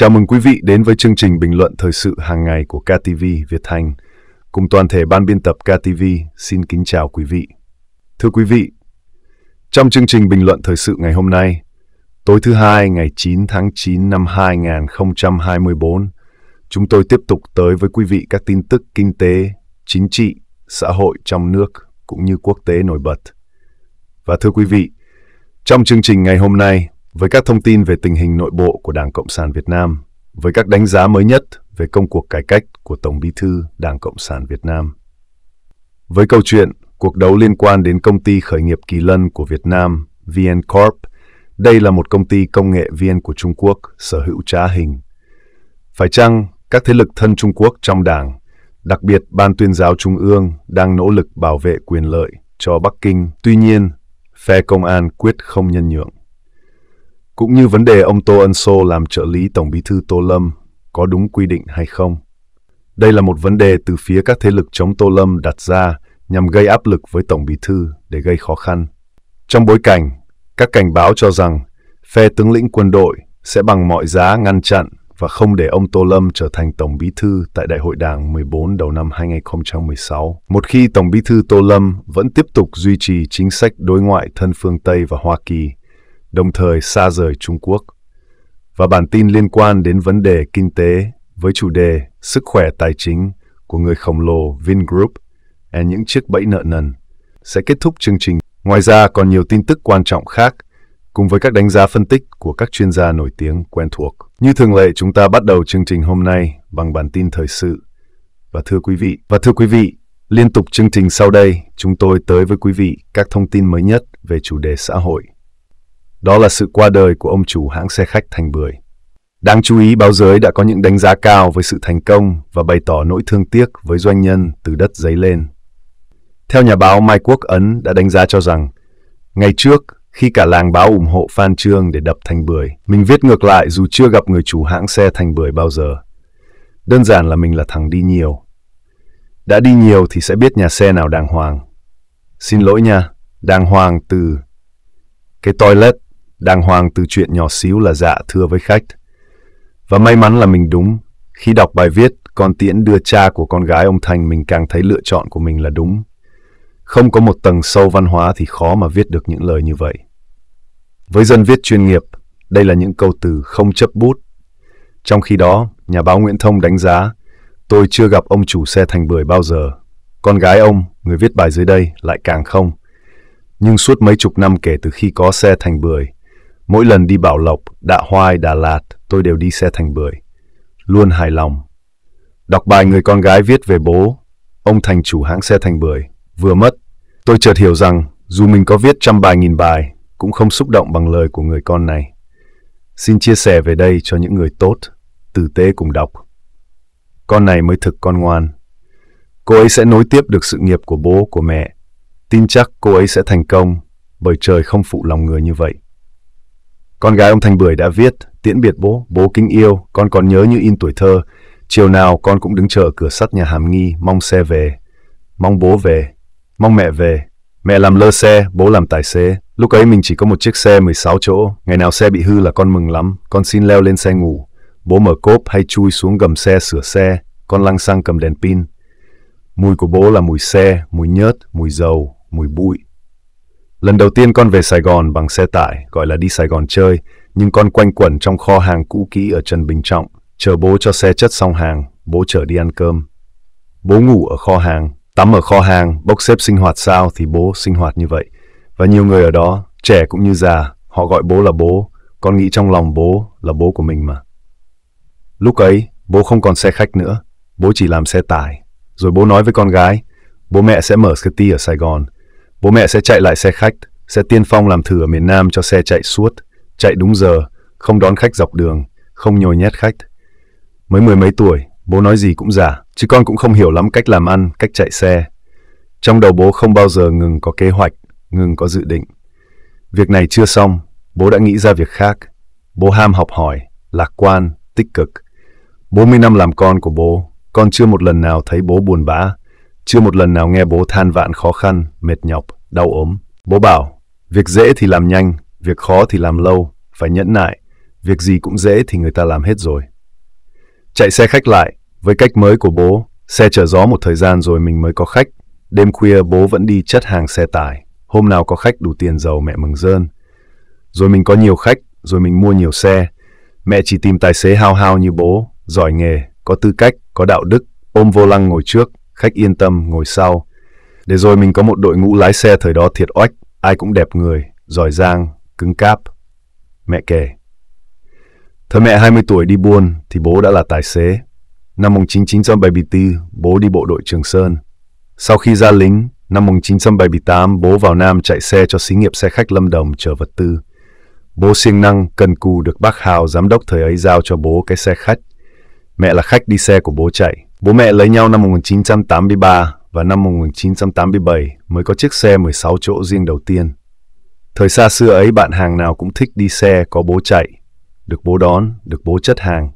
Chào mừng quý vị đến với chương trình bình luận thời sự hàng ngày của KTV Việt Thành. Cùng toàn thể ban biên tập KTV xin kính chào quý vị. Thưa quý vị, trong chương trình bình luận thời sự ngày hôm nay, tối thứ hai ngày 9 tháng 9 năm 2024, chúng tôi tiếp tục tới với quý vị các tin tức kinh tế, chính trị, xã hội trong nước cũng như quốc tế nổi bật. Và thưa quý vị, trong chương trình ngày hôm nay, với các thông tin về tình hình nội bộ của Đảng Cộng sản Việt Nam, với các đánh giá mới nhất về công cuộc cải cách của Tổng Bí thư Đảng Cộng sản Việt Nam. Với câu chuyện cuộc đấu liên quan đến công ty khởi nghiệp kỳ lân của Việt Nam, VN Corp, đây là một công ty công nghệ Vn của Trung Quốc sở hữu trá hình. Phải chăng các thế lực thân Trung Quốc trong Đảng, đặc biệt Ban tuyên giáo Trung ương đang nỗ lực bảo vệ quyền lợi cho Bắc Kinh, tuy nhiên, phe công an quyết không nhân nhượng cũng như vấn đề ông Tô Ân Sô làm trợ lý Tổng bí thư Tô Lâm có đúng quy định hay không. Đây là một vấn đề từ phía các thế lực chống Tô Lâm đặt ra nhằm gây áp lực với Tổng bí thư để gây khó khăn. Trong bối cảnh, các cảnh báo cho rằng phe tướng lĩnh quân đội sẽ bằng mọi giá ngăn chặn và không để ông Tô Lâm trở thành Tổng Bí Thư tại Đại hội Đảng 14 đầu năm 2016. Một khi Tổng Bí Thư Tô Lâm vẫn tiếp tục duy trì chính sách đối ngoại thân phương Tây và Hoa Kỳ, đồng thời xa rời Trung Quốc. Và bản tin liên quan đến vấn đề kinh tế với chủ đề Sức khỏe tài chính của người khổng lồ Vingroup và những chiếc bẫy nợ nần sẽ kết thúc chương trình. Ngoài ra còn nhiều tin tức quan trọng khác cùng với các đánh giá phân tích của các chuyên gia nổi tiếng quen thuộc. Như thường lệ, chúng ta bắt đầu chương trình hôm nay bằng bản tin thời sự. Và thưa quý vị, và thưa quý vị, liên tục chương trình sau đây, chúng tôi tới với quý vị các thông tin mới nhất về chủ đề xã hội đó là sự qua đời của ông chủ hãng xe khách Thành Bưởi. Đáng chú ý, báo giới đã có những đánh giá cao với sự thành công và bày tỏ nỗi thương tiếc với doanh nhân từ đất giấy lên. Theo nhà báo Mai Quốc Ấn đã đánh giá cho rằng, ngày trước, khi cả làng báo ủng hộ Phan Trương để đập Thành Bưởi, mình viết ngược lại dù chưa gặp người chủ hãng xe Thành Bưởi bao giờ. Đơn giản là mình là thằng đi nhiều. Đã đi nhiều thì sẽ biết nhà xe nào đàng hoàng. Xin lỗi nha, đàng hoàng từ... Cái toilet đàng hoàng từ chuyện nhỏ xíu là dạ thưa với khách. Và may mắn là mình đúng. Khi đọc bài viết, con Tiễn đưa cha của con gái ông Thành mình càng thấy lựa chọn của mình là đúng. Không có một tầng sâu văn hóa thì khó mà viết được những lời như vậy. Với dân viết chuyên nghiệp, đây là những câu từ không chấp bút. Trong khi đó, nhà báo Nguyễn Thông đánh giá, tôi chưa gặp ông chủ xe thành bưởi bao giờ. Con gái ông, người viết bài dưới đây, lại càng không. Nhưng suốt mấy chục năm kể từ khi có xe thành bưởi, Mỗi lần đi Bảo Lộc, Đạ Hoai, Đà Lạt, tôi đều đi xe thành bưởi. Luôn hài lòng. Đọc bài người con gái viết về bố, ông thành chủ hãng xe thành bưởi, vừa mất. Tôi chợt hiểu rằng, dù mình có viết trăm bài nghìn bài, cũng không xúc động bằng lời của người con này. Xin chia sẻ về đây cho những người tốt, tử tế cùng đọc. Con này mới thực con ngoan. Cô ấy sẽ nối tiếp được sự nghiệp của bố, của mẹ. Tin chắc cô ấy sẽ thành công, bởi trời không phụ lòng người như vậy. Con gái ông Thanh Bưởi đã viết, tiễn biệt bố, bố kính yêu, con còn nhớ như in tuổi thơ. Chiều nào con cũng đứng chờ cửa sắt nhà hàm nghi, mong xe về, mong bố về, mong mẹ về. Mẹ làm lơ xe, bố làm tài xế. Lúc ấy mình chỉ có một chiếc xe 16 chỗ. Ngày nào xe bị hư là con mừng lắm, con xin leo lên xe ngủ. Bố mở cốp hay chui xuống gầm xe sửa xe, con lăng xăng cầm đèn pin. Mùi của bố là mùi xe, mùi nhớt, mùi dầu, mùi bụi, Lần đầu tiên con về Sài Gòn bằng xe tải, gọi là đi Sài Gòn chơi, nhưng con quanh quẩn trong kho hàng cũ kỹ ở Trần Bình Trọng, chờ bố cho xe chất xong hàng, bố chở đi ăn cơm. Bố ngủ ở kho hàng, tắm ở kho hàng, bốc xếp sinh hoạt sao thì bố sinh hoạt như vậy. Và nhiều người ở đó, trẻ cũng như già, họ gọi bố là bố, con nghĩ trong lòng bố là bố của mình mà. Lúc ấy, bố không còn xe khách nữa, bố chỉ làm xe tải. Rồi bố nói với con gái, bố mẹ sẽ mở Sky ở Sài Gòn, Bố mẹ sẽ chạy lại xe khách, sẽ tiên phong làm thử ở miền Nam cho xe chạy suốt, chạy đúng giờ, không đón khách dọc đường, không nhồi nhét khách. Mới mười mấy tuổi, bố nói gì cũng giả, chứ con cũng không hiểu lắm cách làm ăn, cách chạy xe. Trong đầu bố không bao giờ ngừng có kế hoạch, ngừng có dự định. Việc này chưa xong, bố đã nghĩ ra việc khác. Bố ham học hỏi, lạc quan, tích cực. 40 năm làm con của bố, con chưa một lần nào thấy bố buồn bã, chưa một lần nào nghe bố than vạn khó khăn, mệt nhọc, đau ốm. Bố bảo, việc dễ thì làm nhanh, việc khó thì làm lâu, phải nhẫn nại, việc gì cũng dễ thì người ta làm hết rồi. Chạy xe khách lại, với cách mới của bố, xe chở gió một thời gian rồi mình mới có khách. Đêm khuya bố vẫn đi chất hàng xe tải, hôm nào có khách đủ tiền giàu mẹ mừng rơn. Rồi mình có nhiều khách, rồi mình mua nhiều xe. Mẹ chỉ tìm tài xế hao hao như bố, giỏi nghề, có tư cách, có đạo đức, ôm vô lăng ngồi trước, khách yên tâm ngồi sau. Để rồi mình có một đội ngũ lái xe thời đó thiệt oách, ai cũng đẹp người, giỏi giang, cứng cáp. Mẹ kể. Thời mẹ 20 tuổi đi buôn thì bố đã là tài xế. Năm 1974, bố đi bộ đội Trường Sơn. Sau khi ra lính, năm 1978 bố vào Nam chạy xe cho xí nghiệp xe khách Lâm Đồng chở vật tư. Bố siêng năng, cần cù được bác Hào giám đốc thời ấy giao cho bố cái xe khách. Mẹ là khách đi xe của bố chạy, Bố mẹ lấy nhau năm 1983 và năm 1987 mới có chiếc xe 16 chỗ riêng đầu tiên. Thời xa xưa ấy bạn hàng nào cũng thích đi xe có bố chạy, được bố đón, được bố chất hàng.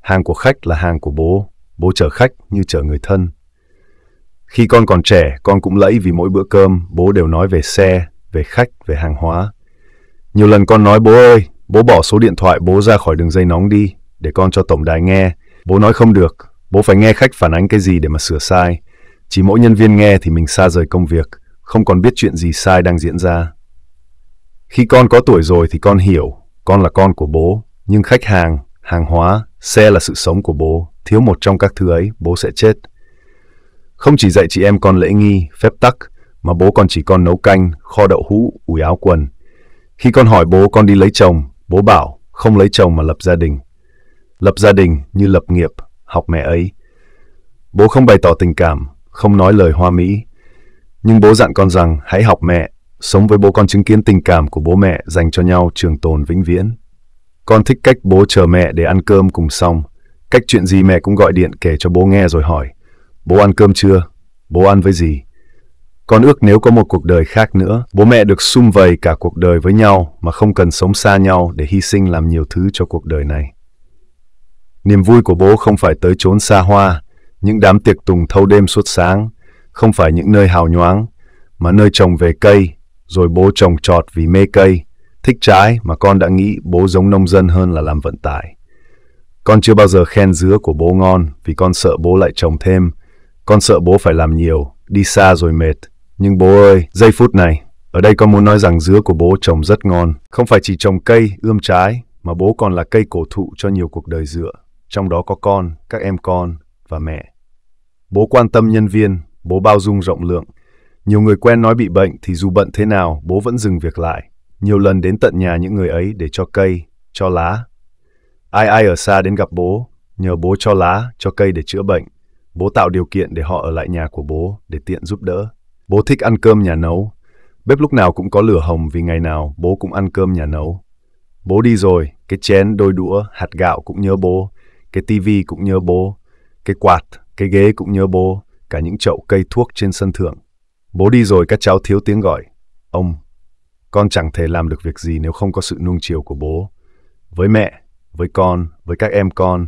Hàng của khách là hàng của bố, bố chở khách như chở người thân. Khi con còn trẻ, con cũng lẫy vì mỗi bữa cơm, bố đều nói về xe, về khách, về hàng hóa. Nhiều lần con nói bố ơi, bố bỏ số điện thoại bố ra khỏi đường dây nóng đi, để con cho tổng đài nghe. Bố nói không được, Bố phải nghe khách phản ánh cái gì để mà sửa sai. Chỉ mỗi nhân viên nghe thì mình xa rời công việc, không còn biết chuyện gì sai đang diễn ra. Khi con có tuổi rồi thì con hiểu, con là con của bố, nhưng khách hàng, hàng hóa, xe là sự sống của bố, thiếu một trong các thứ ấy, bố sẽ chết. Không chỉ dạy chị em con lễ nghi, phép tắc, mà bố còn chỉ con nấu canh, kho đậu hũ, ủi áo quần. Khi con hỏi bố con đi lấy chồng, bố bảo không lấy chồng mà lập gia đình. Lập gia đình như lập nghiệp, học mẹ ấy. Bố không bày tỏ tình cảm, không nói lời hoa mỹ, nhưng bố dặn con rằng hãy học mẹ, sống với bố con chứng kiến tình cảm của bố mẹ dành cho nhau trường tồn vĩnh viễn. Con thích cách bố chờ mẹ để ăn cơm cùng xong, cách chuyện gì mẹ cũng gọi điện kể cho bố nghe rồi hỏi, bố ăn cơm chưa, bố ăn với gì. Con ước nếu có một cuộc đời khác nữa, bố mẹ được sum vầy cả cuộc đời với nhau mà không cần sống xa nhau để hy sinh làm nhiều thứ cho cuộc đời này. Niềm vui của bố không phải tới chốn xa hoa, những đám tiệc tùng thâu đêm suốt sáng, không phải những nơi hào nhoáng, mà nơi trồng về cây, rồi bố trồng trọt vì mê cây, thích trái mà con đã nghĩ bố giống nông dân hơn là làm vận tải. Con chưa bao giờ khen dứa của bố ngon vì con sợ bố lại trồng thêm. Con sợ bố phải làm nhiều, đi xa rồi mệt. Nhưng bố ơi, giây phút này, ở đây con muốn nói rằng dứa của bố trồng rất ngon. Không phải chỉ trồng cây, ươm trái, mà bố còn là cây cổ thụ cho nhiều cuộc đời dựa trong đó có con, các em con và mẹ. Bố quan tâm nhân viên, bố bao dung rộng lượng. Nhiều người quen nói bị bệnh thì dù bận thế nào, bố vẫn dừng việc lại. Nhiều lần đến tận nhà những người ấy để cho cây, cho lá. Ai ai ở xa đến gặp bố, nhờ bố cho lá, cho cây để chữa bệnh. Bố tạo điều kiện để họ ở lại nhà của bố để tiện giúp đỡ. Bố thích ăn cơm nhà nấu. Bếp lúc nào cũng có lửa hồng vì ngày nào bố cũng ăn cơm nhà nấu. Bố đi rồi, cái chén, đôi đũa, hạt gạo cũng nhớ bố, cái tivi cũng nhớ bố, cái quạt, cái ghế cũng nhớ bố, cả những chậu cây thuốc trên sân thượng. Bố đi rồi các cháu thiếu tiếng gọi. Ông, con chẳng thể làm được việc gì nếu không có sự nuông chiều của bố. Với mẹ, với con, với các em con,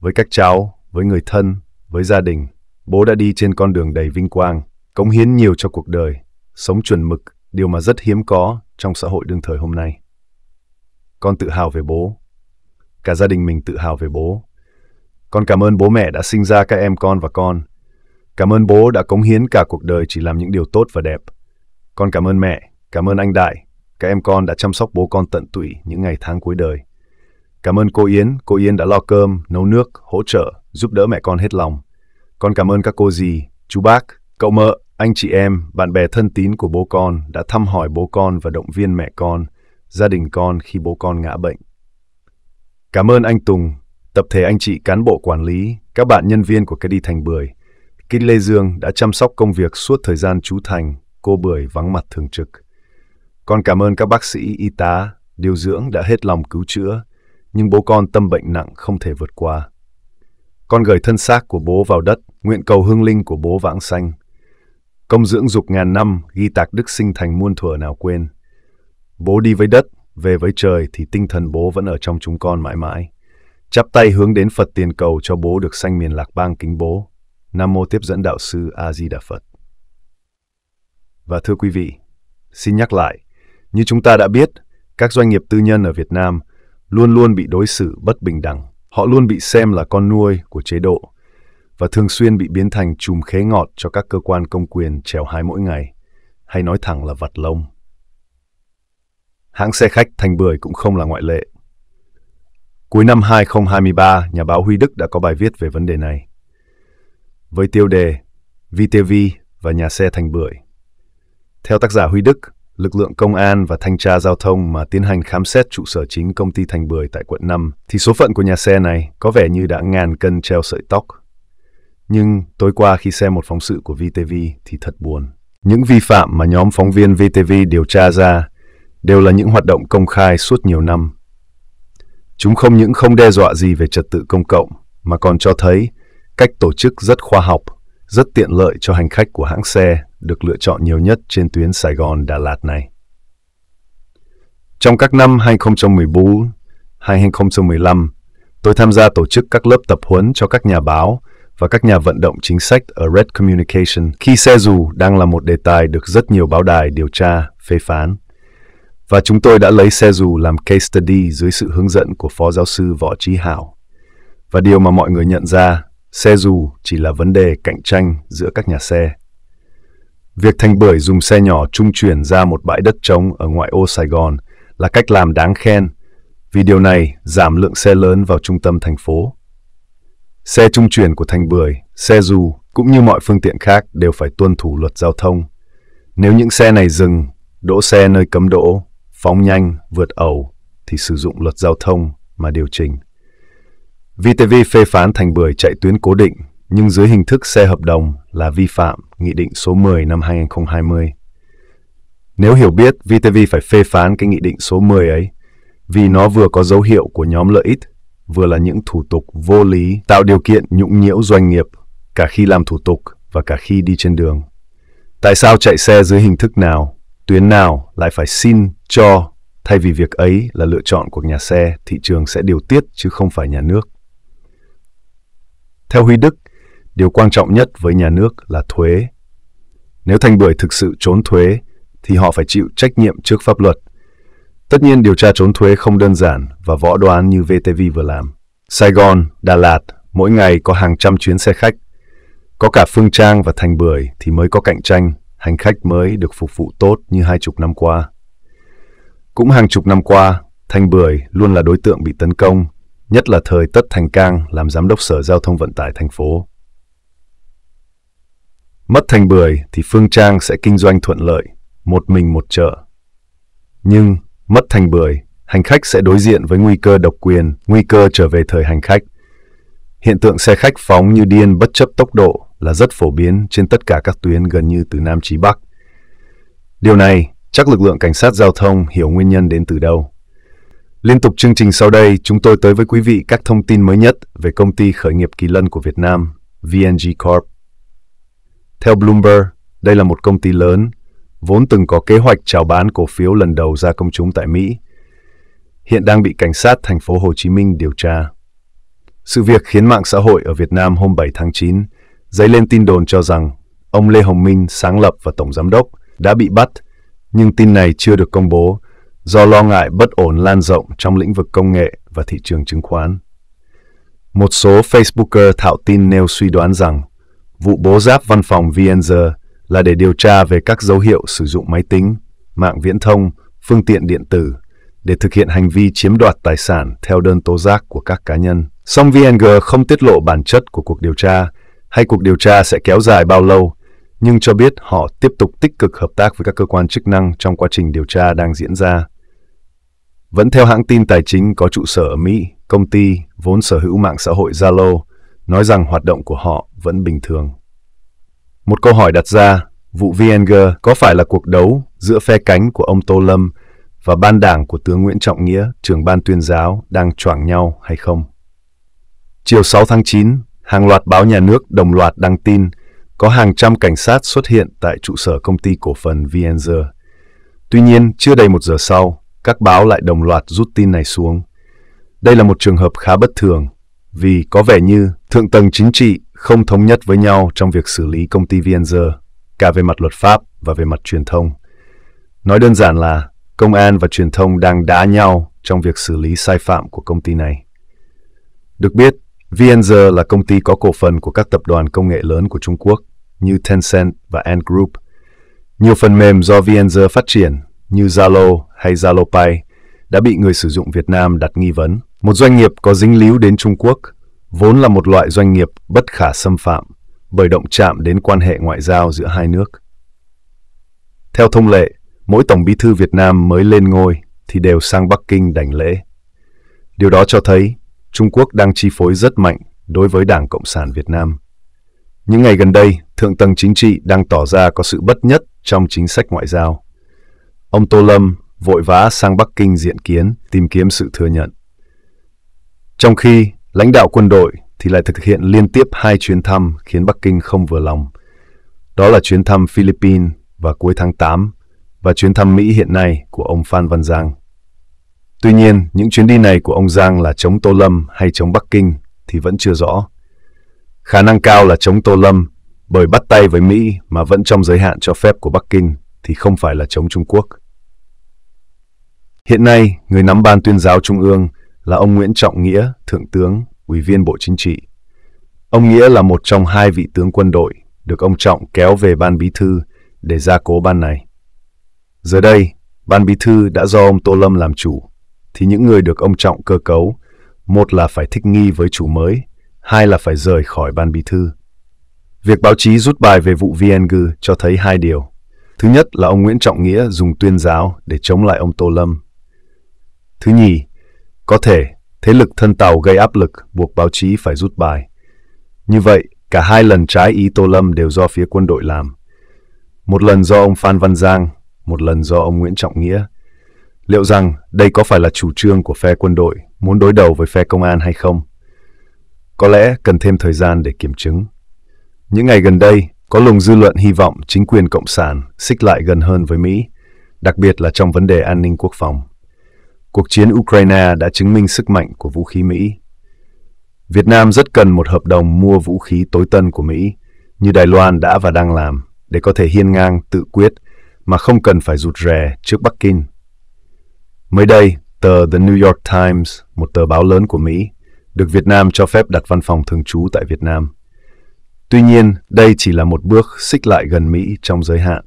với các cháu, với người thân, với gia đình, bố đã đi trên con đường đầy vinh quang, cống hiến nhiều cho cuộc đời, sống chuẩn mực, điều mà rất hiếm có trong xã hội đương thời hôm nay. Con tự hào về bố. Cả gia đình mình tự hào về bố. Con cảm ơn bố mẹ đã sinh ra các em con và con. Cảm ơn bố đã cống hiến cả cuộc đời chỉ làm những điều tốt và đẹp. Con cảm ơn mẹ, cảm ơn anh Đại, các em con đã chăm sóc bố con tận tụy những ngày tháng cuối đời. Cảm ơn cô Yến, cô Yến đã lo cơm, nấu nước, hỗ trợ, giúp đỡ mẹ con hết lòng. Con cảm ơn các cô dì, chú bác, cậu mợ, anh chị em, bạn bè thân tín của bố con đã thăm hỏi bố con và động viên mẹ con, gia đình con khi bố con ngã bệnh. Cảm ơn anh Tùng, tập thể anh chị cán bộ quản lý, các bạn nhân viên của cái đi Thành Bưởi, Kích Lê Dương đã chăm sóc công việc suốt thời gian chú Thành, cô Bưởi vắng mặt thường trực. Con cảm ơn các bác sĩ, y tá, điều dưỡng đã hết lòng cứu chữa, nhưng bố con tâm bệnh nặng không thể vượt qua. Con gửi thân xác của bố vào đất, nguyện cầu hương linh của bố vãng sanh. Công dưỡng dục ngàn năm, ghi tạc đức sinh thành muôn thuở nào quên. Bố đi với đất, về với trời thì tinh thần bố vẫn ở trong chúng con mãi mãi. Chắp tay hướng đến Phật tiền cầu cho bố được sanh miền lạc bang kính bố. Nam Mô tiếp dẫn đạo sư A-di-đà Phật. Và thưa quý vị, xin nhắc lại, như chúng ta đã biết, các doanh nghiệp tư nhân ở Việt Nam luôn luôn bị đối xử bất bình đẳng. Họ luôn bị xem là con nuôi của chế độ và thường xuyên bị biến thành chùm khế ngọt cho các cơ quan công quyền trèo hái mỗi ngày, hay nói thẳng là vặt lông. Hãng xe khách Thành Bưởi cũng không là ngoại lệ. Cuối năm 2023, nhà báo Huy Đức đã có bài viết về vấn đề này. Với tiêu đề VTV và nhà xe thành bưởi. Theo tác giả Huy Đức, lực lượng công an và thanh tra giao thông mà tiến hành khám xét trụ sở chính công ty Thành Bưởi tại quận 5 thì số phận của nhà xe này có vẻ như đã ngàn cân treo sợi tóc. Nhưng tối qua khi xem một phóng sự của VTV thì thật buồn. Những vi phạm mà nhóm phóng viên VTV điều tra ra đều là những hoạt động công khai suốt nhiều năm Chúng không những không đe dọa gì về trật tự công cộng, mà còn cho thấy cách tổ chức rất khoa học, rất tiện lợi cho hành khách của hãng xe được lựa chọn nhiều nhất trên tuyến Sài Gòn-Đà Lạt này. Trong các năm 2014, 2015, tôi tham gia tổ chức các lớp tập huấn cho các nhà báo và các nhà vận động chính sách ở Red Communication khi xe dù đang là một đề tài được rất nhiều báo đài điều tra, phê phán. Và chúng tôi đã lấy xe dù làm case study dưới sự hướng dẫn của Phó Giáo sư Võ Trí Hảo. Và điều mà mọi người nhận ra, xe dù chỉ là vấn đề cạnh tranh giữa các nhà xe. Việc Thành Bưởi dùng xe nhỏ trung chuyển ra một bãi đất trống ở ngoại ô Sài Gòn là cách làm đáng khen vì điều này giảm lượng xe lớn vào trung tâm thành phố. Xe trung chuyển của Thành Bưởi, xe dù cũng như mọi phương tiện khác đều phải tuân thủ luật giao thông. Nếu những xe này dừng, đỗ xe nơi cấm đỗ phóng nhanh, vượt ẩu thì sử dụng luật giao thông mà điều chỉnh. VTV phê phán thành bưởi chạy tuyến cố định nhưng dưới hình thức xe hợp đồng là vi phạm Nghị định số 10 năm 2020. Nếu hiểu biết, VTV phải phê phán cái Nghị định số 10 ấy vì nó vừa có dấu hiệu của nhóm lợi ích, vừa là những thủ tục vô lý tạo điều kiện nhũng nhiễu doanh nghiệp cả khi làm thủ tục và cả khi đi trên đường. Tại sao chạy xe dưới hình thức nào tuyến nào lại phải xin cho thay vì việc ấy là lựa chọn của nhà xe thị trường sẽ điều tiết chứ không phải nhà nước theo huy đức điều quan trọng nhất với nhà nước là thuế nếu thành bưởi thực sự trốn thuế thì họ phải chịu trách nhiệm trước pháp luật tất nhiên điều tra trốn thuế không đơn giản và võ đoán như vtv vừa làm sài gòn đà lạt mỗi ngày có hàng trăm chuyến xe khách có cả phương trang và thành bưởi thì mới có cạnh tranh hành khách mới được phục vụ tốt như hai chục năm qua. Cũng hàng chục năm qua, Thanh Bưởi luôn là đối tượng bị tấn công, nhất là thời Tất Thành Cang làm giám đốc Sở Giao thông Vận tải thành phố. Mất Thanh Bưởi thì Phương Trang sẽ kinh doanh thuận lợi, một mình một chợ. Nhưng mất Thanh Bưởi, hành khách sẽ đối diện với nguy cơ độc quyền, nguy cơ trở về thời hành khách. Hiện tượng xe khách phóng như điên bất chấp tốc độ là rất phổ biến trên tất cả các tuyến gần như từ Nam chí Bắc. Điều này chắc lực lượng cảnh sát giao thông hiểu nguyên nhân đến từ đâu. Liên tục chương trình sau đây, chúng tôi tới với quý vị các thông tin mới nhất về công ty khởi nghiệp kỳ lân của Việt Nam, VNG Corp. Theo Bloomberg, đây là một công ty lớn, vốn từng có kế hoạch chào bán cổ phiếu lần đầu ra công chúng tại Mỹ. Hiện đang bị cảnh sát thành phố Hồ Chí Minh điều tra. Sự việc khiến mạng xã hội ở Việt Nam hôm 7 tháng 9 Dấy lên tin đồn cho rằng ông Lê Hồng Minh, sáng lập và tổng giám đốc, đã bị bắt, nhưng tin này chưa được công bố do lo ngại bất ổn lan rộng trong lĩnh vực công nghệ và thị trường chứng khoán. Một số Facebooker thạo tin nêu suy đoán rằng vụ bố giáp văn phòng VNG là để điều tra về các dấu hiệu sử dụng máy tính, mạng viễn thông, phương tiện điện tử để thực hiện hành vi chiếm đoạt tài sản theo đơn tố giác của các cá nhân. Song VNG không tiết lộ bản chất của cuộc điều tra hay cuộc điều tra sẽ kéo dài bao lâu, nhưng cho biết họ tiếp tục tích cực hợp tác với các cơ quan chức năng trong quá trình điều tra đang diễn ra. Vẫn theo hãng tin tài chính có trụ sở ở Mỹ, công ty vốn sở hữu mạng xã hội Zalo nói rằng hoạt động của họ vẫn bình thường. Một câu hỏi đặt ra, vụ Vienger có phải là cuộc đấu giữa phe cánh của ông Tô Lâm và ban đảng của tướng Nguyễn Trọng Nghĩa, trưởng ban tuyên giáo, đang choảng nhau hay không? Chiều 6 tháng 9, hàng loạt báo nhà nước đồng loạt đăng tin có hàng trăm cảnh sát xuất hiện tại trụ sở công ty cổ phần Vienzer. Tuy nhiên, chưa đầy một giờ sau, các báo lại đồng loạt rút tin này xuống. Đây là một trường hợp khá bất thường, vì có vẻ như thượng tầng chính trị không thống nhất với nhau trong việc xử lý công ty Vienzer, cả về mặt luật pháp và về mặt truyền thông. Nói đơn giản là công an và truyền thông đang đá nhau trong việc xử lý sai phạm của công ty này. Được biết, VNG là công ty có cổ phần của các tập đoàn công nghệ lớn của Trung Quốc như Tencent và Ant Group. Nhiều phần mềm do VNG phát triển như Zalo hay ZaloPay đã bị người sử dụng Việt Nam đặt nghi vấn. Một doanh nghiệp có dính líu đến Trung Quốc vốn là một loại doanh nghiệp bất khả xâm phạm bởi động chạm đến quan hệ ngoại giao giữa hai nước. Theo thông lệ, mỗi Tổng Bí thư Việt Nam mới lên ngôi thì đều sang Bắc Kinh đảnh lễ. Điều đó cho thấy Trung Quốc đang chi phối rất mạnh đối với Đảng Cộng sản Việt Nam. Những ngày gần đây, thượng tầng chính trị đang tỏ ra có sự bất nhất trong chính sách ngoại giao. Ông Tô Lâm vội vã sang Bắc Kinh diện kiến tìm kiếm sự thừa nhận. Trong khi lãnh đạo quân đội thì lại thực hiện liên tiếp hai chuyến thăm khiến Bắc Kinh không vừa lòng. Đó là chuyến thăm Philippines vào cuối tháng 8 và chuyến thăm Mỹ hiện nay của ông Phan Văn Giang. Tuy nhiên, những chuyến đi này của ông Giang là chống Tô Lâm hay chống Bắc Kinh thì vẫn chưa rõ. Khả năng cao là chống Tô Lâm, bởi bắt tay với Mỹ mà vẫn trong giới hạn cho phép của Bắc Kinh thì không phải là chống Trung Quốc. Hiện nay, người nắm ban tuyên giáo Trung ương là ông Nguyễn Trọng Nghĩa, Thượng tướng, Ủy viên Bộ Chính trị. Ông Nghĩa là một trong hai vị tướng quân đội được ông Trọng kéo về ban bí thư để gia cố ban này. Giờ đây, ban bí thư đã do ông Tô Lâm làm chủ thì những người được ông Trọng cơ cấu, một là phải thích nghi với chủ mới, hai là phải rời khỏi ban bí thư. Việc báo chí rút bài về vụ VNG cho thấy hai điều. Thứ nhất là ông Nguyễn Trọng Nghĩa dùng tuyên giáo để chống lại ông Tô Lâm. Thứ nhì, có thể thế lực thân tàu gây áp lực buộc báo chí phải rút bài. Như vậy, cả hai lần trái ý Tô Lâm đều do phía quân đội làm. Một lần do ông Phan Văn Giang, một lần do ông Nguyễn Trọng Nghĩa – Liệu rằng đây có phải là chủ trương của phe quân đội muốn đối đầu với phe công an hay không? Có lẽ cần thêm thời gian để kiểm chứng. Những ngày gần đây, có luồng dư luận hy vọng chính quyền Cộng sản xích lại gần hơn với Mỹ, đặc biệt là trong vấn đề an ninh quốc phòng. Cuộc chiến Ukraine đã chứng minh sức mạnh của vũ khí Mỹ. Việt Nam rất cần một hợp đồng mua vũ khí tối tân của Mỹ, như Đài Loan đã và đang làm, để có thể hiên ngang, tự quyết, mà không cần phải rụt rè trước Bắc Kinh. Mới đây, tờ The New York Times, một tờ báo lớn của Mỹ, được Việt Nam cho phép đặt văn phòng thường trú tại Việt Nam. Tuy nhiên, đây chỉ là một bước xích lại gần Mỹ trong giới hạn.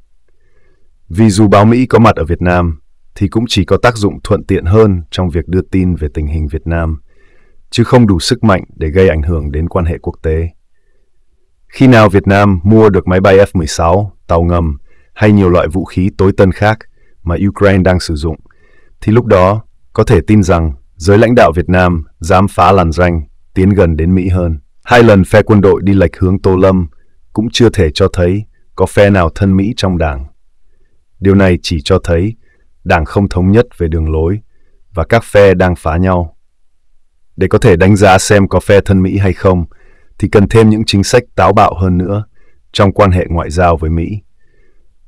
Vì dù báo Mỹ có mặt ở Việt Nam, thì cũng chỉ có tác dụng thuận tiện hơn trong việc đưa tin về tình hình Việt Nam, chứ không đủ sức mạnh để gây ảnh hưởng đến quan hệ quốc tế. Khi nào Việt Nam mua được máy bay F-16, tàu ngầm hay nhiều loại vũ khí tối tân khác mà Ukraine đang sử dụng – thì lúc đó có thể tin rằng giới lãnh đạo Việt Nam dám phá làn ranh, tiến gần đến Mỹ hơn. Hai lần phe quân đội đi lệch hướng Tô Lâm cũng chưa thể cho thấy có phe nào thân Mỹ trong đảng. Điều này chỉ cho thấy đảng không thống nhất về đường lối và các phe đang phá nhau. Để có thể đánh giá xem có phe thân Mỹ hay không, thì cần thêm những chính sách táo bạo hơn nữa trong quan hệ ngoại giao với Mỹ.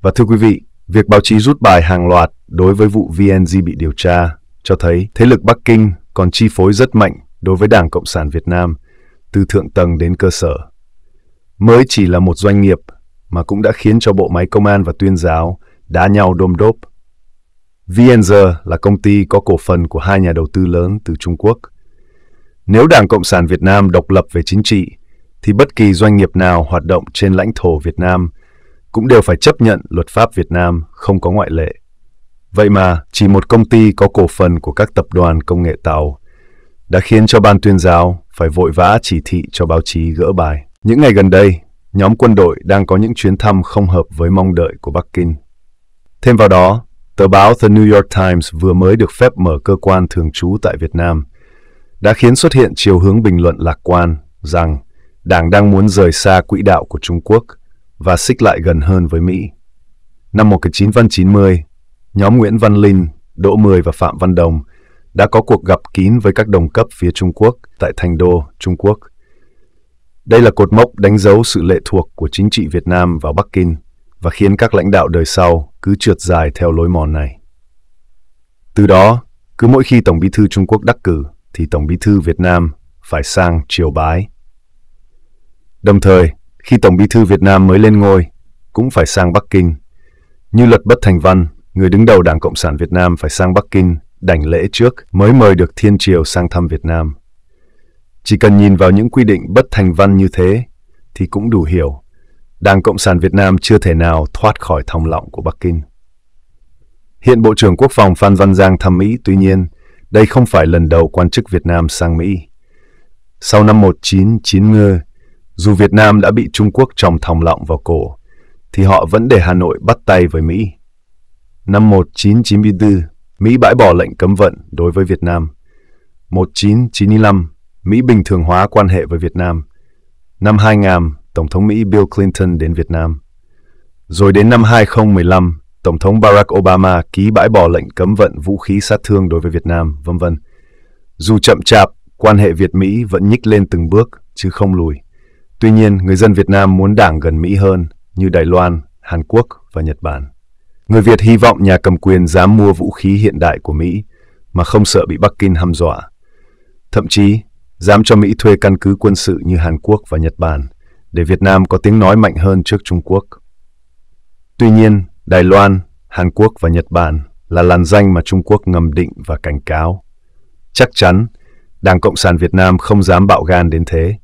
Và thưa quý vị, Việc báo chí rút bài hàng loạt đối với vụ VNG bị điều tra cho thấy thế lực Bắc Kinh còn chi phối rất mạnh đối với Đảng Cộng sản Việt Nam, từ thượng tầng đến cơ sở. Mới chỉ là một doanh nghiệp mà cũng đã khiến cho bộ máy công an và tuyên giáo đá nhau đôm đốp. VNG là công ty có cổ phần của hai nhà đầu tư lớn từ Trung Quốc. Nếu Đảng Cộng sản Việt Nam độc lập về chính trị, thì bất kỳ doanh nghiệp nào hoạt động trên lãnh thổ Việt Nam – cũng đều phải chấp nhận luật pháp Việt Nam không có ngoại lệ. Vậy mà, chỉ một công ty có cổ phần của các tập đoàn công nghệ tàu đã khiến cho ban tuyên giáo phải vội vã chỉ thị cho báo chí gỡ bài. Những ngày gần đây, nhóm quân đội đang có những chuyến thăm không hợp với mong đợi của Bắc Kinh. Thêm vào đó, tờ báo The New York Times vừa mới được phép mở cơ quan thường trú tại Việt Nam, đã khiến xuất hiện chiều hướng bình luận lạc quan rằng Đảng đang muốn rời xa quỹ đạo của Trung Quốc – và xích lại gần hơn với Mỹ. Năm 1990, nhóm Nguyễn Văn Linh, Đỗ Mười và Phạm Văn Đồng đã có cuộc gặp kín với các đồng cấp phía Trung Quốc tại Thành Đô, Trung Quốc. Đây là cột mốc đánh dấu sự lệ thuộc của chính trị Việt Nam vào Bắc Kinh và khiến các lãnh đạo đời sau cứ trượt dài theo lối mòn này. Từ đó, cứ mỗi khi Tổng bí thư Trung Quốc đắc cử thì Tổng bí thư Việt Nam phải sang triều bái. Đồng thời, khi Tổng Bí thư Việt Nam mới lên ngôi, cũng phải sang Bắc Kinh. Như luật bất thành văn, người đứng đầu Đảng Cộng sản Việt Nam phải sang Bắc Kinh đảnh lễ trước mới mời được Thiên Triều sang thăm Việt Nam. Chỉ cần nhìn vào những quy định bất thành văn như thế thì cũng đủ hiểu Đảng Cộng sản Việt Nam chưa thể nào thoát khỏi thòng lọng của Bắc Kinh. Hiện Bộ trưởng Quốc phòng Phan Văn Giang thăm Mỹ, tuy nhiên, đây không phải lần đầu quan chức Việt Nam sang Mỹ. Sau năm 1990, dù Việt Nam đã bị Trung Quốc tròng thòng lọng vào cổ, thì họ vẫn để Hà Nội bắt tay với Mỹ. Năm 1994, Mỹ bãi bỏ lệnh cấm vận đối với Việt Nam. 1995, Mỹ bình thường hóa quan hệ với Việt Nam. Năm 2000, Tổng thống Mỹ Bill Clinton đến Việt Nam. Rồi đến năm 2015, Tổng thống Barack Obama ký bãi bỏ lệnh cấm vận vũ khí sát thương đối với Việt Nam, vân vân. Dù chậm chạp, quan hệ Việt-Mỹ vẫn nhích lên từng bước chứ không lùi. Tuy nhiên, người dân Việt Nam muốn đảng gần Mỹ hơn như Đài Loan, Hàn Quốc và Nhật Bản. Người Việt hy vọng nhà cầm quyền dám mua vũ khí hiện đại của Mỹ mà không sợ bị Bắc Kinh hăm dọa. Thậm chí, dám cho Mỹ thuê căn cứ quân sự như Hàn Quốc và Nhật Bản để Việt Nam có tiếng nói mạnh hơn trước Trung Quốc. Tuy nhiên, Đài Loan, Hàn Quốc và Nhật Bản là làn danh mà Trung Quốc ngầm định và cảnh cáo. Chắc chắn, Đảng Cộng sản Việt Nam không dám bạo gan đến thế.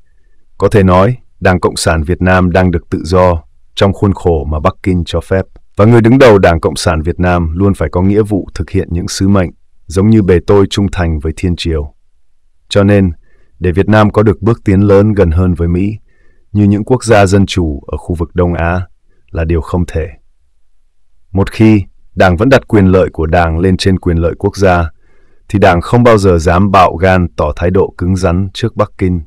Có thể nói, Đảng Cộng sản Việt Nam đang được tự do trong khuôn khổ mà Bắc Kinh cho phép và người đứng đầu Đảng Cộng sản Việt Nam luôn phải có nghĩa vụ thực hiện những sứ mệnh giống như bề tôi trung thành với thiên triều. Cho nên, để Việt Nam có được bước tiến lớn gần hơn với Mỹ, như những quốc gia dân chủ ở khu vực Đông Á, là điều không thể. Một khi Đảng vẫn đặt quyền lợi của Đảng lên trên quyền lợi quốc gia, thì Đảng không bao giờ dám bạo gan tỏ thái độ cứng rắn trước Bắc Kinh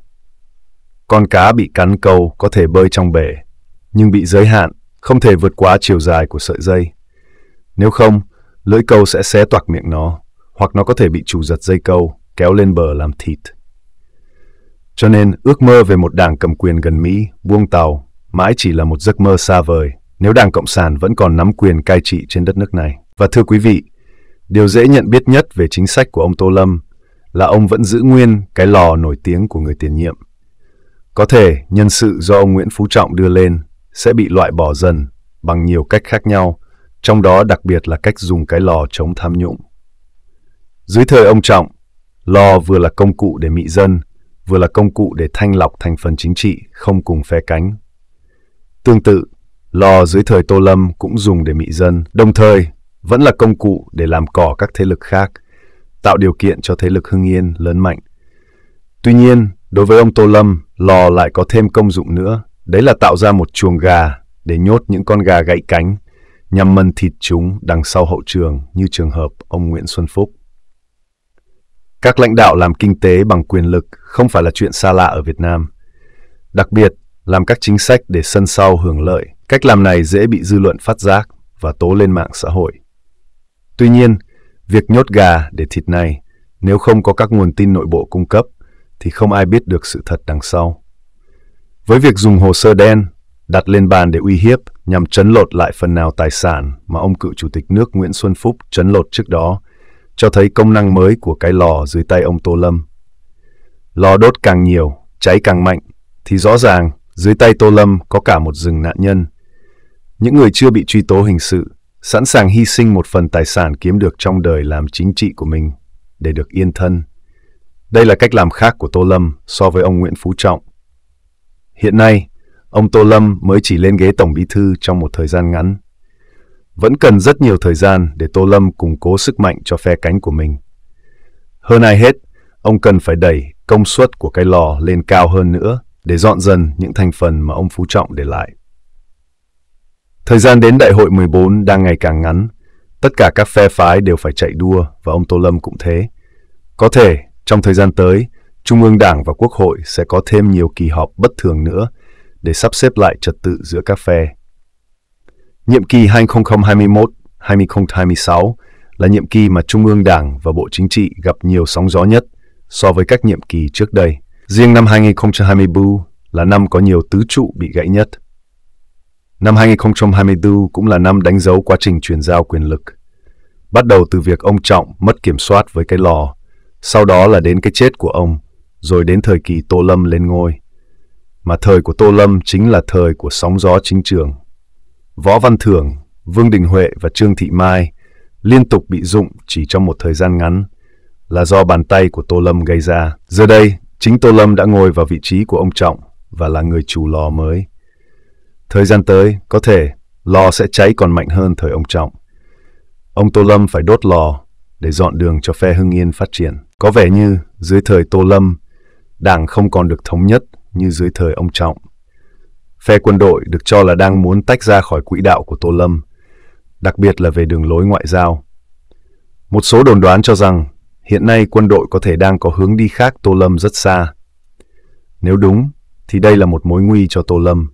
con cá bị cắn câu có thể bơi trong bể, nhưng bị giới hạn, không thể vượt quá chiều dài của sợi dây. Nếu không, lưỡi câu sẽ xé toạc miệng nó, hoặc nó có thể bị chủ giật dây câu, kéo lên bờ làm thịt. Cho nên, ước mơ về một đảng cầm quyền gần Mỹ, buông tàu, mãi chỉ là một giấc mơ xa vời nếu Đảng Cộng sản vẫn còn nắm quyền cai trị trên đất nước này. Và thưa quý vị, điều dễ nhận biết nhất về chính sách của ông Tô Lâm là ông vẫn giữ nguyên cái lò nổi tiếng của người tiền nhiệm có thể nhân sự do ông Nguyễn Phú Trọng đưa lên sẽ bị loại bỏ dần bằng nhiều cách khác nhau, trong đó đặc biệt là cách dùng cái lò chống tham nhũng. Dưới thời ông Trọng, lò vừa là công cụ để mị dân, vừa là công cụ để thanh lọc thành phần chính trị không cùng phe cánh. Tương tự, lò dưới thời Tô Lâm cũng dùng để mị dân, đồng thời vẫn là công cụ để làm cỏ các thế lực khác, tạo điều kiện cho thế lực Hưng Yên lớn mạnh. Tuy nhiên, đối với ông Tô Lâm, Lò lại có thêm công dụng nữa, đấy là tạo ra một chuồng gà để nhốt những con gà gãy cánh, nhằm mần thịt chúng đằng sau hậu trường như trường hợp ông Nguyễn Xuân Phúc. Các lãnh đạo làm kinh tế bằng quyền lực không phải là chuyện xa lạ ở Việt Nam. Đặc biệt, làm các chính sách để sân sau hưởng lợi, cách làm này dễ bị dư luận phát giác và tố lên mạng xã hội. Tuy nhiên, việc nhốt gà để thịt này, nếu không có các nguồn tin nội bộ cung cấp, thì không ai biết được sự thật đằng sau. Với việc dùng hồ sơ đen đặt lên bàn để uy hiếp nhằm chấn lột lại phần nào tài sản mà ông cựu chủ tịch nước Nguyễn Xuân Phúc chấn lột trước đó, cho thấy công năng mới của cái lò dưới tay ông Tô Lâm. Lò đốt càng nhiều, cháy càng mạnh, thì rõ ràng dưới tay Tô Lâm có cả một rừng nạn nhân. Những người chưa bị truy tố hình sự, sẵn sàng hy sinh một phần tài sản kiếm được trong đời làm chính trị của mình để được yên thân. Đây là cách làm khác của Tô Lâm so với ông Nguyễn Phú Trọng. Hiện nay, ông Tô Lâm mới chỉ lên ghế Tổng Bí Thư trong một thời gian ngắn. Vẫn cần rất nhiều thời gian để Tô Lâm củng cố sức mạnh cho phe cánh của mình. Hơn ai hết, ông cần phải đẩy công suất của cái lò lên cao hơn nữa để dọn dần những thành phần mà ông Phú Trọng để lại. Thời gian đến đại hội 14 đang ngày càng ngắn, tất cả các phe phái đều phải chạy đua và ông Tô Lâm cũng thế. Có thể trong thời gian tới, Trung ương Đảng và Quốc hội sẽ có thêm nhiều kỳ họp bất thường nữa để sắp xếp lại trật tự giữa các phe. Nhiệm kỳ 2021-2026 là nhiệm kỳ mà Trung ương Đảng và Bộ Chính trị gặp nhiều sóng gió nhất so với các nhiệm kỳ trước đây. Riêng năm 2024 là năm có nhiều tứ trụ bị gãy nhất. Năm 2024 cũng là năm đánh dấu quá trình chuyển giao quyền lực. Bắt đầu từ việc ông Trọng mất kiểm soát với cái lò sau đó là đến cái chết của ông, rồi đến thời kỳ Tô Lâm lên ngôi. Mà thời của Tô Lâm chính là thời của sóng gió chính trường. Võ Văn Thưởng, Vương Đình Huệ và Trương Thị Mai liên tục bị dụng chỉ trong một thời gian ngắn là do bàn tay của Tô Lâm gây ra. Giờ đây, chính Tô Lâm đã ngồi vào vị trí của ông Trọng và là người chủ lò mới. Thời gian tới, có thể lò sẽ cháy còn mạnh hơn thời ông Trọng. Ông Tô Lâm phải đốt lò để dọn đường cho phe Hưng Yên phát triển. Có vẻ như dưới thời Tô Lâm, Đảng không còn được thống nhất như dưới thời ông Trọng. Phe quân đội được cho là đang muốn tách ra khỏi quỹ đạo của Tô Lâm, đặc biệt là về đường lối ngoại giao. Một số đồn đoán cho rằng hiện nay quân đội có thể đang có hướng đi khác Tô Lâm rất xa. Nếu đúng, thì đây là một mối nguy cho Tô Lâm.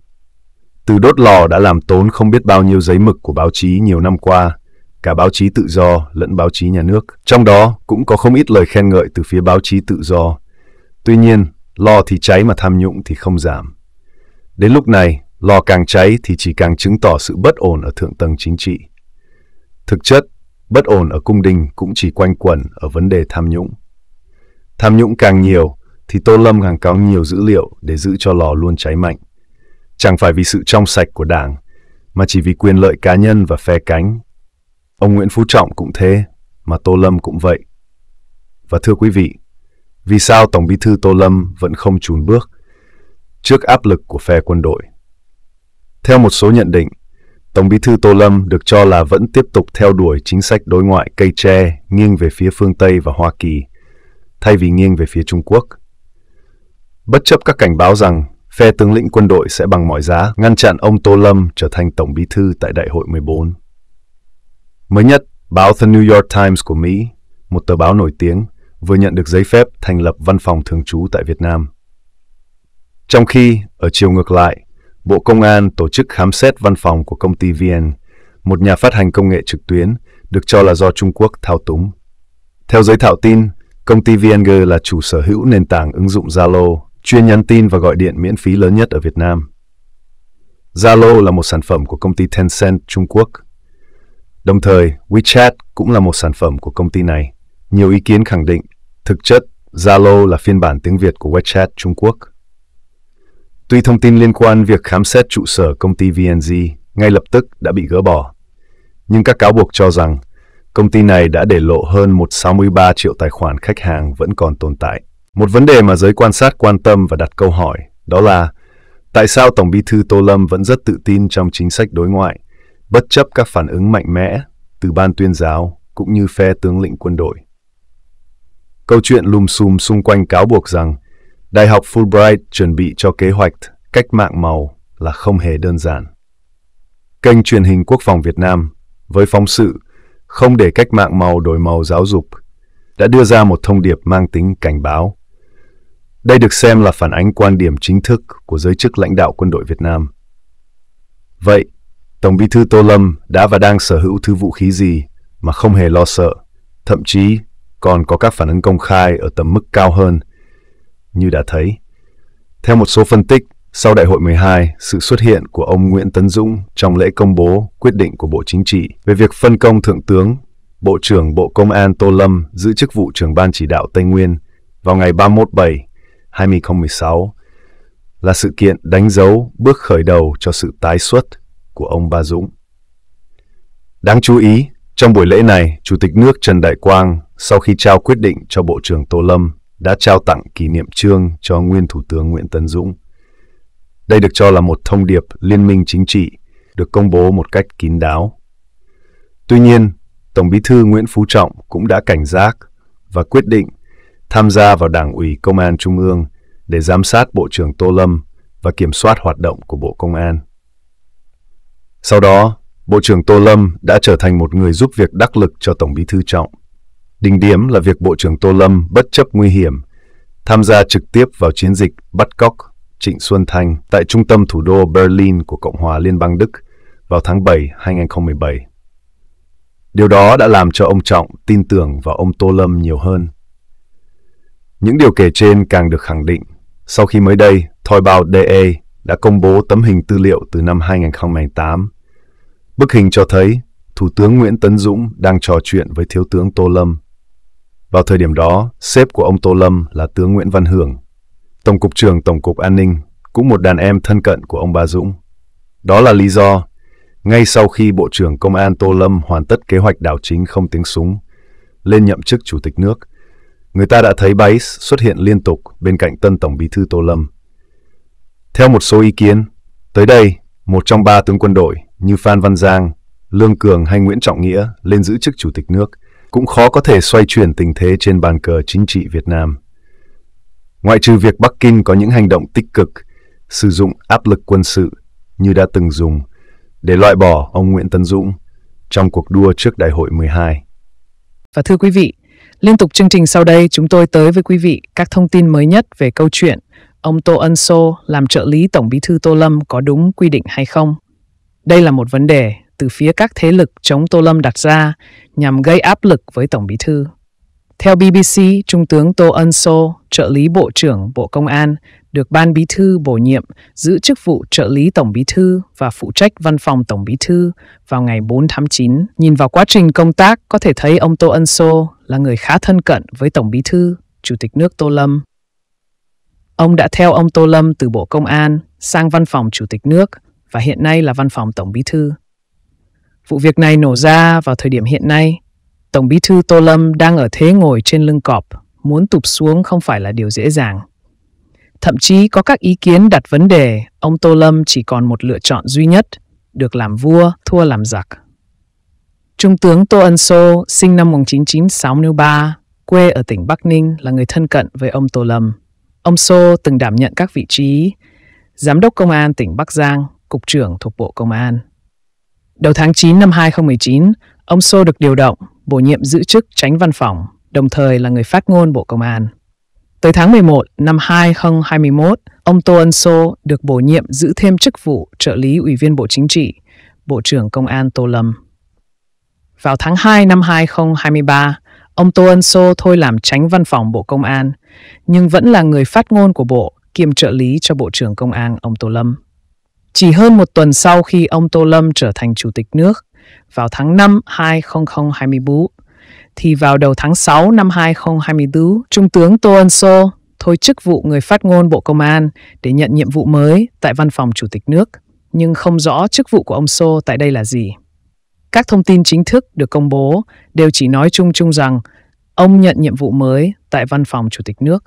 Từ đốt lò đã làm tốn không biết bao nhiêu giấy mực của báo chí nhiều năm qua, cả báo chí tự do lẫn báo chí nhà nước. Trong đó cũng có không ít lời khen ngợi từ phía báo chí tự do. Tuy nhiên, lo thì cháy mà tham nhũng thì không giảm. Đến lúc này, lo càng cháy thì chỉ càng chứng tỏ sự bất ổn ở thượng tầng chính trị. Thực chất, bất ổn ở cung đình cũng chỉ quanh quẩn ở vấn đề tham nhũng. Tham nhũng càng nhiều thì Tô Lâm càng có nhiều dữ liệu để giữ cho lò luôn cháy mạnh. Chẳng phải vì sự trong sạch của Đảng, mà chỉ vì quyền lợi cá nhân và phe cánh Ông Nguyễn Phú Trọng cũng thế, mà Tô Lâm cũng vậy. Và thưa quý vị, vì sao Tổng Bí thư Tô Lâm vẫn không chùn bước trước áp lực của phe quân đội? Theo một số nhận định, Tổng Bí thư Tô Lâm được cho là vẫn tiếp tục theo đuổi chính sách đối ngoại cây tre nghiêng về phía phương Tây và Hoa Kỳ, thay vì nghiêng về phía Trung Quốc. Bất chấp các cảnh báo rằng phe tướng lĩnh quân đội sẽ bằng mọi giá ngăn chặn ông Tô Lâm trở thành Tổng Bí thư tại Đại hội 14. Mới nhất, báo The New York Times của Mỹ, một tờ báo nổi tiếng, vừa nhận được giấy phép thành lập văn phòng thường trú tại Việt Nam. Trong khi, ở chiều ngược lại, Bộ Công an tổ chức khám xét văn phòng của công ty VN, một nhà phát hành công nghệ trực tuyến được cho là do Trung Quốc thao túng. Theo giới thạo tin, công ty VNG là chủ sở hữu nền tảng ứng dụng Zalo, chuyên nhắn tin và gọi điện miễn phí lớn nhất ở Việt Nam. Zalo là một sản phẩm của công ty Tencent Trung Quốc – Đồng thời, WeChat cũng là một sản phẩm của công ty này. Nhiều ý kiến khẳng định, thực chất Zalo là phiên bản tiếng Việt của WeChat Trung Quốc. Tuy thông tin liên quan việc khám xét trụ sở công ty VNG ngay lập tức đã bị gỡ bỏ, nhưng các cáo buộc cho rằng công ty này đã để lộ hơn 163 triệu tài khoản khách hàng vẫn còn tồn tại. Một vấn đề mà giới quan sát quan tâm và đặt câu hỏi đó là tại sao Tổng bí thư Tô Lâm vẫn rất tự tin trong chính sách đối ngoại – bất chấp các phản ứng mạnh mẽ từ ban tuyên giáo cũng như phe tướng lĩnh quân đội. Câu chuyện lùm xùm xung quanh cáo buộc rằng Đại học Fulbright chuẩn bị cho kế hoạch cách mạng màu là không hề đơn giản. Kênh truyền hình quốc phòng Việt Nam với phóng sự không để cách mạng màu đổi màu giáo dục đã đưa ra một thông điệp mang tính cảnh báo. Đây được xem là phản ánh quan điểm chính thức của giới chức lãnh đạo quân đội Việt Nam. Vậy, Tổng bí thư Tô Lâm đã và đang sở hữu thứ vũ khí gì mà không hề lo sợ, thậm chí còn có các phản ứng công khai ở tầm mức cao hơn, như đã thấy. Theo một số phân tích, sau đại hội 12, sự xuất hiện của ông Nguyễn Tấn Dũng trong lễ công bố quyết định của Bộ Chính trị về việc phân công Thượng tướng, Bộ trưởng Bộ Công an Tô Lâm giữ chức vụ trưởng ban chỉ đạo Tây Nguyên vào ngày 31 7 2016 là sự kiện đánh dấu bước khởi đầu cho sự tái xuất của ông Ba Dũng. Đáng chú ý, trong buổi lễ này, Chủ tịch nước Trần Đại Quang sau khi trao quyết định cho Bộ trưởng Tô Lâm đã trao tặng kỷ niệm trương cho nguyên Thủ tướng Nguyễn Tấn Dũng. Đây được cho là một thông điệp liên minh chính trị được công bố một cách kín đáo. Tuy nhiên, Tổng Bí thư Nguyễn Phú Trọng cũng đã cảnh giác và quyết định tham gia vào Đảng ủy Công an Trung ương để giám sát Bộ trưởng Tô Lâm và kiểm soát hoạt động của Bộ Công an. Sau đó, Bộ trưởng Tô Lâm đã trở thành một người giúp việc đắc lực cho Tổng bí thư Trọng. Đỉnh điểm là việc Bộ trưởng Tô Lâm bất chấp nguy hiểm, tham gia trực tiếp vào chiến dịch bắt cóc Trịnh Xuân Thanh tại trung tâm thủ đô Berlin của Cộng hòa Liên bang Đức vào tháng 7, 2017. Điều đó đã làm cho ông Trọng tin tưởng vào ông Tô Lâm nhiều hơn. Những điều kể trên càng được khẳng định sau khi mới đây, Thoi Bao DE đã công bố tấm hình tư liệu từ năm 2008. Bức hình cho thấy Thủ tướng Nguyễn Tấn Dũng đang trò chuyện với Thiếu tướng Tô Lâm. Vào thời điểm đó, sếp của ông Tô Lâm là tướng Nguyễn Văn Hưởng, Tổng cục trưởng Tổng cục An ninh, cũng một đàn em thân cận của ông Ba Dũng. Đó là lý do, ngay sau khi Bộ trưởng Công an Tô Lâm hoàn tất kế hoạch đảo chính không tiếng súng, lên nhậm chức Chủ tịch nước, người ta đã thấy Bice xuất hiện liên tục bên cạnh tân Tổng bí thư Tô Lâm. Theo một số ý kiến, tới đây, một trong ba tướng quân đội như Phan Văn Giang, Lương Cường hay Nguyễn Trọng Nghĩa lên giữ chức chủ tịch nước cũng khó có thể xoay chuyển tình thế trên bàn cờ chính trị Việt Nam. Ngoại trừ việc Bắc Kinh có những hành động tích cực, sử dụng áp lực quân sự như đã từng dùng để loại bỏ ông Nguyễn Tân Dũng trong cuộc đua trước Đại hội 12. Và thưa quý vị, liên tục chương trình sau đây chúng tôi tới với quý vị các thông tin mới nhất về câu chuyện ông Tô Ân Sô làm trợ lý Tổng bí thư Tô Lâm có đúng quy định hay không. Đây là một vấn đề từ phía các thế lực chống Tô Lâm đặt ra nhằm gây áp lực với Tổng bí thư. Theo BBC, Trung tướng Tô Ân Sô, trợ lý Bộ trưởng Bộ Công an, được Ban Bí thư bổ nhiệm giữ chức vụ trợ lý Tổng Bí thư và phụ trách văn phòng Tổng Bí thư vào ngày 4 tháng 9. Nhìn vào quá trình công tác, có thể thấy ông Tô Ân Sô là người khá thân cận với Tổng Bí thư, Chủ tịch nước Tô Lâm. Ông đã theo ông Tô Lâm từ Bộ Công an sang văn phòng Chủ tịch nước và hiện nay là văn phòng Tổng Bí Thư. Vụ việc này nổ ra vào thời điểm hiện nay, Tổng Bí Thư Tô Lâm đang ở thế ngồi trên lưng cọp, muốn tụp xuống không phải là điều dễ dàng. Thậm chí có các ý kiến đặt vấn đề ông Tô Lâm chỉ còn một lựa chọn duy nhất, được làm vua, thua làm giặc. Trung tướng Tô Ân Sô, sinh năm 1963, quê ở tỉnh Bắc Ninh là người thân cận với ông Tô Lâm. Ông Sô từng đảm nhận các vị trí Giám đốc Công an tỉnh Bắc Giang, Cục trưởng thuộc Bộ Công an. Đầu tháng 9 năm 2019, ông Sô được điều động, bổ nhiệm giữ chức tránh văn phòng, đồng thời là người phát ngôn Bộ Công an. Tới tháng 11 năm 2021, ông Tô Ân Sô được bổ nhiệm giữ thêm chức vụ trợ lý Ủy viên Bộ Chính trị, Bộ trưởng Công an Tô Lâm. Vào tháng 2 năm 2023, Ông Tô Ân Sô thôi làm tránh văn phòng Bộ Công an, nhưng vẫn là người phát ngôn của Bộ, kiêm trợ lý cho Bộ trưởng Công an ông Tô Lâm. Chỉ hơn một tuần sau khi ông Tô Lâm trở thành Chủ tịch nước, vào tháng 5 2024, thì vào đầu tháng 6 năm 2024, Trung tướng Tô Ân Sô thôi chức vụ người phát ngôn Bộ Công an để nhận nhiệm vụ mới tại văn phòng Chủ tịch nước, nhưng không rõ chức vụ của ông Sô tại đây là gì. Các thông tin chính thức được công bố đều chỉ nói chung chung rằng ông nhận nhiệm vụ mới tại văn phòng Chủ tịch nước.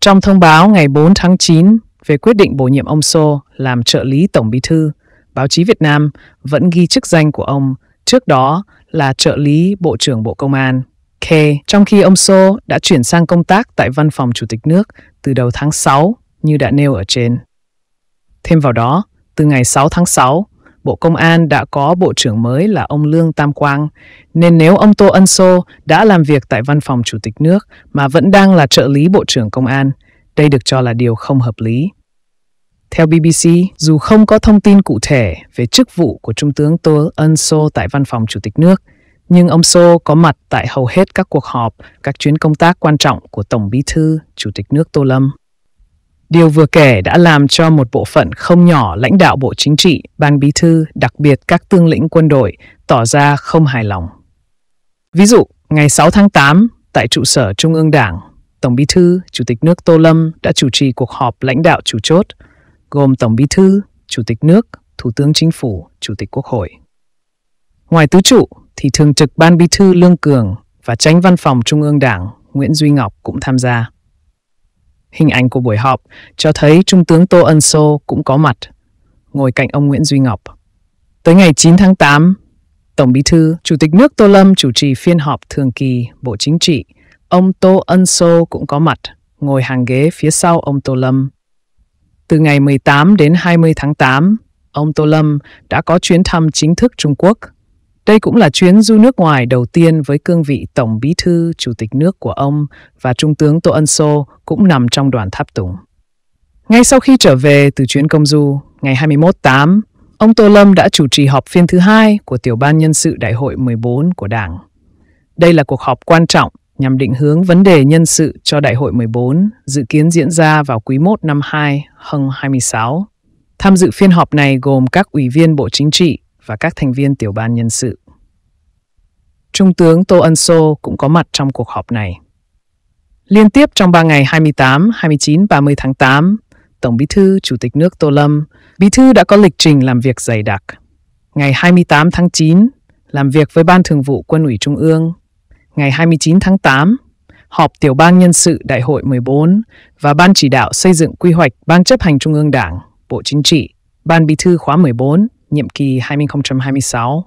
Trong thông báo ngày 4 tháng 9 về quyết định bổ nhiệm ông Sô làm trợ lý Tổng Bí thư, báo chí Việt Nam vẫn ghi chức danh của ông trước đó là trợ lý Bộ trưởng Bộ Công an. K, trong khi ông Sô đã chuyển sang công tác tại văn phòng Chủ tịch nước từ đầu tháng 6 như đã nêu ở trên. Thêm vào đó, từ ngày 6 tháng 6, Bộ Công an đã có Bộ trưởng mới là ông Lương Tam Quang, nên nếu ông Tô Ân Sô đã làm việc tại Văn phòng Chủ tịch nước mà vẫn đang là trợ lý Bộ trưởng Công an, đây được cho là điều không hợp lý. Theo BBC, dù không có thông tin cụ thể về chức vụ của Trung tướng Tô Ân Sô tại Văn phòng Chủ tịch nước, nhưng ông Sô có mặt tại hầu hết các cuộc họp, các chuyến công tác quan trọng của Tổng Bí thư, Chủ tịch nước Tô Lâm. Điều vừa kể đã làm cho một bộ phận không nhỏ lãnh đạo Bộ Chính trị, Ban Bí thư, đặc biệt các tương lĩnh quân đội tỏ ra không hài lòng. Ví dụ, ngày 6 tháng 8, tại trụ sở Trung ương Đảng, Tổng Bí thư, Chủ tịch nước Tô Lâm đã chủ trì cuộc họp lãnh đạo chủ chốt, gồm Tổng Bí thư, Chủ tịch nước, Thủ tướng Chính phủ, Chủ tịch Quốc hội. Ngoài tứ trụ, thì Thường trực Ban Bí thư Lương Cường và Tránh Văn phòng Trung ương Đảng Nguyễn Duy Ngọc cũng tham gia. Hình ảnh của buổi họp cho thấy Trung tướng Tô Ân Sô cũng có mặt, ngồi cạnh ông Nguyễn Duy Ngọc. Tới ngày 9 tháng 8, Tổng Bí thư, Chủ tịch nước Tô Lâm chủ trì phiên họp thường kỳ Bộ Chính trị. Ông Tô Ân Sô cũng có mặt, ngồi hàng ghế phía sau ông Tô Lâm. Từ ngày 18 đến 20 tháng 8, ông Tô Lâm đã có chuyến thăm chính thức Trung Quốc – đây cũng là chuyến du nước ngoài đầu tiên với cương vị Tổng Bí thư Chủ tịch nước của ông và Trung tướng Tô Ân Sô cũng nằm trong đoàn tháp tùng. Ngay sau khi trở về từ chuyến công du, ngày 21 8, ông Tô Lâm đã chủ trì họp phiên thứ hai của Tiểu ban Nhân sự Đại hội 14 của Đảng. Đây là cuộc họp quan trọng nhằm định hướng vấn đề nhân sự cho Đại hội 14 dự kiến diễn ra vào quý 1 năm 2026. Tham dự phiên họp này gồm các ủy viên Bộ Chính trị, và các thành viên tiểu ban nhân sự. Trung tướng Tô Ân Sô cũng có mặt trong cuộc họp này. Liên tiếp trong 3 ngày 28, 29, 30 tháng 8, Tổng Bí thư, Chủ tịch nước Tô Lâm, Bí thư đã có lịch trình làm việc dày đặc. Ngày 28 tháng 9, làm việc với Ban Thường vụ Quân ủy Trung ương. Ngày 29 tháng 8, họp tiểu ban nhân sự Đại hội 14 và Ban chỉ đạo xây dựng quy hoạch Ban chấp hành Trung ương Đảng, Bộ Chính trị, Ban Bí thư khóa 14 nhiệm kỳ 2026-2031.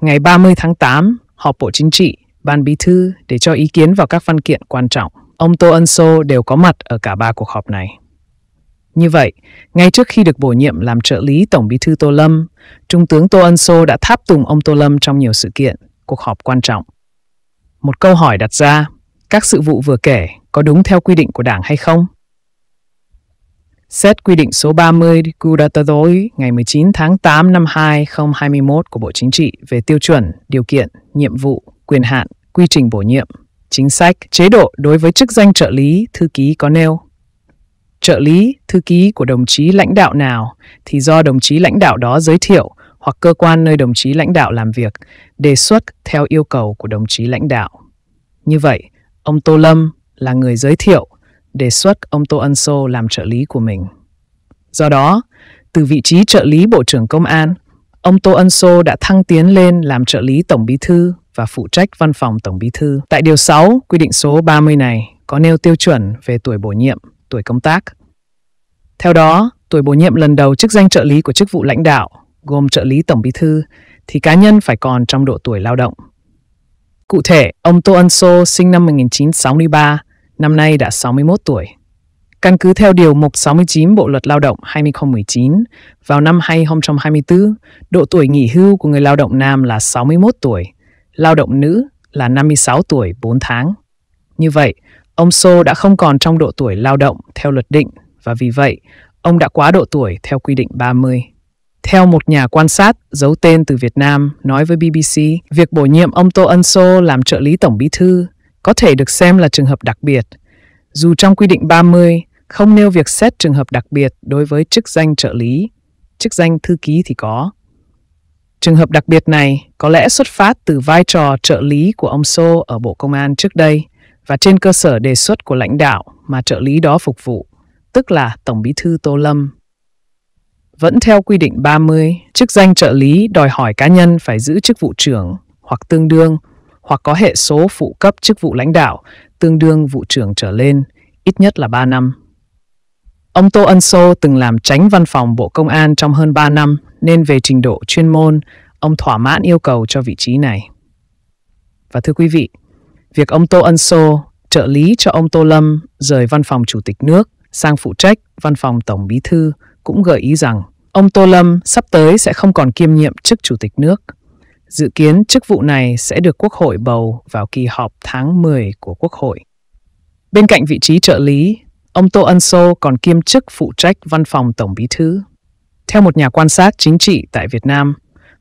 Ngày 30 tháng 8, họp Bộ Chính trị, Ban Bí thư để cho ý kiến vào các văn kiện quan trọng. Ông Tô Ân Sô đều có mặt ở cả ba cuộc họp này. Như vậy, ngay trước khi được bổ nhiệm làm trợ lý Tổng Bí thư Tô Lâm, Trung tướng Tô Ân Sô đã tháp tùng ông Tô Lâm trong nhiều sự kiện, cuộc họp quan trọng. Một câu hỏi đặt ra, các sự vụ vừa kể có đúng theo quy định của Đảng hay không? xét quy định số 30 QDATA-DOI ngày 19 tháng 8 năm 2021 của Bộ Chính trị về tiêu chuẩn, điều kiện, nhiệm vụ, quyền hạn, quy trình bổ nhiệm, chính sách, chế độ đối với chức danh trợ lý, thư ký có nêu. Trợ lý, thư ký của đồng chí lãnh đạo nào thì do đồng chí lãnh đạo đó giới thiệu hoặc cơ quan nơi đồng chí lãnh đạo làm việc đề xuất theo yêu cầu của đồng chí lãnh đạo. Như vậy, ông Tô Lâm là người giới thiệu đề xuất ông Tô Ân Sô làm trợ lý của mình. Do đó, từ vị trí trợ lý Bộ trưởng Công an, ông Tô Ân Sô đã thăng tiến lên làm trợ lý Tổng Bí Thư và phụ trách văn phòng Tổng Bí Thư. Tại Điều 6, quy định số 30 này có nêu tiêu chuẩn về tuổi bổ nhiệm, tuổi công tác. Theo đó, tuổi bổ nhiệm lần đầu chức danh trợ lý của chức vụ lãnh đạo, gồm trợ lý Tổng Bí Thư, thì cá nhân phải còn trong độ tuổi lao động. Cụ thể, ông Tô Ân Sô sinh năm 1963, năm nay đã 61 tuổi. Căn cứ theo Điều Mục 69 Bộ Luật Lao động 2019, vào năm 2024, độ tuổi nghỉ hưu của người lao động nam là 61 tuổi, lao động nữ là 56 tuổi 4 tháng. Như vậy, ông Sô đã không còn trong độ tuổi lao động theo luật định và vì vậy, ông đã quá độ tuổi theo quy định 30. Theo một nhà quan sát giấu tên từ Việt Nam nói với BBC, việc bổ nhiệm ông Tô Ân Sô làm trợ lý tổng bí thư có thể được xem là trường hợp đặc biệt, dù trong quy định 30 không nêu việc xét trường hợp đặc biệt đối với chức danh trợ lý, chức danh thư ký thì có. Trường hợp đặc biệt này có lẽ xuất phát từ vai trò trợ lý của ông Sô ở Bộ Công an trước đây và trên cơ sở đề xuất của lãnh đạo mà trợ lý đó phục vụ, tức là Tổng bí thư Tô Lâm. Vẫn theo quy định 30, chức danh trợ lý đòi hỏi cá nhân phải giữ chức vụ trưởng hoặc tương đương hoặc có hệ số phụ cấp chức vụ lãnh đạo tương đương vụ trưởng trở lên, ít nhất là 3 năm. Ông Tô Ân Sô từng làm tránh văn phòng Bộ Công an trong hơn 3 năm, nên về trình độ chuyên môn, ông thỏa mãn yêu cầu cho vị trí này. Và thưa quý vị, việc ông Tô Ân Sô trợ lý cho ông Tô Lâm rời văn phòng Chủ tịch nước sang phụ trách văn phòng Tổng Bí Thư cũng gợi ý rằng ông Tô Lâm sắp tới sẽ không còn kiêm nhiệm chức Chủ tịch nước Dự kiến chức vụ này sẽ được Quốc hội bầu vào kỳ họp tháng 10 của Quốc hội. Bên cạnh vị trí trợ lý, ông Tô Ân Sô còn kiêm chức phụ trách văn phòng Tổng Bí Thư. Theo một nhà quan sát chính trị tại Việt Nam,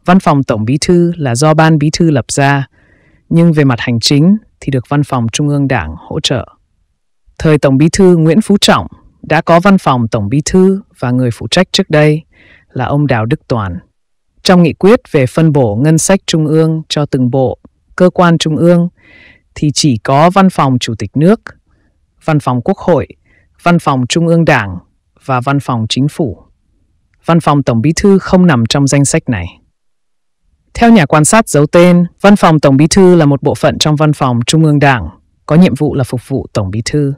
văn phòng Tổng Bí Thư là do Ban Bí Thư lập ra, nhưng về mặt hành chính thì được Văn phòng Trung ương Đảng hỗ trợ. Thời Tổng Bí Thư Nguyễn Phú Trọng đã có văn phòng Tổng Bí Thư và người phụ trách trước đây là ông Đào Đức Toàn. Trong nghị quyết về phân bổ ngân sách trung ương cho từng bộ, cơ quan trung ương thì chỉ có văn phòng chủ tịch nước, văn phòng quốc hội, văn phòng trung ương đảng và văn phòng chính phủ. Văn phòng tổng bí thư không nằm trong danh sách này. Theo nhà quan sát giấu tên, văn phòng tổng bí thư là một bộ phận trong văn phòng trung ương đảng, có nhiệm vụ là phục vụ tổng bí thư.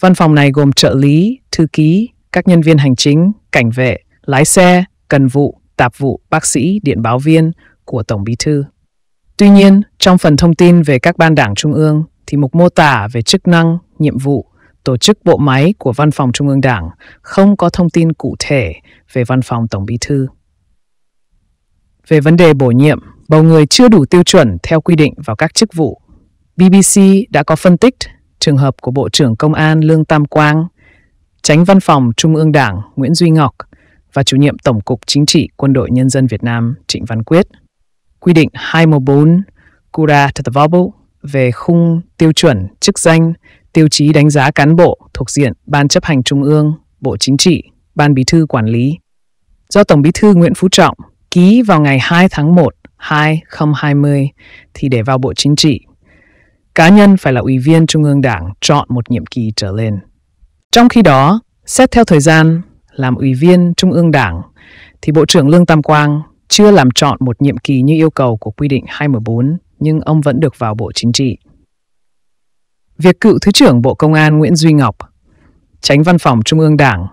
Văn phòng này gồm trợ lý, thư ký, các nhân viên hành chính, cảnh vệ, lái xe, cần vụ, tạp vụ bác sĩ, điện báo viên của Tổng Bí Thư. Tuy nhiên, trong phần thông tin về các ban đảng trung ương thì mục mô tả về chức năng, nhiệm vụ, tổ chức bộ máy của Văn phòng Trung ương Đảng không có thông tin cụ thể về Văn phòng Tổng Bí Thư. Về vấn đề bổ nhiệm, bầu người chưa đủ tiêu chuẩn theo quy định vào các chức vụ. BBC đã có phân tích trường hợp của Bộ trưởng Công an Lương Tam Quang, tránh văn phòng Trung ương Đảng Nguyễn Duy Ngọc và chủ nhiệm Tổng cục Chính trị Quân đội Nhân dân Việt Nam Trịnh Văn Quyết quy định 214 Cura Tatavabu về khung tiêu chuẩn, chức danh, tiêu chí đánh giá cán bộ thuộc diện Ban chấp hành Trung ương, Bộ Chính trị, Ban Bí thư Quản lý do Tổng Bí thư Nguyễn Phú Trọng ký vào ngày 2 tháng 1 2020 thì để vào Bộ Chính trị. Cá nhân phải là ủy viên Trung ương Đảng chọn một nhiệm kỳ trở lên. Trong khi đó, xét theo thời gian, làm ủy viên Trung ương Đảng thì Bộ trưởng Lương Tam Quang chưa làm chọn một nhiệm kỳ như yêu cầu của quy định 214 nhưng ông vẫn được vào Bộ Chính trị. Việc cựu Thứ trưởng Bộ Công an Nguyễn Duy Ngọc, tránh văn phòng Trung ương Đảng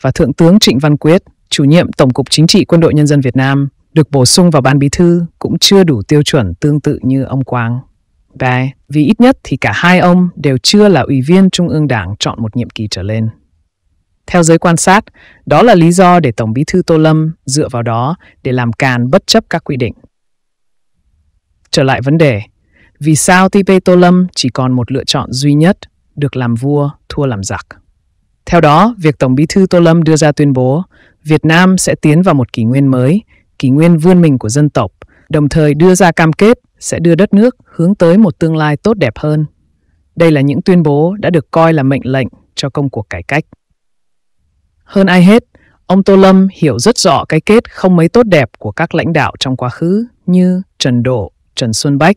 và Thượng tướng Trịnh Văn Quyết, chủ nhiệm Tổng cục Chính trị Quân đội Nhân dân Việt Nam, được bổ sung vào Ban Bí thư cũng chưa đủ tiêu chuẩn tương tự như ông Quang. Đây, vì ít nhất thì cả hai ông đều chưa là ủy viên Trung ương Đảng chọn một nhiệm kỳ trở lên. Theo giới quan sát, đó là lý do để Tổng bí thư Tô Lâm dựa vào đó để làm càn bất chấp các quy định. Trở lại vấn đề, vì sao TP Tô Lâm chỉ còn một lựa chọn duy nhất, được làm vua, thua làm giặc? Theo đó, việc Tổng bí thư Tô Lâm đưa ra tuyên bố Việt Nam sẽ tiến vào một kỷ nguyên mới, kỷ nguyên vươn mình của dân tộc, đồng thời đưa ra cam kết sẽ đưa đất nước hướng tới một tương lai tốt đẹp hơn. Đây là những tuyên bố đã được coi là mệnh lệnh cho công cuộc cải cách. Hơn ai hết, ông Tô Lâm hiểu rất rõ cái kết không mấy tốt đẹp của các lãnh đạo trong quá khứ như Trần Độ, Trần Xuân Bách.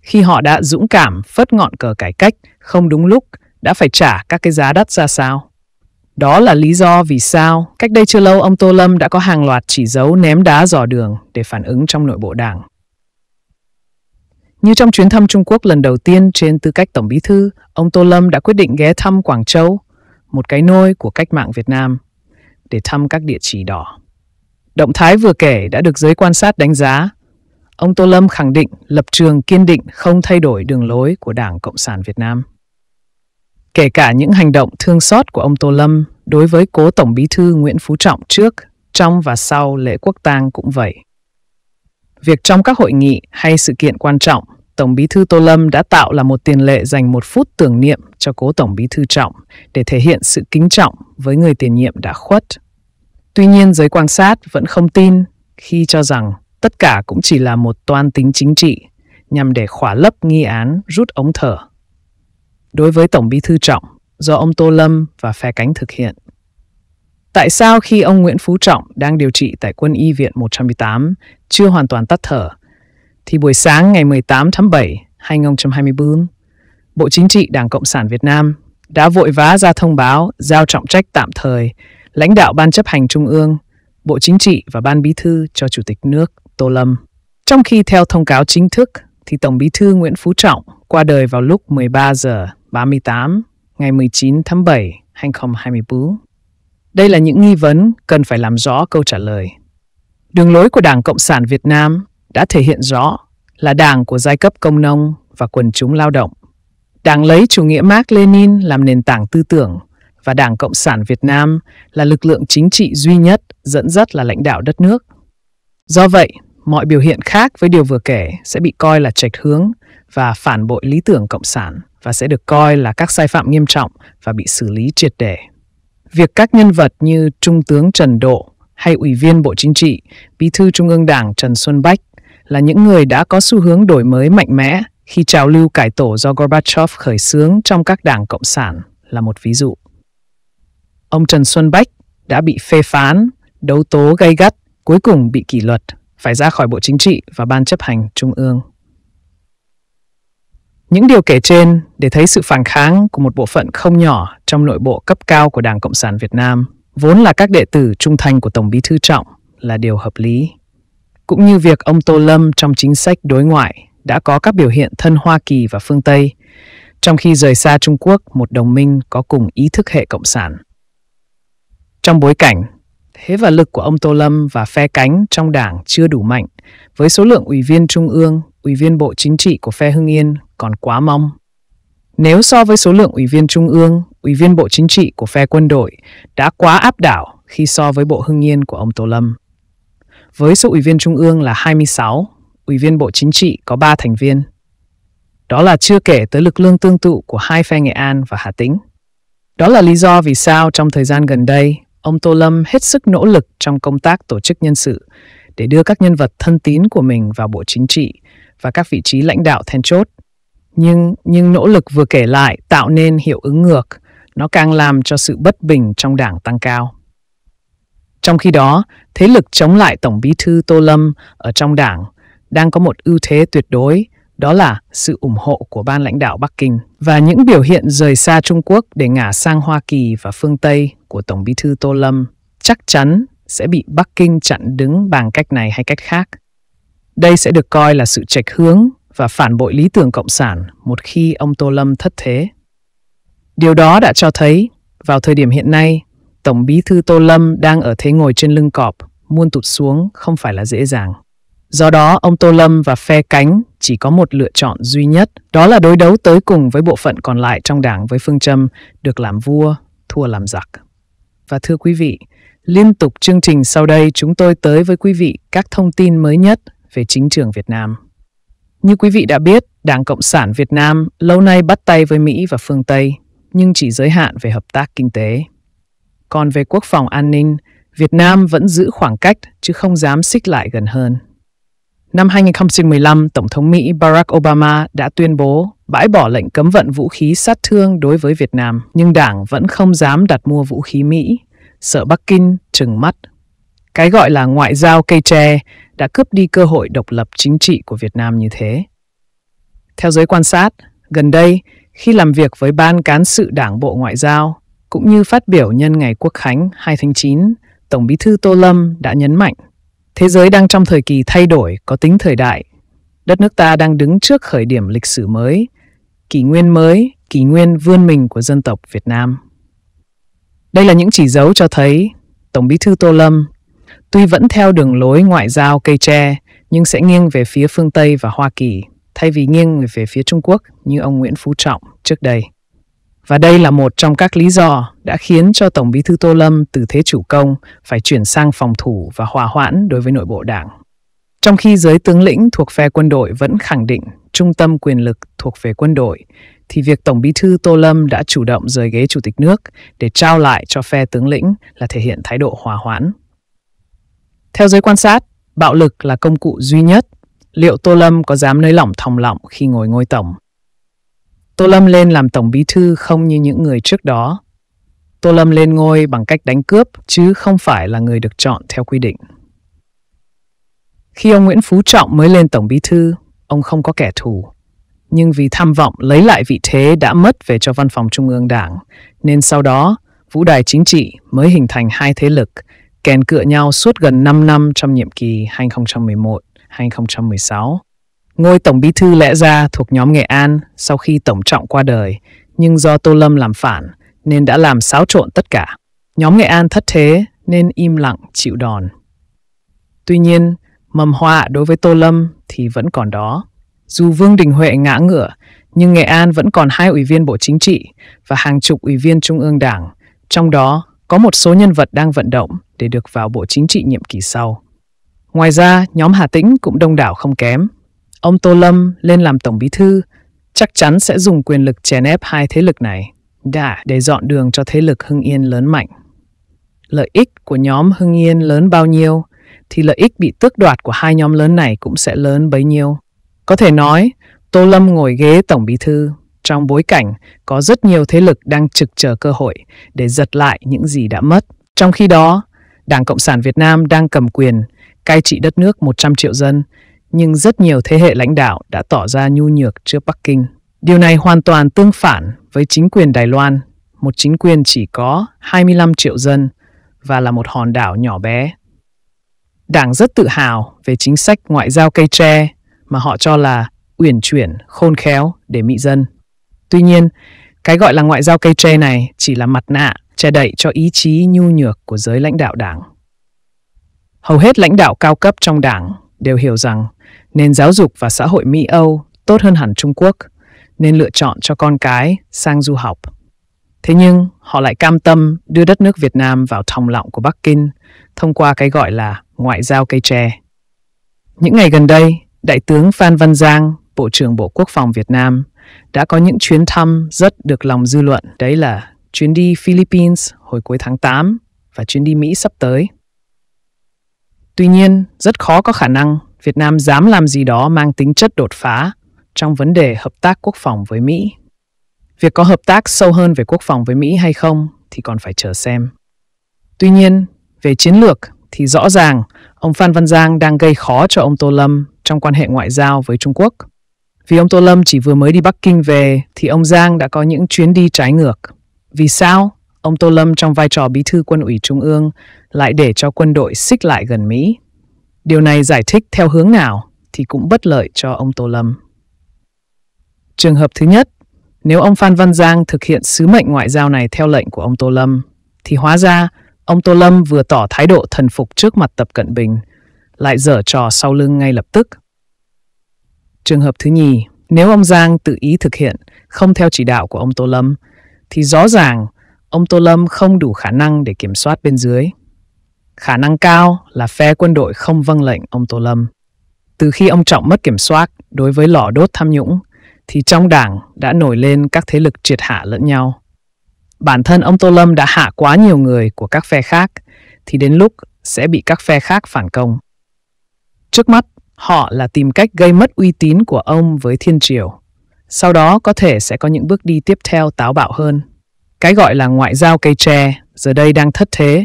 Khi họ đã dũng cảm phất ngọn cờ cải cách không đúng lúc, đã phải trả các cái giá đắt ra sao. Đó là lý do vì sao cách đây chưa lâu ông Tô Lâm đã có hàng loạt chỉ dấu ném đá dò đường để phản ứng trong nội bộ đảng. Như trong chuyến thăm Trung Quốc lần đầu tiên trên tư cách Tổng Bí Thư, ông Tô Lâm đã quyết định ghé thăm Quảng Châu một cái nôi của cách mạng Việt Nam, để thăm các địa chỉ đỏ. Động thái vừa kể đã được giới quan sát đánh giá. Ông Tô Lâm khẳng định lập trường kiên định không thay đổi đường lối của Đảng Cộng sản Việt Nam. Kể cả những hành động thương xót của ông Tô Lâm đối với cố Tổng Bí thư Nguyễn Phú Trọng trước, trong và sau lễ quốc tang cũng vậy. Việc trong các hội nghị hay sự kiện quan trọng Tổng bí thư Tô Lâm đã tạo là một tiền lệ dành một phút tưởng niệm cho cố Tổng bí thư Trọng để thể hiện sự kính trọng với người tiền nhiệm đã khuất. Tuy nhiên, giới quan sát vẫn không tin khi cho rằng tất cả cũng chỉ là một toan tính chính trị nhằm để khỏa lấp nghi án rút ống thở. Đối với Tổng bí thư Trọng, do ông Tô Lâm và phe cánh thực hiện. Tại sao khi ông Nguyễn Phú Trọng đang điều trị tại quân y viện 118 chưa hoàn toàn tắt thở thì buổi sáng ngày 18 tháng 7, 2024, Bộ Chính trị Đảng Cộng sản Việt Nam đã vội vã ra thông báo giao trọng trách tạm thời lãnh đạo Ban chấp hành Trung ương, Bộ Chính trị và Ban Bí thư cho Chủ tịch nước Tô Lâm. Trong khi theo thông cáo chính thức thì Tổng Bí thư Nguyễn Phú Trọng qua đời vào lúc 13 giờ 38 ngày 19 tháng 7, 2024. Đây là những nghi vấn cần phải làm rõ câu trả lời. Đường lối của Đảng Cộng sản Việt Nam đã thể hiện rõ là đảng của giai cấp công nông và quần chúng lao động. Đảng lấy chủ nghĩa Mark Lenin làm nền tảng tư tưởng và Đảng Cộng sản Việt Nam là lực lượng chính trị duy nhất dẫn dắt là lãnh đạo đất nước. Do vậy, mọi biểu hiện khác với điều vừa kể sẽ bị coi là trạch hướng và phản bội lý tưởng cộng sản và sẽ được coi là các sai phạm nghiêm trọng và bị xử lý triệt để. Việc các nhân vật như Trung tướng Trần Độ hay Ủy viên Bộ Chính trị, Bí thư Trung ương Đảng Trần Xuân Bách là những người đã có xu hướng đổi mới mạnh mẽ khi trào lưu cải tổ do Gorbachev khởi xướng trong các đảng Cộng sản là một ví dụ. Ông Trần Xuân Bách đã bị phê phán, đấu tố gay gắt, cuối cùng bị kỷ luật, phải ra khỏi Bộ Chính trị và Ban chấp hành Trung ương. Những điều kể trên để thấy sự phản kháng của một bộ phận không nhỏ trong nội bộ cấp cao của Đảng Cộng sản Việt Nam, vốn là các đệ tử trung thành của Tổng Bí thư Trọng, là điều hợp lý cũng như việc ông Tô Lâm trong chính sách đối ngoại đã có các biểu hiện thân Hoa Kỳ và phương Tây, trong khi rời xa Trung Quốc một đồng minh có cùng ý thức hệ cộng sản. Trong bối cảnh, thế và lực của ông Tô Lâm và phe cánh trong đảng chưa đủ mạnh, với số lượng ủy viên trung ương, ủy viên bộ chính trị của phe Hưng Yên còn quá mong. Nếu so với số lượng ủy viên trung ương, ủy viên bộ chính trị của phe quân đội đã quá áp đảo khi so với bộ Hưng Yên của ông Tô Lâm với số ủy viên trung ương là 26, ủy viên Bộ Chính trị có 3 thành viên. Đó là chưa kể tới lực lượng tương tự của hai phe Nghệ An và Hà Tĩnh. Đó là lý do vì sao trong thời gian gần đây, ông Tô Lâm hết sức nỗ lực trong công tác tổ chức nhân sự để đưa các nhân vật thân tín của mình vào Bộ Chính trị và các vị trí lãnh đạo then chốt. Nhưng nhưng nỗ lực vừa kể lại tạo nên hiệu ứng ngược, nó càng làm cho sự bất bình trong đảng tăng cao. Trong khi đó, thế lực chống lại Tổng bí thư Tô Lâm ở trong đảng đang có một ưu thế tuyệt đối, đó là sự ủng hộ của ban lãnh đạo Bắc Kinh và những biểu hiện rời xa Trung Quốc để ngả sang Hoa Kỳ và phương Tây của Tổng bí thư Tô Lâm chắc chắn sẽ bị Bắc Kinh chặn đứng bằng cách này hay cách khác. Đây sẽ được coi là sự trạch hướng và phản bội lý tưởng cộng sản một khi ông Tô Lâm thất thế. Điều đó đã cho thấy, vào thời điểm hiện nay, Tổng bí thư Tô Lâm đang ở thế ngồi trên lưng cọp, muôn tụt xuống không phải là dễ dàng. Do đó, ông Tô Lâm và phe cánh chỉ có một lựa chọn duy nhất, đó là đối đấu tới cùng với bộ phận còn lại trong đảng với phương châm được làm vua, thua làm giặc. Và thưa quý vị, liên tục chương trình sau đây chúng tôi tới với quý vị các thông tin mới nhất về chính trường Việt Nam. Như quý vị đã biết, Đảng Cộng sản Việt Nam lâu nay bắt tay với Mỹ và phương Tây, nhưng chỉ giới hạn về hợp tác kinh tế. Còn về quốc phòng an ninh, Việt Nam vẫn giữ khoảng cách chứ không dám xích lại gần hơn. Năm 2015, Tổng thống Mỹ Barack Obama đã tuyên bố bãi bỏ lệnh cấm vận vũ khí sát thương đối với Việt Nam, nhưng Đảng vẫn không dám đặt mua vũ khí Mỹ, sợ Bắc Kinh trừng mắt. Cái gọi là ngoại giao cây tre đã cướp đi cơ hội độc lập chính trị của Việt Nam như thế. Theo giới quan sát, gần đây, khi làm việc với Ban Cán sự Đảng Bộ Ngoại giao, cũng như phát biểu nhân ngày Quốc khánh 2 tháng 9, Tổng bí thư Tô Lâm đã nhấn mạnh, thế giới đang trong thời kỳ thay đổi có tính thời đại. Đất nước ta đang đứng trước khởi điểm lịch sử mới, kỷ nguyên mới, kỷ nguyên vươn mình của dân tộc Việt Nam. Đây là những chỉ dấu cho thấy Tổng bí thư Tô Lâm tuy vẫn theo đường lối ngoại giao cây tre nhưng sẽ nghiêng về phía phương Tây và Hoa Kỳ thay vì nghiêng về phía Trung Quốc như ông Nguyễn Phú Trọng trước đây. Và đây là một trong các lý do đã khiến cho Tổng bí thư Tô Lâm từ thế chủ công phải chuyển sang phòng thủ và hòa hoãn đối với nội bộ đảng. Trong khi giới tướng lĩnh thuộc phe quân đội vẫn khẳng định trung tâm quyền lực thuộc về quân đội, thì việc Tổng bí thư Tô Lâm đã chủ động rời ghế chủ tịch nước để trao lại cho phe tướng lĩnh là thể hiện thái độ hòa hoãn. Theo giới quan sát, bạo lực là công cụ duy nhất. Liệu Tô Lâm có dám nới lỏng thòng lọng khi ngồi ngôi tổng? Tô Lâm lên làm tổng bí thư không như những người trước đó. Tô Lâm lên ngôi bằng cách đánh cướp chứ không phải là người được chọn theo quy định. Khi ông Nguyễn Phú Trọng mới lên tổng bí thư, ông không có kẻ thù. Nhưng vì tham vọng lấy lại vị thế đã mất về cho văn phòng trung ương đảng, nên sau đó, vũ đài chính trị mới hình thành hai thế lực, kèn cựa nhau suốt gần 5 năm trong nhiệm kỳ 2011-2016 Ngôi Tổng Bí thư lẽ ra thuộc nhóm Nghệ An sau khi Tổng Trọng qua đời, nhưng do Tô Lâm làm phản nên đã làm xáo trộn tất cả. Nhóm Nghệ An thất thế nên im lặng chịu đòn. Tuy nhiên, mầm họa đối với Tô Lâm thì vẫn còn đó. Dù Vương Đình Huệ ngã ngựa, nhưng Nghệ An vẫn còn hai ủy viên Bộ Chính trị và hàng chục ủy viên Trung ương Đảng, trong đó có một số nhân vật đang vận động để được vào Bộ Chính trị nhiệm kỳ sau. Ngoài ra, nhóm Hà Tĩnh cũng đông đảo không kém, ông Tô Lâm lên làm Tổng Bí Thư chắc chắn sẽ dùng quyền lực chèn ép hai thế lực này đã để dọn đường cho thế lực Hưng Yên lớn mạnh. Lợi ích của nhóm Hưng Yên lớn bao nhiêu thì lợi ích bị tước đoạt của hai nhóm lớn này cũng sẽ lớn bấy nhiêu. Có thể nói, Tô Lâm ngồi ghế Tổng Bí Thư trong bối cảnh có rất nhiều thế lực đang trực chờ cơ hội để giật lại những gì đã mất. Trong khi đó, Đảng Cộng sản Việt Nam đang cầm quyền, cai trị đất nước 100 triệu dân nhưng rất nhiều thế hệ lãnh đạo đã tỏ ra nhu nhược trước Bắc Kinh. Điều này hoàn toàn tương phản với chính quyền Đài Loan, một chính quyền chỉ có 25 triệu dân và là một hòn đảo nhỏ bé. Đảng rất tự hào về chính sách ngoại giao cây tre mà họ cho là uyển chuyển, khôn khéo để mị dân. Tuy nhiên, cái gọi là ngoại giao cây tre này chỉ là mặt nạ che đậy cho ý chí nhu nhược của giới lãnh đạo đảng. Hầu hết lãnh đạo cao cấp trong đảng đều hiểu rằng nền giáo dục và xã hội Mỹ Âu tốt hơn hẳn Trung Quốc nên lựa chọn cho con cái sang du học. Thế nhưng họ lại cam tâm đưa đất nước Việt Nam vào thòng lọng của Bắc Kinh thông qua cái gọi là ngoại giao cây tre. Những ngày gần đây, Đại tướng Phan Văn Giang, Bộ trưởng Bộ Quốc phòng Việt Nam, đã có những chuyến thăm rất được lòng dư luận. Đấy là chuyến đi Philippines hồi cuối tháng 8 và chuyến đi Mỹ sắp tới. Tuy nhiên, rất khó có khả năng Việt Nam dám làm gì đó mang tính chất đột phá trong vấn đề hợp tác quốc phòng với Mỹ. Việc có hợp tác sâu hơn về quốc phòng với Mỹ hay không thì còn phải chờ xem. Tuy nhiên, về chiến lược thì rõ ràng ông Phan Văn Giang đang gây khó cho ông Tô Lâm trong quan hệ ngoại giao với Trung Quốc. Vì ông Tô Lâm chỉ vừa mới đi Bắc Kinh về thì ông Giang đã có những chuyến đi trái ngược. Vì sao? Ông Tô Lâm trong vai trò bí thư quân ủy Trung ương lại để cho quân đội xích lại gần Mỹ. Điều này giải thích theo hướng nào thì cũng bất lợi cho ông Tô Lâm. Trường hợp thứ nhất, nếu ông Phan Văn Giang thực hiện sứ mệnh ngoại giao này theo lệnh của ông Tô Lâm, thì hóa ra ông Tô Lâm vừa tỏ thái độ thần phục trước mặt Tập Cận Bình, lại dở trò sau lưng ngay lập tức. Trường hợp thứ nhì, nếu ông Giang tự ý thực hiện, không theo chỉ đạo của ông Tô Lâm, thì rõ ràng ông Tô Lâm không đủ khả năng để kiểm soát bên dưới. Khả năng cao là phe quân đội không vâng lệnh ông Tô Lâm. Từ khi ông Trọng mất kiểm soát đối với lò đốt tham nhũng, thì trong đảng đã nổi lên các thế lực triệt hạ lẫn nhau. Bản thân ông Tô Lâm đã hạ quá nhiều người của các phe khác, thì đến lúc sẽ bị các phe khác phản công. Trước mắt, họ là tìm cách gây mất uy tín của ông với thiên triều. Sau đó có thể sẽ có những bước đi tiếp theo táo bạo hơn. Cái gọi là ngoại giao cây tre giờ đây đang thất thế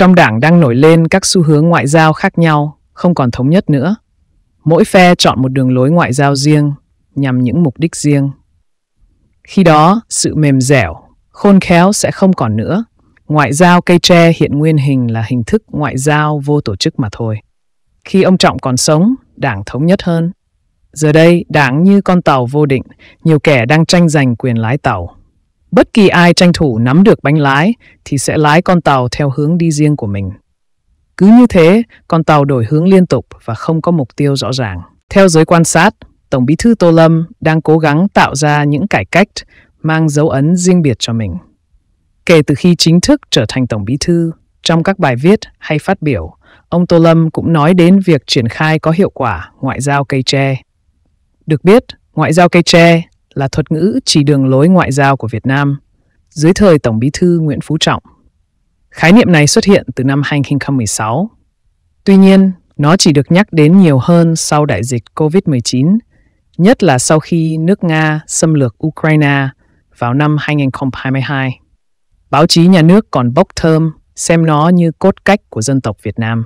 trong đảng đang nổi lên các xu hướng ngoại giao khác nhau, không còn thống nhất nữa. Mỗi phe chọn một đường lối ngoại giao riêng, nhằm những mục đích riêng. Khi đó, sự mềm dẻo, khôn khéo sẽ không còn nữa. Ngoại giao cây tre hiện nguyên hình là hình thức ngoại giao vô tổ chức mà thôi. Khi ông Trọng còn sống, đảng thống nhất hơn. Giờ đây, đảng như con tàu vô định, nhiều kẻ đang tranh giành quyền lái tàu, Bất kỳ ai tranh thủ nắm được bánh lái thì sẽ lái con tàu theo hướng đi riêng của mình. Cứ như thế, con tàu đổi hướng liên tục và không có mục tiêu rõ ràng. Theo giới quan sát, Tổng bí thư Tô Lâm đang cố gắng tạo ra những cải cách mang dấu ấn riêng biệt cho mình. Kể từ khi chính thức trở thành Tổng bí thư, trong các bài viết hay phát biểu, ông Tô Lâm cũng nói đến việc triển khai có hiệu quả ngoại giao cây tre. Được biết, ngoại giao cây tre là thuật ngữ chỉ đường lối ngoại giao của Việt Nam dưới thời Tổng Bí thư Nguyễn Phú Trọng. Khái niệm này xuất hiện từ năm 2016. Tuy nhiên, nó chỉ được nhắc đến nhiều hơn sau đại dịch COVID-19, nhất là sau khi nước Nga xâm lược Ukraine vào năm 2022. Báo chí nhà nước còn bốc thơm xem nó như cốt cách của dân tộc Việt Nam.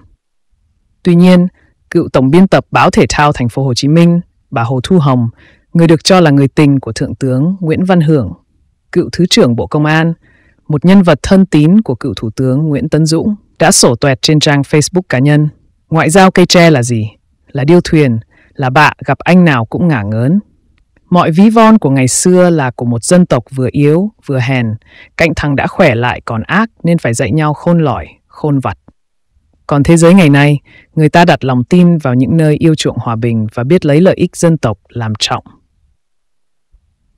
Tuy nhiên, cựu tổng biên tập báo thể thao thành phố Hồ Chí Minh, bà Hồ Thu Hồng người được cho là người tình của Thượng tướng Nguyễn Văn Hưởng, cựu Thứ trưởng Bộ Công an, một nhân vật thân tín của cựu Thủ tướng Nguyễn Tấn Dũng, đã sổ tuẹt trên trang Facebook cá nhân. Ngoại giao cây tre là gì? Là điêu thuyền, là bạn gặp anh nào cũng ngả ngớn. Mọi ví von của ngày xưa là của một dân tộc vừa yếu, vừa hèn, cạnh thằng đã khỏe lại còn ác nên phải dạy nhau khôn lỏi, khôn vặt. Còn thế giới ngày nay, người ta đặt lòng tin vào những nơi yêu chuộng hòa bình và biết lấy lợi ích dân tộc làm trọng.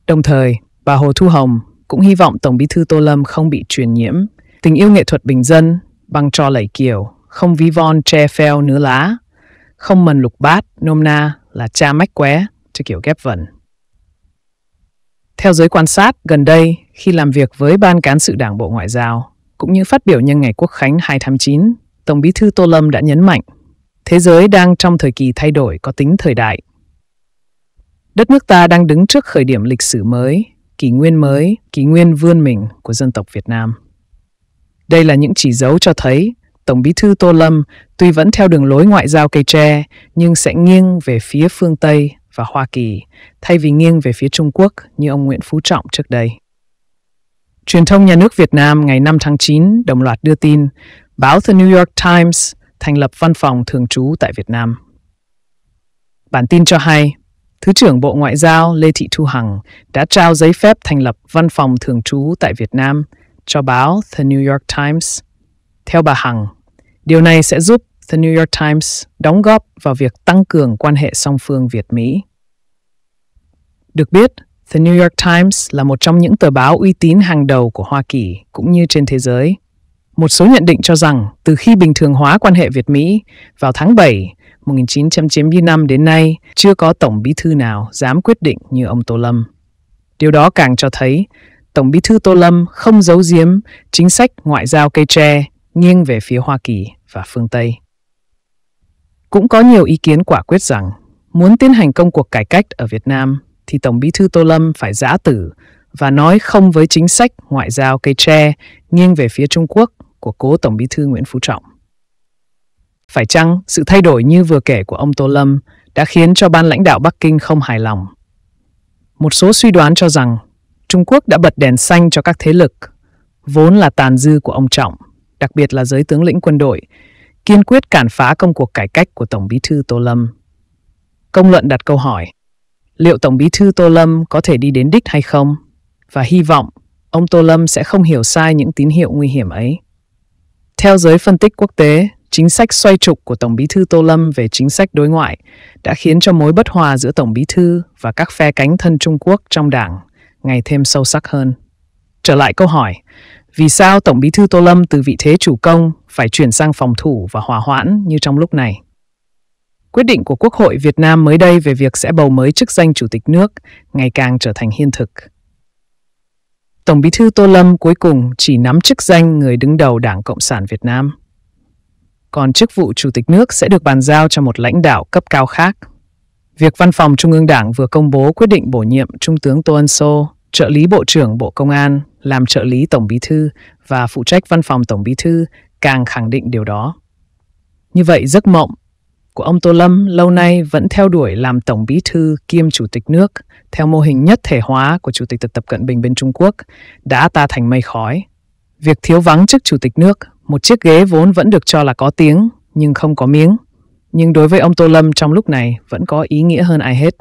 Đồng thời, bà Hồ Thu Hồng cũng hy vọng Tổng bí thư Tô Lâm không bị truyền nhiễm. Tình yêu nghệ thuật bình dân bằng trò lẩy kiểu không ví von tre pheo nứa lá, không mần lục bát, nôm na là cha mách qué, cho kiểu ghép vần. Theo giới quan sát, gần đây, khi làm việc với Ban Cán sự Đảng Bộ Ngoại giao, cũng như phát biểu nhân ngày Quốc khánh 2 tháng 9, Tổng bí thư Tô Lâm đã nhấn mạnh, thế giới đang trong thời kỳ thay đổi có tính thời đại, Đất nước ta đang đứng trước khởi điểm lịch sử mới, kỷ nguyên mới, kỷ nguyên vươn mình của dân tộc Việt Nam. Đây là những chỉ dấu cho thấy Tổng bí thư Tô Lâm tuy vẫn theo đường lối ngoại giao cây tre nhưng sẽ nghiêng về phía phương Tây và Hoa Kỳ thay vì nghiêng về phía Trung Quốc như ông Nguyễn Phú Trọng trước đây. Truyền thông nhà nước Việt Nam ngày 5 tháng 9 đồng loạt đưa tin báo The New York Times thành lập văn phòng thường trú tại Việt Nam. Bản tin cho hay Thứ trưởng Bộ Ngoại giao Lê Thị Thu Hằng đã trao giấy phép thành lập văn phòng thường trú tại Việt Nam cho báo The New York Times. Theo bà Hằng, điều này sẽ giúp The New York Times đóng góp vào việc tăng cường quan hệ song phương Việt-Mỹ. Được biết, The New York Times là một trong những tờ báo uy tín hàng đầu của Hoa Kỳ cũng như trên thế giới. Một số nhận định cho rằng từ khi bình thường hóa quan hệ Việt Mỹ vào tháng 7 1995 đến nay, chưa có Tổng Bí thư nào dám quyết định như ông Tô Lâm. Điều đó càng cho thấy Tổng Bí thư Tô Lâm không giấu giếm chính sách ngoại giao cây tre nghiêng về phía Hoa Kỳ và phương Tây. Cũng có nhiều ý kiến quả quyết rằng muốn tiến hành công cuộc cải cách ở Việt Nam thì Tổng Bí thư Tô Lâm phải giã tử và nói không với chính sách ngoại giao cây tre nghiêng về phía Trung Quốc của cố Tổng Bí thư Nguyễn Phú Trọng. Phải chăng sự thay đổi như vừa kể của ông Tô Lâm đã khiến cho ban lãnh đạo Bắc Kinh không hài lòng? Một số suy đoán cho rằng Trung Quốc đã bật đèn xanh cho các thế lực, vốn là tàn dư của ông Trọng, đặc biệt là giới tướng lĩnh quân đội, kiên quyết cản phá công cuộc cải cách của Tổng bí thư Tô Lâm. Công luận đặt câu hỏi, liệu Tổng bí thư Tô Lâm có thể đi đến đích hay không? Và hy vọng ông Tô Lâm sẽ không hiểu sai những tín hiệu nguy hiểm ấy. Theo giới phân tích quốc tế, chính sách xoay trục của Tổng bí thư Tô Lâm về chính sách đối ngoại đã khiến cho mối bất hòa giữa Tổng bí thư và các phe cánh thân Trung Quốc trong đảng ngày thêm sâu sắc hơn. Trở lại câu hỏi, vì sao Tổng bí thư Tô Lâm từ vị thế chủ công phải chuyển sang phòng thủ và hòa hoãn như trong lúc này? Quyết định của Quốc hội Việt Nam mới đây về việc sẽ bầu mới chức danh Chủ tịch nước ngày càng trở thành hiện thực. Tổng bí thư Tô Lâm cuối cùng chỉ nắm chức danh người đứng đầu Đảng Cộng sản Việt Nam – còn chức vụ chủ tịch nước sẽ được bàn giao cho một lãnh đạo cấp cao khác. Việc Văn phòng Trung ương Đảng vừa công bố quyết định bổ nhiệm Trung tướng Tô Ân Sô, trợ lý Bộ trưởng Bộ Công an, làm trợ lý Tổng Bí Thư và phụ trách Văn phòng Tổng Bí Thư càng khẳng định điều đó. Như vậy, giấc mộng của ông Tô Lâm lâu nay vẫn theo đuổi làm Tổng Bí Thư kiêm Chủ tịch nước theo mô hình nhất thể hóa của Chủ tịch Tập Cận Bình bên Trung Quốc đã ta thành mây khói. Việc thiếu vắng chức Chủ tịch nước một chiếc ghế vốn vẫn được cho là có tiếng, nhưng không có miếng. Nhưng đối với ông Tô Lâm trong lúc này vẫn có ý nghĩa hơn ai hết.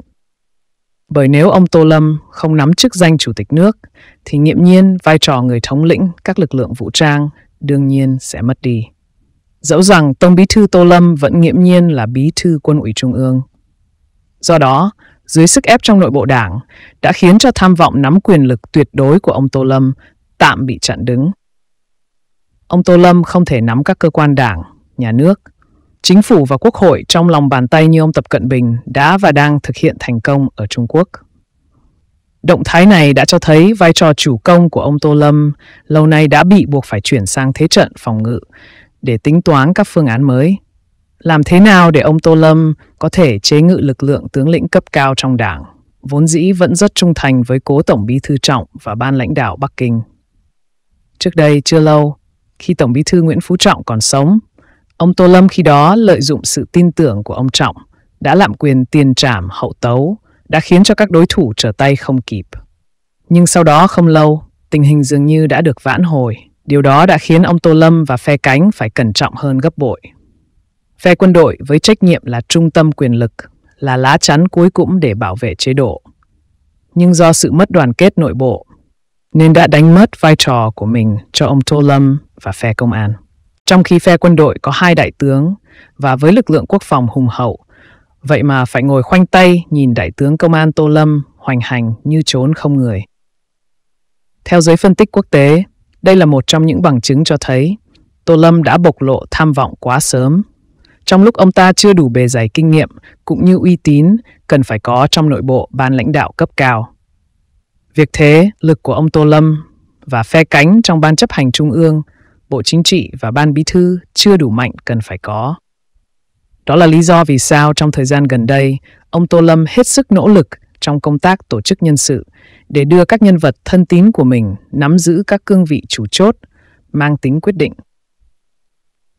Bởi nếu ông Tô Lâm không nắm chức danh chủ tịch nước, thì nghiệm nhiên vai trò người thống lĩnh các lực lượng vũ trang đương nhiên sẽ mất đi. Dẫu rằng Tổng Bí thư Tô Lâm vẫn nghiệm nhiên là Bí thư Quân ủy Trung ương. Do đó, dưới sức ép trong nội bộ đảng đã khiến cho tham vọng nắm quyền lực tuyệt đối của ông Tô Lâm tạm bị chặn đứng ông Tô Lâm không thể nắm các cơ quan đảng, nhà nước, chính phủ và quốc hội trong lòng bàn tay như ông Tập Cận Bình đã và đang thực hiện thành công ở Trung Quốc. Động thái này đã cho thấy vai trò chủ công của ông Tô Lâm lâu nay đã bị buộc phải chuyển sang thế trận phòng ngự để tính toán các phương án mới. Làm thế nào để ông Tô Lâm có thể chế ngự lực lượng tướng lĩnh cấp cao trong đảng, vốn dĩ vẫn rất trung thành với cố Tổng Bí Thư Trọng và ban lãnh đạo Bắc Kinh. Trước đây chưa lâu, khi Tổng bí thư Nguyễn Phú Trọng còn sống. Ông Tô Lâm khi đó lợi dụng sự tin tưởng của ông Trọng, đã lạm quyền tiền trảm hậu tấu, đã khiến cho các đối thủ trở tay không kịp. Nhưng sau đó không lâu, tình hình dường như đã được vãn hồi. Điều đó đã khiến ông Tô Lâm và phe cánh phải cẩn trọng hơn gấp bội. Phe quân đội với trách nhiệm là trung tâm quyền lực, là lá chắn cuối cùng để bảo vệ chế độ. Nhưng do sự mất đoàn kết nội bộ, nên đã đánh mất vai trò của mình cho ông Tô Lâm và phe công an. Trong khi phe quân đội có hai đại tướng và với lực lượng quốc phòng hùng hậu, vậy mà phải ngồi khoanh tay nhìn đại tướng công an Tô Lâm hoành hành như trốn không người. Theo giới phân tích quốc tế, đây là một trong những bằng chứng cho thấy Tô Lâm đã bộc lộ tham vọng quá sớm. Trong lúc ông ta chưa đủ bề dày kinh nghiệm cũng như uy tín cần phải có trong nội bộ ban lãnh đạo cấp cao. Việc thế, lực của ông Tô Lâm và phe cánh trong ban chấp hành trung ương Bộ Chính trị và Ban Bí thư chưa đủ mạnh cần phải có. Đó là lý do vì sao trong thời gian gần đây, ông Tô Lâm hết sức nỗ lực trong công tác tổ chức nhân sự để đưa các nhân vật thân tín của mình nắm giữ các cương vị chủ chốt, mang tính quyết định.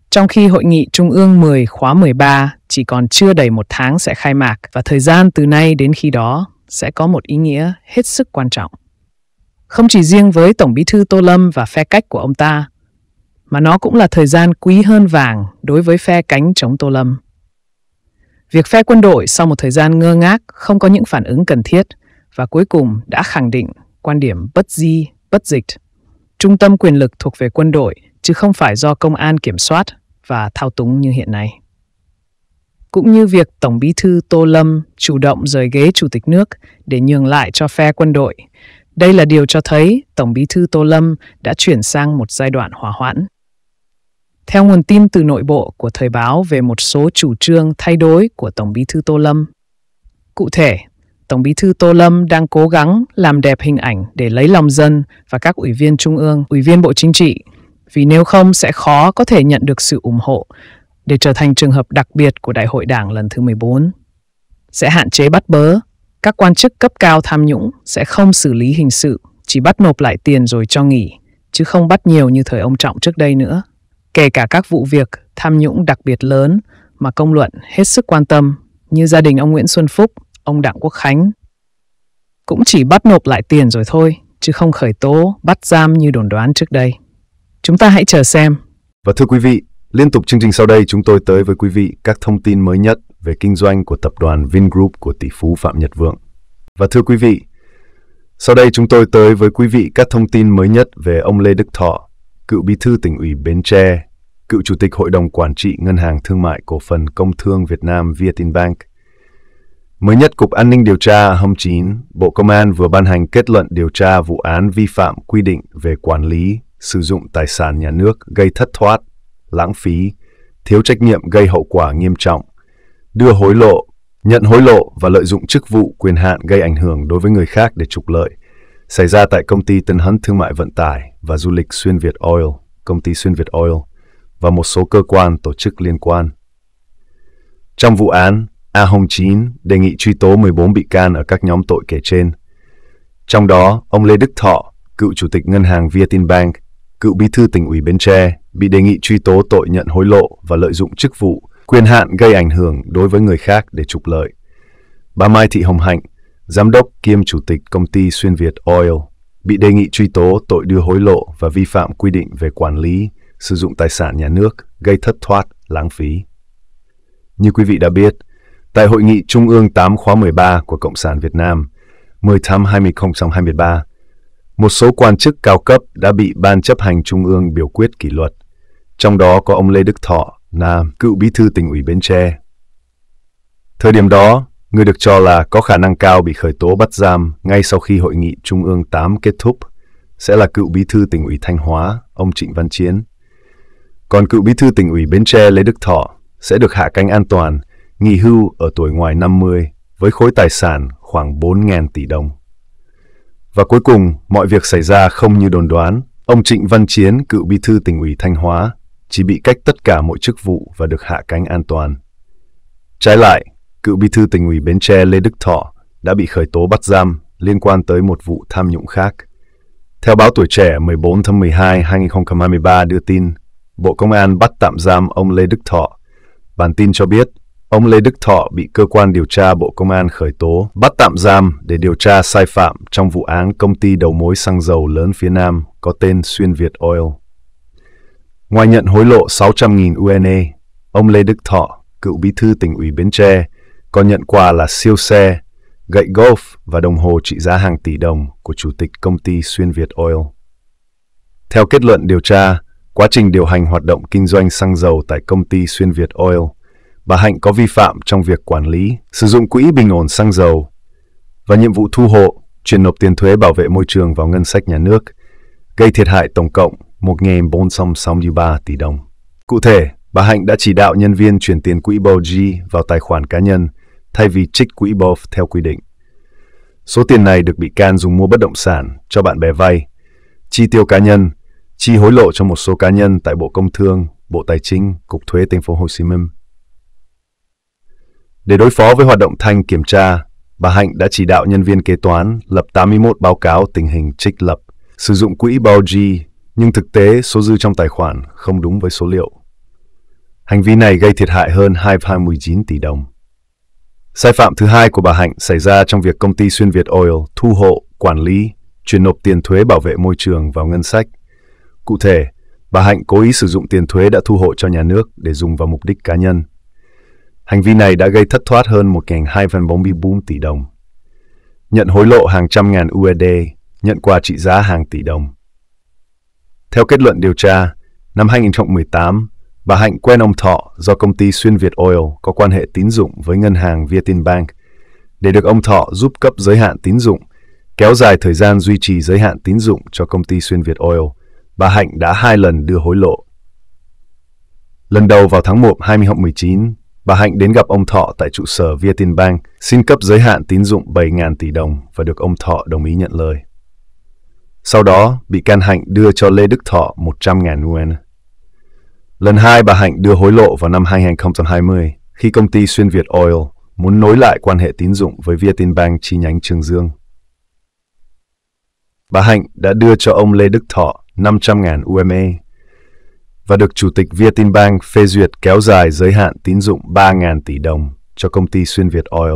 Trong khi Hội nghị Trung ương 10 khóa 13 chỉ còn chưa đầy một tháng sẽ khai mạc và thời gian từ nay đến khi đó sẽ có một ý nghĩa hết sức quan trọng. Không chỉ riêng với Tổng bí thư Tô Lâm và phe cách của ông ta, mà nó cũng là thời gian quý hơn vàng đối với phe cánh chống Tô Lâm. Việc phe quân đội sau một thời gian ngơ ngác không có những phản ứng cần thiết và cuối cùng đã khẳng định quan điểm bất di, bất dịch. Trung tâm quyền lực thuộc về quân đội chứ không phải do công an kiểm soát và thao túng như hiện nay. Cũng như việc Tổng bí thư Tô Lâm chủ động rời ghế chủ tịch nước để nhường lại cho phe quân đội, đây là điều cho thấy Tổng bí thư Tô Lâm đã chuyển sang một giai đoạn hòa hoãn. Theo nguồn tin từ nội bộ của thời báo về một số chủ trương thay đổi của Tổng bí thư Tô Lâm. Cụ thể, Tổng bí thư Tô Lâm đang cố gắng làm đẹp hình ảnh để lấy lòng dân và các ủy viên trung ương, ủy viên Bộ Chính trị, vì nếu không sẽ khó có thể nhận được sự ủng hộ để trở thành trường hợp đặc biệt của Đại hội Đảng lần thứ 14. Sẽ hạn chế bắt bớ, các quan chức cấp cao tham nhũng sẽ không xử lý hình sự, chỉ bắt nộp lại tiền rồi cho nghỉ, chứ không bắt nhiều như thời ông Trọng trước đây nữa kể cả các vụ việc tham nhũng đặc biệt lớn mà công luận hết sức quan tâm như gia đình ông Nguyễn Xuân Phúc, ông Đặng Quốc Khánh. Cũng chỉ bắt nộp lại tiền rồi thôi, chứ không khởi tố, bắt giam như đồn đoán trước đây. Chúng ta hãy chờ xem. Và thưa quý vị, liên tục chương trình sau đây chúng tôi tới với quý vị các thông tin mới nhất về kinh doanh của tập đoàn Vingroup của tỷ phú Phạm Nhật Vượng. Và thưa quý vị, sau đây chúng tôi tới với quý vị các thông tin mới nhất về ông Lê Đức Thọ, cựu bí thư tỉnh ủy Bến Tre, cựu chủ tịch hội đồng quản trị Ngân hàng Thương mại Cổ phần Công thương Việt Nam Vietinbank. Mới nhất, Cục An ninh Điều tra hôm 9, Bộ Công an vừa ban hành kết luận điều tra vụ án vi phạm quy định về quản lý, sử dụng tài sản nhà nước gây thất thoát, lãng phí, thiếu trách nhiệm gây hậu quả nghiêm trọng, đưa hối lộ, nhận hối lộ và lợi dụng chức vụ quyền hạn gây ảnh hưởng đối với người khác để trục lợi – xảy ra tại công ty Tân Hấn Thương mại Vận tải và Du lịch Xuyên Việt Oil, công ty Xuyên Việt Oil và một số cơ quan tổ chức liên quan. Trong vụ án, A Hồng Chín đề nghị truy tố 14 bị can ở các nhóm tội kể trên. Trong đó, ông Lê Đức Thọ, cựu chủ tịch ngân hàng Vietinbank, cựu bí thư tỉnh ủy Bến Tre, bị đề nghị truy tố tội nhận hối lộ và lợi dụng chức vụ, quyền hạn gây ảnh hưởng đối với người khác để trục lợi. Bà Mai Thị Hồng Hạnh, giám đốc kiêm chủ tịch công ty xuyên Việt Oil, bị đề nghị truy tố tội đưa hối lộ và vi phạm quy định về quản lý, sử dụng tài sản nhà nước, gây thất thoát, lãng phí. Như quý vị đã biết, tại Hội nghị Trung ương 8 khóa 13 của Cộng sản Việt Nam 10 tháng 2023, một số quan chức cao cấp đã bị Ban chấp hành Trung ương biểu quyết kỷ luật, trong đó có ông Lê Đức Thọ, Nam cựu bí thư tỉnh ủy Bến Tre. Thời điểm đó, người được cho là có khả năng cao bị khởi tố bắt giam ngay sau khi Hội nghị Trung ương 8 kết thúc, sẽ là cựu bí thư tỉnh ủy Thanh Hóa, ông Trịnh Văn Chiến. Còn cựu bí thư tỉnh ủy Bến Tre Lê Đức Thọ sẽ được hạ cánh an toàn, nghỉ hưu ở tuổi ngoài 50 với khối tài sản khoảng 4.000 tỷ đồng. Và cuối cùng, mọi việc xảy ra không như đồn đoán. Ông Trịnh Văn Chiến, cựu bí thư tỉnh ủy Thanh Hóa, chỉ bị cách tất cả mọi chức vụ và được hạ cánh an toàn. Trái lại, cựu bí thư tỉnh ủy Bến Tre Lê Đức Thọ đã bị khởi tố bắt giam liên quan tới một vụ tham nhũng khác. Theo báo Tuổi Trẻ 14 tháng 12 2023 đưa tin, Bộ Công an bắt tạm giam ông Lê Đức Thọ. Bản tin cho biết, ông Lê Đức Thọ bị cơ quan điều tra Bộ Công an khởi tố, bắt tạm giam để điều tra sai phạm trong vụ án công ty đầu mối xăng dầu lớn phía Nam có tên Xuyên Việt Oil. Ngoài nhận hối lộ 600.000 UNE, ông Lê Đức Thọ, cựu bí thư tỉnh ủy Bến Tre, còn nhận quà là siêu xe, gậy golf và đồng hồ trị giá hàng tỷ đồng của chủ tịch công ty Xuyên Việt Oil. Theo kết luận điều tra, quá trình điều hành hoạt động kinh doanh xăng dầu tại công ty Xuyên Việt Oil, bà Hạnh có vi phạm trong việc quản lý, sử dụng quỹ bình ổn xăng dầu và nhiệm vụ thu hộ, chuyển nộp tiền thuế bảo vệ môi trường vào ngân sách nhà nước, gây thiệt hại tổng cộng 1.463 tỷ đồng. Cụ thể, bà Hạnh đã chỉ đạo nhân viên chuyển tiền quỹ bầu Boji vào tài khoản cá nhân – thay vì trích quỹ BOF theo quy định. Số tiền này được bị can dùng mua bất động sản cho bạn bè vay, chi tiêu cá nhân, chi hối lộ cho một số cá nhân tại Bộ Công Thương, Bộ Tài chính, Cục Thuế Thành phố Hồ Chí Minh. Để đối phó với hoạt động thanh kiểm tra, bà Hạnh đã chỉ đạo nhân viên kế toán lập 81 báo cáo tình hình trích lập, sử dụng quỹ bao nhưng thực tế số dư trong tài khoản không đúng với số liệu. Hành vi này gây thiệt hại hơn 2,29 tỷ đồng. Sai phạm thứ hai của bà Hạnh xảy ra trong việc công ty xuyên Việt Oil thu hộ, quản lý, chuyển nộp tiền thuế bảo vệ môi trường vào ngân sách. Cụ thể, bà Hạnh cố ý sử dụng tiền thuế đã thu hộ cho nhà nước để dùng vào mục đích cá nhân. Hành vi này đã gây thất thoát hơn 1.244 tỷ đồng. Nhận hối lộ hàng trăm ngàn USD, e nhận quà trị giá hàng tỷ đồng. Theo kết luận điều tra, năm 2018, Bà Hạnh quen ông Thọ do công ty Xuyên Việt Oil có quan hệ tín dụng với ngân hàng Vietinbank để được ông Thọ giúp cấp giới hạn tín dụng, kéo dài thời gian duy trì giới hạn tín dụng cho công ty Xuyên Việt Oil. Bà Hạnh đã hai lần đưa hối lộ. Lần đầu vào tháng 1 2019, bà Hạnh đến gặp ông Thọ tại trụ sở Vietinbank xin cấp giới hạn tín dụng 7.000 tỷ đồng và được ông Thọ đồng ý nhận lời. Sau đó, bị can Hạnh đưa cho Lê Đức Thọ 100.000 UN. Lần hai, bà Hạnh đưa hối lộ vào năm 2020 khi công ty xuyên Việt Oil muốn nối lại quan hệ tín dụng với Vietinbank chi nhánh Trường Dương. Bà Hạnh đã đưa cho ông Lê Đức Thọ 500.000 UMA và được Chủ tịch Vietinbank phê duyệt kéo dài giới hạn tín dụng 3.000 tỷ đồng cho công ty xuyên Việt Oil.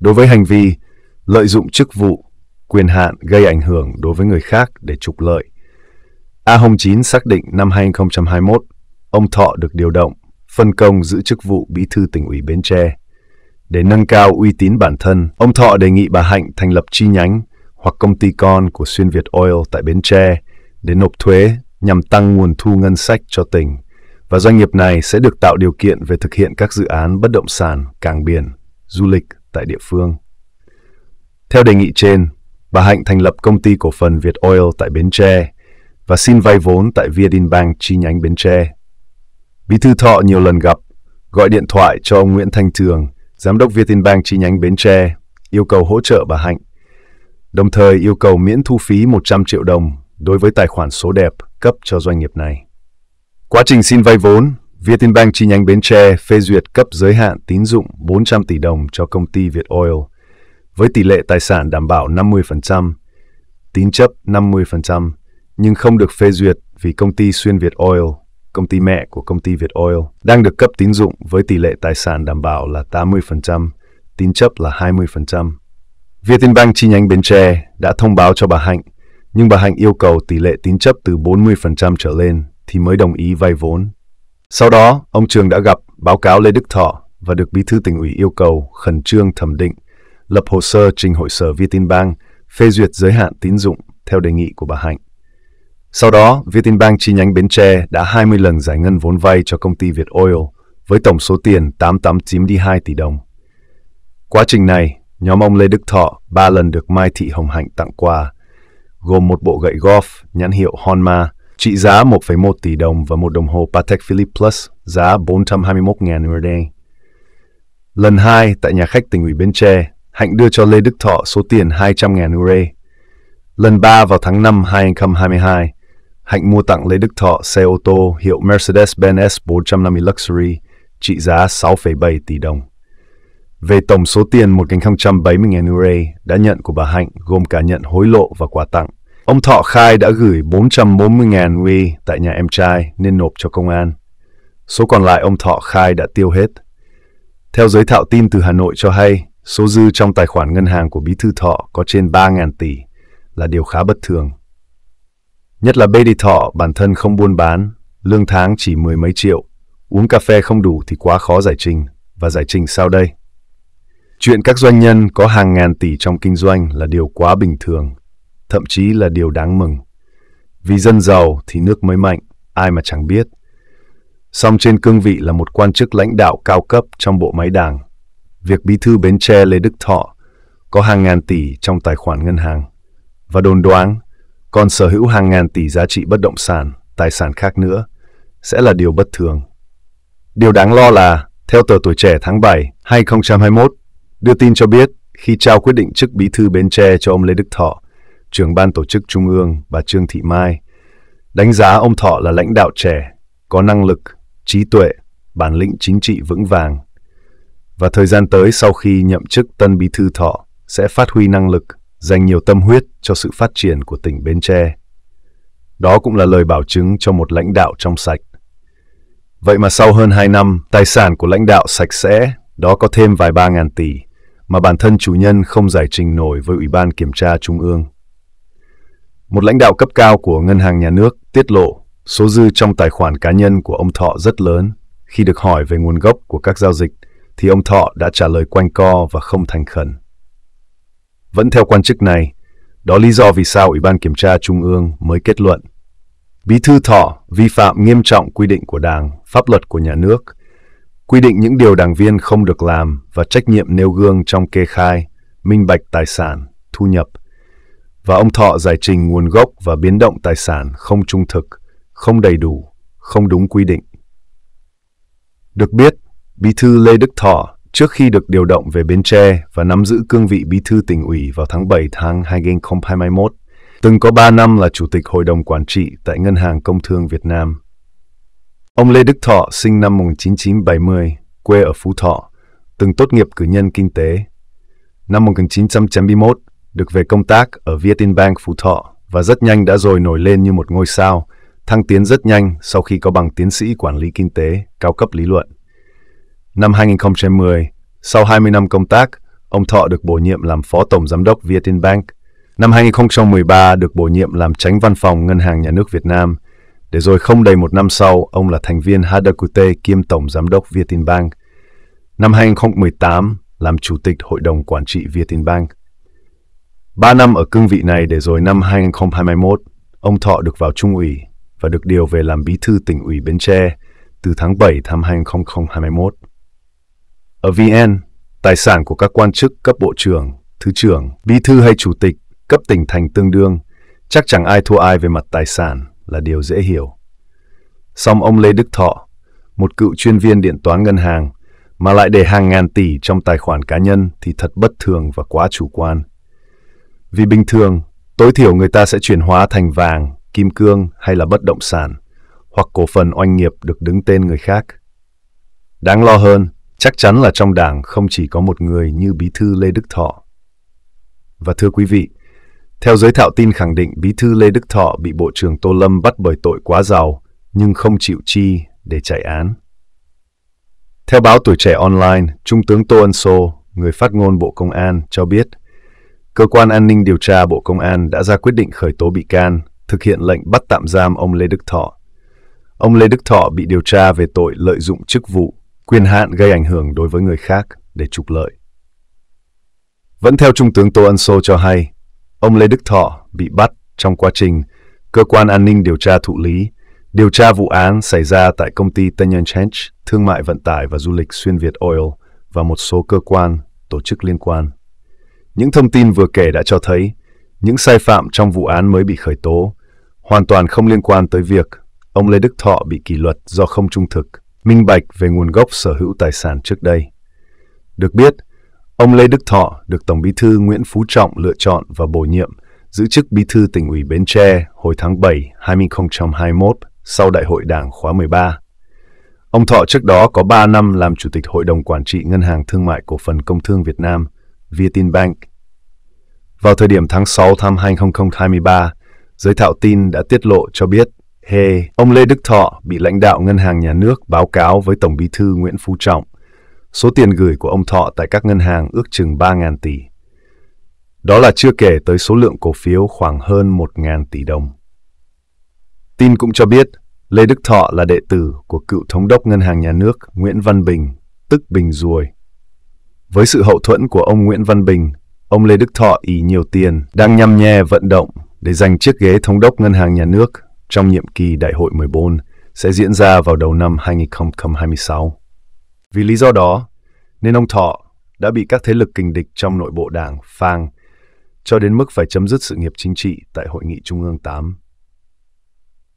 Đối với hành vi lợi dụng chức vụ, quyền hạn gây ảnh hưởng đối với người khác để trục lợi, a hồng chín xác định năm 2021 ông Thọ được điều động, phân công giữ chức vụ bí thư tỉnh ủy Bến Tre. Để nâng cao uy tín bản thân, ông Thọ đề nghị bà Hạnh thành lập chi nhánh hoặc công ty con của Xuyên Việt Oil tại Bến Tre để nộp thuế nhằm tăng nguồn thu ngân sách cho tỉnh và doanh nghiệp này sẽ được tạo điều kiện về thực hiện các dự án bất động sản, cảng biển, du lịch tại địa phương. Theo đề nghị trên, bà Hạnh thành lập công ty cổ phần Việt Oil tại Bến Tre và xin vay vốn tại Viettinbank chi nhánh Bến Tre Bí thư Thọ nhiều lần gặp, gọi điện thoại cho ông Nguyễn Thanh Thường, giám đốc Vietinbank chi nhánh Bến Tre, yêu cầu hỗ trợ bà Hạnh. Đồng thời yêu cầu miễn thu phí 100 triệu đồng đối với tài khoản số đẹp cấp cho doanh nghiệp này. Quá trình xin vay vốn, Vietinbank chi nhánh Bến Tre phê duyệt cấp giới hạn tín dụng 400 tỷ đồng cho công ty Việt Oil với tỷ lệ tài sản đảm bảo 50%, tín chấp 50%, nhưng không được phê duyệt vì công ty xuyên Việt Oil công ty mẹ của công ty Việt Oil, đang được cấp tín dụng với tỷ lệ tài sản đảm bảo là 80%, tín chấp là 20%. Vietinbank chi nhánh Bến Tre đã thông báo cho bà Hạnh, nhưng bà Hạnh yêu cầu tỷ lệ tín chấp từ 40% trở lên thì mới đồng ý vay vốn. Sau đó, ông Trường đã gặp báo cáo Lê Đức Thọ và được Bí thư tỉnh ủy yêu cầu khẩn trương thẩm định, lập hồ sơ trình hội sở Vietinbank phê duyệt giới hạn tín dụng theo đề nghị của bà Hạnh. Sau đó, Vietinbank chi nhánh Bến Tre đã 20 lần giải ngân vốn vay cho công ty Việt Oil với tổng số tiền 889,2 tỷ đồng. Quá trình này, nhóm ông Lê Đức Thọ ba lần được Mai Thị Hồng Hạnh tặng quà, gồm một bộ gậy golf nhãn hiệu Honma trị giá 1,1 tỷ đồng và một đồng hồ Patek Philippe Plus giá 421.000 USD. Lần hai tại nhà khách tỉnh ủy Bến Tre, Hạnh đưa cho Lê Đức Thọ số tiền 200.000 USD. Lần ba vào tháng 5 2022, Hạnh mua tặng Lê Đức Thọ xe ô tô hiệu Mercedes-Benz s 450 Luxury trị giá 6,7 tỷ đồng. Về tổng số tiền 1 170.000 euro đã nhận của bà Hạnh gồm cả nhận hối lộ và quà tặng. Ông Thọ khai đã gửi 440.000 uy tại nhà em trai nên nộp cho công an. Số còn lại ông Thọ khai đã tiêu hết. Theo giới thạo tin từ Hà Nội cho hay, số dư trong tài khoản ngân hàng của Bí Thư Thọ có trên 3.000 tỷ, là điều khá bất thường. Nhất là Bê đi thọ bản thân không buôn bán, lương tháng chỉ mười mấy triệu, uống cà phê không đủ thì quá khó giải trình, và giải trình sau đây. Chuyện các doanh nhân có hàng ngàn tỷ trong kinh doanh là điều quá bình thường, thậm chí là điều đáng mừng. Vì dân giàu thì nước mới mạnh, ai mà chẳng biết. Song trên cương vị là một quan chức lãnh đạo cao cấp trong bộ máy đảng, việc bí thư Bến Tre Lê Đức Thọ có hàng ngàn tỷ trong tài khoản ngân hàng. Và đồn đoán còn sở hữu hàng ngàn tỷ giá trị bất động sản, tài sản khác nữa, sẽ là điều bất thường. Điều đáng lo là, theo tờ Tuổi Trẻ tháng 7, 2021, đưa tin cho biết khi trao quyết định chức bí thư Bến Tre cho ông Lê Đức Thọ, trưởng ban tổ chức Trung ương, bà Trương Thị Mai, đánh giá ông Thọ là lãnh đạo trẻ, có năng lực, trí tuệ, bản lĩnh chính trị vững vàng. Và thời gian tới sau khi nhậm chức tân bí thư Thọ sẽ phát huy năng lực, dành nhiều tâm huyết cho sự phát triển của tỉnh Bến Tre. Đó cũng là lời bảo chứng cho một lãnh đạo trong sạch. Vậy mà sau hơn 2 năm, tài sản của lãnh đạo sạch sẽ, đó có thêm vài ba ngàn tỷ, mà bản thân chủ nhân không giải trình nổi với Ủy ban Kiểm tra Trung ương. Một lãnh đạo cấp cao của Ngân hàng Nhà nước tiết lộ số dư trong tài khoản cá nhân của ông Thọ rất lớn. Khi được hỏi về nguồn gốc của các giao dịch, thì ông Thọ đã trả lời quanh co và không thành khẩn. Vẫn theo quan chức này, đó lý do vì sao Ủy ban Kiểm tra Trung ương mới kết luận. Bí thư Thọ vi phạm nghiêm trọng quy định của Đảng, pháp luật của nhà nước, quy định những điều đảng viên không được làm và trách nhiệm nêu gương trong kê khai, minh bạch tài sản, thu nhập. Và ông Thọ giải trình nguồn gốc và biến động tài sản không trung thực, không đầy đủ, không đúng quy định. Được biết, Bí thư Lê Đức Thọ Trước khi được điều động về Bến Tre và nắm giữ cương vị bí thư tỉnh ủy vào tháng 7 tháng 2021, từng có 3 năm là chủ tịch hội đồng quản trị tại Ngân hàng Công thương Việt Nam. Ông Lê Đức Thọ sinh năm 1970, quê ở Phú Thọ, từng tốt nghiệp cử nhân kinh tế. Năm 1991, được về công tác ở Vietinbank Phú Thọ và rất nhanh đã rồi nổi lên như một ngôi sao, thăng tiến rất nhanh sau khi có bằng tiến sĩ quản lý kinh tế, cao cấp lý luận. Năm 2010, sau 20 năm công tác, ông Thọ được bổ nhiệm làm Phó Tổng Giám đốc Vietinbank. Năm 2013 được bổ nhiệm làm tránh văn phòng Ngân hàng Nhà nước Việt Nam. Để rồi không đầy một năm sau, ông là thành viên Hadakute kiêm Tổng Giám đốc Vietinbank. Năm 2018, làm Chủ tịch Hội đồng Quản trị Vietinbank. Ba năm ở cương vị này để rồi năm 2021, ông Thọ được vào Trung ủy và được điều về làm bí thư tỉnh ủy Bến Tre từ tháng 7 năm 2021. Ở VN, tài sản của các quan chức cấp bộ trưởng, thứ trưởng, bí thư hay chủ tịch cấp tỉnh thành tương đương, chắc chẳng ai thua ai về mặt tài sản là điều dễ hiểu. Song ông Lê Đức Thọ, một cựu chuyên viên điện toán ngân hàng, mà lại để hàng ngàn tỷ trong tài khoản cá nhân thì thật bất thường và quá chủ quan. Vì bình thường, tối thiểu người ta sẽ chuyển hóa thành vàng, kim cương hay là bất động sản, hoặc cổ phần oanh nghiệp được đứng tên người khác. Đáng lo hơn, Chắc chắn là trong đảng không chỉ có một người như Bí thư Lê Đức Thọ. Và thưa quý vị, theo giới thạo tin khẳng định Bí thư Lê Đức Thọ bị Bộ trưởng Tô Lâm bắt bởi tội quá giàu nhưng không chịu chi để chạy án. Theo báo Tuổi Trẻ Online, Trung tướng Tô Ân Sô, người phát ngôn Bộ Công an, cho biết Cơ quan An ninh Điều tra Bộ Công an đã ra quyết định khởi tố bị can, thực hiện lệnh bắt tạm giam ông Lê Đức Thọ. Ông Lê Đức Thọ bị điều tra về tội lợi dụng chức vụ quyền hạn gây ảnh hưởng đối với người khác để trục lợi. Vẫn theo Trung tướng Tô Ân Sô cho hay, ông Lê Đức Thọ bị bắt trong quá trình cơ quan an ninh điều tra thụ lý điều tra vụ án xảy ra tại công ty Tân Tenyenchench, thương mại vận tải và du lịch xuyên Việt Oil và một số cơ quan, tổ chức liên quan. Những thông tin vừa kể đã cho thấy những sai phạm trong vụ án mới bị khởi tố hoàn toàn không liên quan tới việc ông Lê Đức Thọ bị kỷ luật do không trung thực minh bạch về nguồn gốc sở hữu tài sản trước đây. Được biết, ông Lê Đức Thọ được Tổng Bí thư Nguyễn Phú Trọng lựa chọn và bổ nhiệm giữ chức Bí thư tỉnh ủy Bến Tre hồi tháng 7 2021 sau Đại hội Đảng khóa 13. Ông Thọ trước đó có 3 năm làm Chủ tịch Hội đồng Quản trị Ngân hàng Thương mại Cổ phần Công thương Việt Nam, Vietinbank. Vào thời điểm tháng 6 năm 2023, giới thạo tin đã tiết lộ cho biết Hề, ông Lê Đức Thọ bị lãnh đạo ngân hàng nhà nước báo cáo với Tổng bí thư Nguyễn Phú Trọng. Số tiền gửi của ông Thọ tại các ngân hàng ước chừng 3.000 tỷ. Đó là chưa kể tới số lượng cổ phiếu khoảng hơn 1.000 tỷ đồng. Tin cũng cho biết, Lê Đức Thọ là đệ tử của cựu thống đốc ngân hàng nhà nước Nguyễn Văn Bình, tức Bình Duồi. Với sự hậu thuẫn của ông Nguyễn Văn Bình, ông Lê Đức Thọ ỉ nhiều tiền đang nhăm nhe vận động để giành chiếc ghế thống đốc ngân hàng nhà nước trong nhiệm kỳ Đại hội 14 sẽ diễn ra vào đầu năm 2026. Vì lý do đó, nên ông Thọ đã bị các thế lực kình địch trong nội bộ đảng phang cho đến mức phải chấm dứt sự nghiệp chính trị tại Hội nghị Trung ương 8.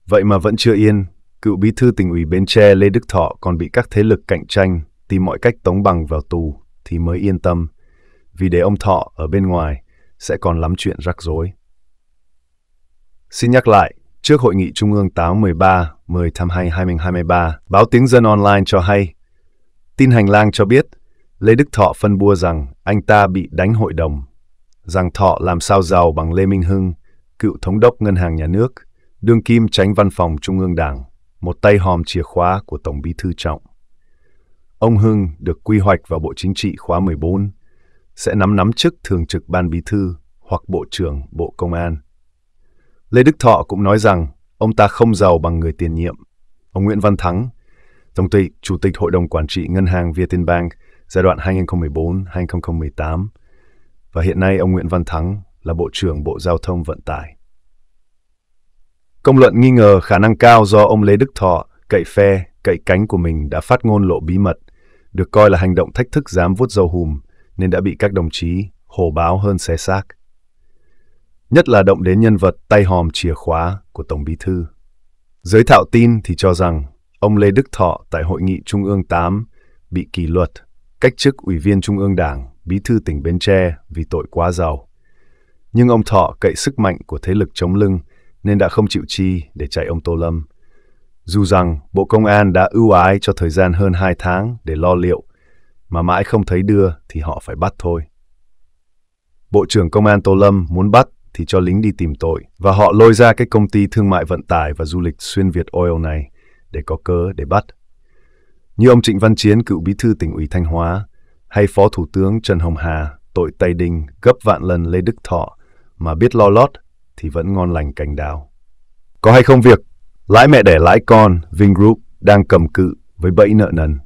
Vậy mà vẫn chưa yên, cựu bí thư tỉnh ủy Bến Tre Lê Đức Thọ còn bị các thế lực cạnh tranh tìm mọi cách tống bằng vào tù thì mới yên tâm, vì để ông Thọ ở bên ngoài sẽ còn lắm chuyện rắc rối. Xin nhắc lại, Trước Hội nghị Trung ương 813 10 tháng 2 2023, báo Tiếng Dân Online cho hay, tin hành lang cho biết, Lê Đức Thọ phân bua rằng anh ta bị đánh hội đồng, rằng Thọ làm sao giàu bằng Lê Minh Hưng, cựu thống đốc Ngân hàng Nhà nước, đương kim tránh văn phòng Trung ương Đảng, một tay hòm chìa khóa của Tổng bí thư Trọng. Ông Hưng được quy hoạch vào Bộ Chính trị khóa 14, sẽ nắm nắm chức thường trực Ban Bí thư hoặc Bộ trưởng Bộ Công an – Lê Đức Thọ cũng nói rằng ông ta không giàu bằng người tiền nhiệm. Ông Nguyễn Văn Thắng, Tổng tịch Chủ tịch Hội đồng Quản trị Ngân hàng Vietinbank giai đoạn 2014-2018 và hiện nay ông Nguyễn Văn Thắng là Bộ trưởng Bộ Giao thông Vận tải. Công luận nghi ngờ khả năng cao do ông Lê Đức Thọ cậy phe, cậy cánh của mình đã phát ngôn lộ bí mật, được coi là hành động thách thức dám vuốt dầu hùm nên đã bị các đồng chí hổ báo hơn xé xác nhất là động đến nhân vật tay hòm chìa khóa của Tổng Bí Thư. Giới thạo tin thì cho rằng ông Lê Đức Thọ tại Hội nghị Trung ương 8 bị kỷ luật, cách chức Ủy viên Trung ương Đảng, Bí Thư tỉnh Bến Tre vì tội quá giàu. Nhưng ông Thọ cậy sức mạnh của thế lực chống lưng nên đã không chịu chi để chạy ông Tô Lâm. Dù rằng Bộ Công an đã ưu ái cho thời gian hơn 2 tháng để lo liệu, mà mãi không thấy đưa thì họ phải bắt thôi. Bộ trưởng Công an Tô Lâm muốn bắt thì cho lính đi tìm tội. Và họ lôi ra cái công ty thương mại vận tải và du lịch xuyên Việt Oil này để có cớ để bắt. Như ông Trịnh Văn Chiến, cựu bí thư tỉnh ủy Thanh Hóa, hay Phó Thủ tướng Trần Hồng Hà, tội Tây Đình gấp vạn lần Lê Đức Thọ, mà biết lo lót thì vẫn ngon lành cành đào. Có hay không việc, lãi mẹ đẻ lãi con, Vingroup đang cầm cự với bẫy nợ nần.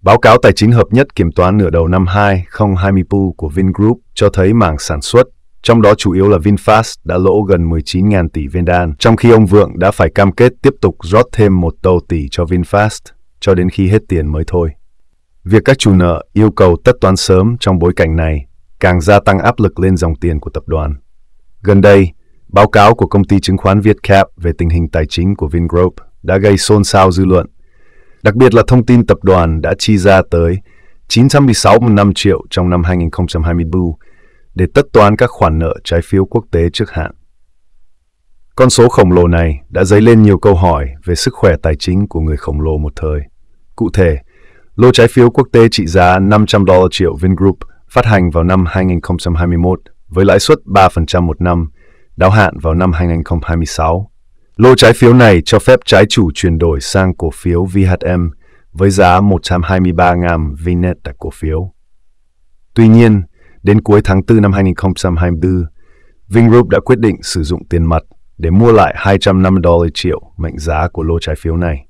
Báo cáo tài chính hợp nhất kiểm toán nửa đầu năm 2024 của Vingroup cho thấy mảng sản xuất trong đó chủ yếu là VinFast đã lỗ gần 19.000 tỷ viên đan, trong khi ông Vượng đã phải cam kết tiếp tục rót thêm một tàu tỷ cho VinFast cho đến khi hết tiền mới thôi. Việc các chủ nợ yêu cầu tất toán sớm trong bối cảnh này càng gia tăng áp lực lên dòng tiền của tập đoàn. Gần đây, báo cáo của công ty chứng khoán Vietcap về tình hình tài chính của Vingroup đã gây xôn xao dư luận, đặc biệt là thông tin tập đoàn đã chi ra tới 916,5 triệu trong năm 2020 để tất toán các khoản nợ trái phiếu quốc tế trước hạn. Con số khổng lồ này đã dấy lên nhiều câu hỏi về sức khỏe tài chính của người khổng lồ một thời. Cụ thể, lô trái phiếu quốc tế trị giá 500 đô triệu Vingroup phát hành vào năm 2021 với lãi suất 3% một năm, đáo hạn vào năm 2026. Lô trái phiếu này cho phép trái chủ chuyển đổi sang cổ phiếu VHM với giá 123.000 Vnet tại cổ phiếu. Tuy nhiên, Đến cuối tháng 4 năm 2024, Vingroup đã quyết định sử dụng tiền mặt để mua lại 250 triệu mệnh giá của lô trái phiếu này.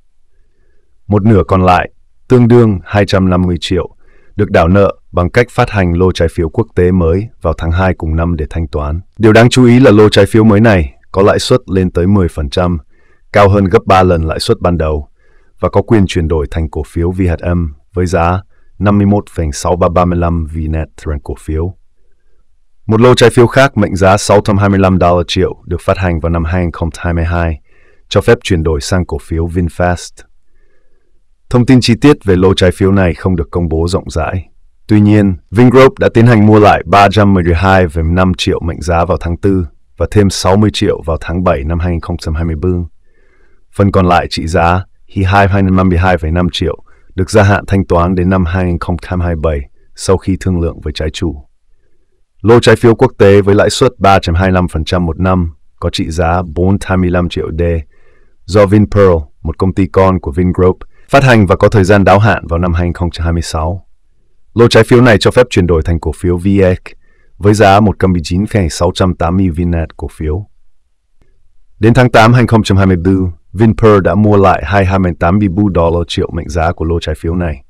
Một nửa còn lại, tương đương 250 triệu, được đảo nợ bằng cách phát hành lô trái phiếu quốc tế mới vào tháng 2 cùng năm để thanh toán. Điều đáng chú ý là lô trái phiếu mới này có lãi suất lên tới 10%, cao hơn gấp 3 lần lãi suất ban đầu và có quyền chuyển đổi thành cổ phiếu VHM với giá 51,6335 VNet trên cổ phiếu. Một lô trái phiếu khác mệnh giá 625 đô triệu được phát hành vào năm 2022, cho phép chuyển đổi sang cổ phiếu VinFast. Thông tin chi tiết về lô trái phiếu này không được công bố rộng rãi. Tuy nhiên, Vingroup đã tiến hành mua lại 312,5 triệu mệnh giá vào tháng 4 và thêm 60 triệu vào tháng 7 năm 2024. Phần còn lại trị giá 222,5 triệu được gia hạn thanh toán đến năm 2027 sau khi thương lượng với trái chủ. Lô trái phiếu quốc tế với lãi suất 3.25% một năm có trị giá 425 triệu D do Vinpearl, một công ty con của Vingroup, phát hành và có thời gian đáo hạn vào năm 2026. Lô trái phiếu này cho phép chuyển đổi thành cổ phiếu VIEC với giá 1,9,680 Vinet cổ phiếu. Đến tháng 8 2024, Vinpearl đã mua lại 228 bibu dollar triệu mệnh giá của lô trái phiếu này.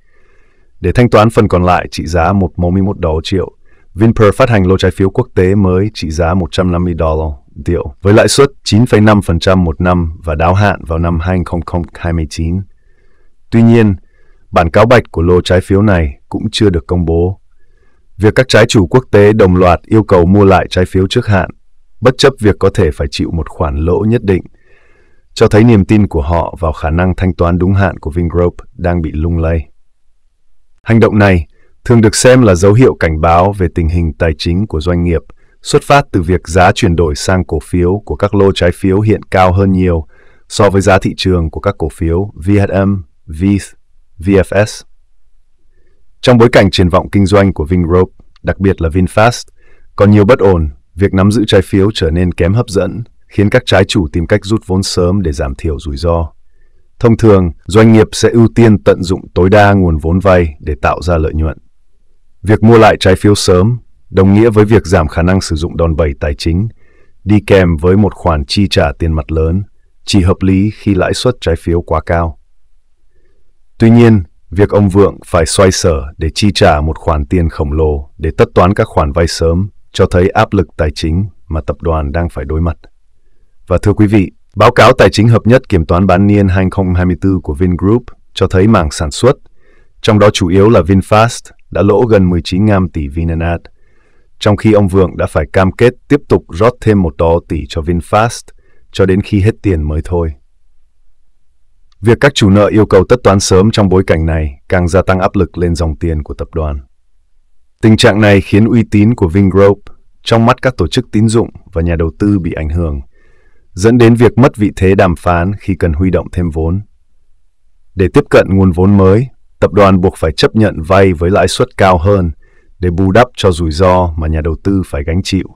Để thanh toán phần còn lại trị giá 141 đô triệu, Vinpearl phát hành lô trái phiếu quốc tế mới trị giá 150 dollar điệu với lãi suất 9,5% một năm và đáo hạn vào năm 2029. Tuy nhiên, bản cáo bạch của lô trái phiếu này cũng chưa được công bố. Việc các trái chủ quốc tế đồng loạt yêu cầu mua lại trái phiếu trước hạn, bất chấp việc có thể phải chịu một khoản lỗ nhất định – cho thấy niềm tin của họ vào khả năng thanh toán đúng hạn của Vingroup đang bị lung lay. Hành động này thường được xem là dấu hiệu cảnh báo về tình hình tài chính của doanh nghiệp, xuất phát từ việc giá chuyển đổi sang cổ phiếu của các lô trái phiếu hiện cao hơn nhiều so với giá thị trường của các cổ phiếu VHM, VIS, e VFS. Trong bối cảnh triển vọng kinh doanh của Vingroup, đặc biệt là VinFast, còn nhiều bất ổn, việc nắm giữ trái phiếu trở nên kém hấp dẫn khiến các trái chủ tìm cách rút vốn sớm để giảm thiểu rủi ro. Thông thường, doanh nghiệp sẽ ưu tiên tận dụng tối đa nguồn vốn vay để tạo ra lợi nhuận. Việc mua lại trái phiếu sớm đồng nghĩa với việc giảm khả năng sử dụng đòn bẩy tài chính, đi kèm với một khoản chi trả tiền mặt lớn, chỉ hợp lý khi lãi suất trái phiếu quá cao. Tuy nhiên, việc ông Vượng phải xoay sở để chi trả một khoản tiền khổng lồ để tất toán các khoản vay sớm cho thấy áp lực tài chính mà tập đoàn đang phải đối mặt. Và thưa quý vị, báo cáo tài chính hợp nhất kiểm toán bán niên 2024 của Vingroup cho thấy mảng sản xuất, trong đó chủ yếu là VinFast, đã lỗ gần 19.000 tỷ VNNAD, trong khi ông Vượng đã phải cam kết tiếp tục rót thêm một đó tỷ cho VinFast cho đến khi hết tiền mới thôi. Việc các chủ nợ yêu cầu tất toán sớm trong bối cảnh này càng gia tăng áp lực lên dòng tiền của tập đoàn. Tình trạng này khiến uy tín của Vingroup trong mắt các tổ chức tín dụng và nhà đầu tư bị ảnh hưởng – dẫn đến việc mất vị thế đàm phán khi cần huy động thêm vốn. Để tiếp cận nguồn vốn mới, tập đoàn buộc phải chấp nhận vay với lãi suất cao hơn để bù đắp cho rủi ro mà nhà đầu tư phải gánh chịu,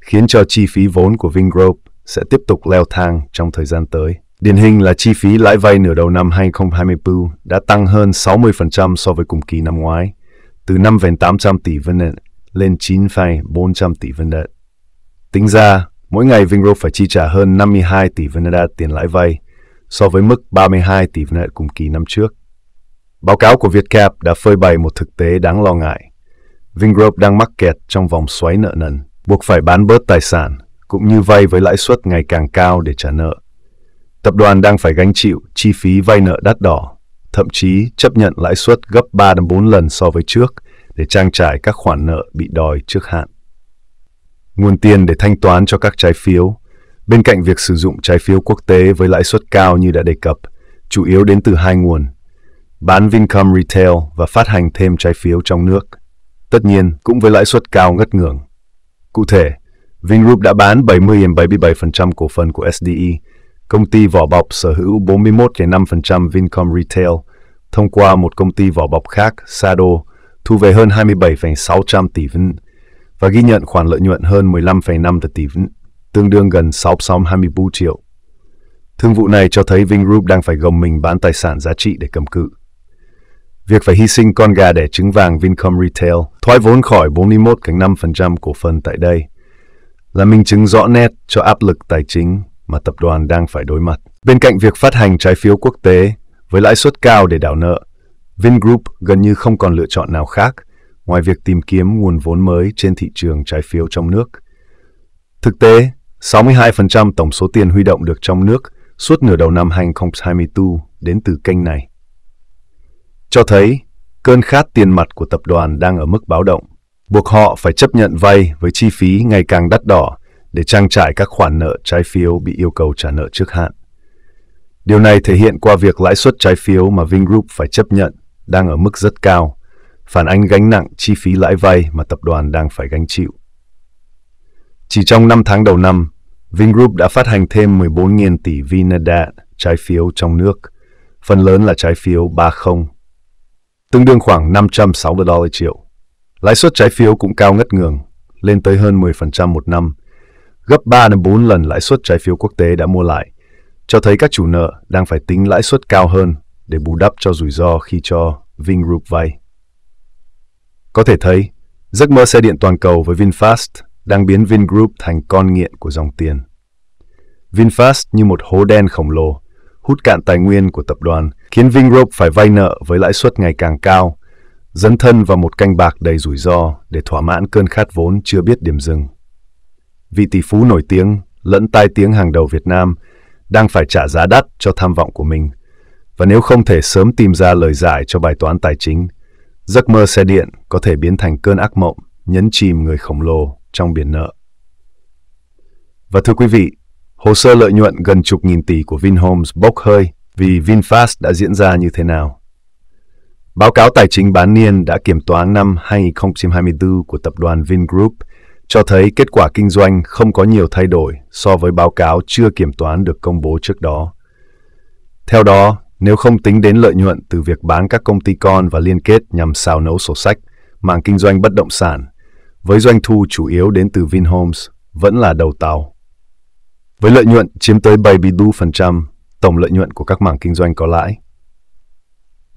khiến cho chi phí vốn của Vingroup sẽ tiếp tục leo thang trong thời gian tới. Điển hình là chi phí lãi vay nửa đầu năm 2024 đã tăng hơn 60% so với cùng kỳ năm ngoái, từ 5,800 tỷ vân lên 9,400 tỷ vân Tính ra, Mỗi ngày Vingroup phải chi trả hơn 52 tỷ VND tiền lãi vay, so với mức 32 tỷ VND cùng kỳ năm trước. Báo cáo của Vietcap đã phơi bày một thực tế đáng lo ngại. Vingroup đang mắc kẹt trong vòng xoáy nợ nần, buộc phải bán bớt tài sản, cũng như vay với lãi suất ngày càng cao để trả nợ. Tập đoàn đang phải gánh chịu chi phí vay nợ đắt đỏ, thậm chí chấp nhận lãi suất gấp 3 đến 4 lần so với trước để trang trải các khoản nợ bị đòi trước hạn nguồn tiền để thanh toán cho các trái phiếu. Bên cạnh việc sử dụng trái phiếu quốc tế với lãi suất cao như đã đề cập, chủ yếu đến từ hai nguồn, bán Vincom Retail và phát hành thêm trái phiếu trong nước. Tất nhiên, cũng với lãi suất cao ngất ngưỡng. Cụ thể, Vingroup đã bán 70 cổ phần của SDE, công ty vỏ bọc sở hữu 41,5% Vincom Retail, thông qua một công ty vỏ bọc khác, Sado, thu về hơn 27,600 tỷ Vin và ghi nhận khoản lợi nhuận hơn 15,5 tỷ tương đương gần 624 triệu. Thương vụ này cho thấy Vingroup đang phải gồng mình bán tài sản giá trị để cầm cự. Việc phải hy sinh con gà để trứng vàng Vincom Retail thoái vốn khỏi 41,5% cổ phần tại đây là minh chứng rõ nét cho áp lực tài chính mà tập đoàn đang phải đối mặt. Bên cạnh việc phát hành trái phiếu quốc tế với lãi suất cao để đảo nợ, Vingroup gần như không còn lựa chọn nào khác – ngoài việc tìm kiếm nguồn vốn mới trên thị trường trái phiếu trong nước. Thực tế, 62% tổng số tiền huy động được trong nước suốt nửa đầu năm 2024 đến từ kênh này. Cho thấy, cơn khát tiền mặt của tập đoàn đang ở mức báo động, buộc họ phải chấp nhận vay với chi phí ngày càng đắt đỏ để trang trải các khoản nợ trái phiếu bị yêu cầu trả nợ trước hạn. Điều này thể hiện qua việc lãi suất trái phiếu mà Vingroup phải chấp nhận đang ở mức rất cao, phản ánh gánh nặng chi phí lãi vay mà tập đoàn đang phải gánh chịu. Chỉ trong 5 tháng đầu năm, Vingroup đã phát hành thêm 14.000 tỷ Vinadat trái phiếu trong nước, phần lớn là trái phiếu 30, tương đương khoảng 560 đô la triệu. Lãi suất trái phiếu cũng cao ngất ngường, lên tới hơn 10% một năm, gấp 3 đến 4 lần lãi suất trái phiếu quốc tế đã mua lại, cho thấy các chủ nợ đang phải tính lãi suất cao hơn để bù đắp cho rủi ro khi cho Vingroup vay. Có thể thấy, giấc mơ xe điện toàn cầu với VinFast đang biến Vingroup thành con nghiện của dòng tiền. VinFast như một hố đen khổng lồ, hút cạn tài nguyên của tập đoàn, khiến Vingroup phải vay nợ với lãi suất ngày càng cao, dấn thân vào một canh bạc đầy rủi ro để thỏa mãn cơn khát vốn chưa biết điểm dừng. Vị tỷ phú nổi tiếng, lẫn tai tiếng hàng đầu Việt Nam, đang phải trả giá đắt cho tham vọng của mình, và nếu không thể sớm tìm ra lời giải cho bài toán tài chính – Giấc mơ xe điện có thể biến thành cơn ác mộng nhấn chìm người khổng lồ trong biển nợ. Và thưa quý vị, hồ sơ lợi nhuận gần chục nghìn tỷ của Vinhomes bốc hơi vì VinFast đã diễn ra như thế nào? Báo cáo tài chính bán niên đã kiểm toán năm 2024 của tập đoàn Vingroup cho thấy kết quả kinh doanh không có nhiều thay đổi so với báo cáo chưa kiểm toán được công bố trước đó. Theo đó, nếu không tính đến lợi nhuận từ việc bán các công ty con và liên kết nhằm xào nấu sổ sách, mảng kinh doanh bất động sản, với doanh thu chủ yếu đến từ Vinhomes, vẫn là đầu tàu. Với lợi nhuận chiếm tới 72% tổng lợi nhuận của các mảng kinh doanh có lãi.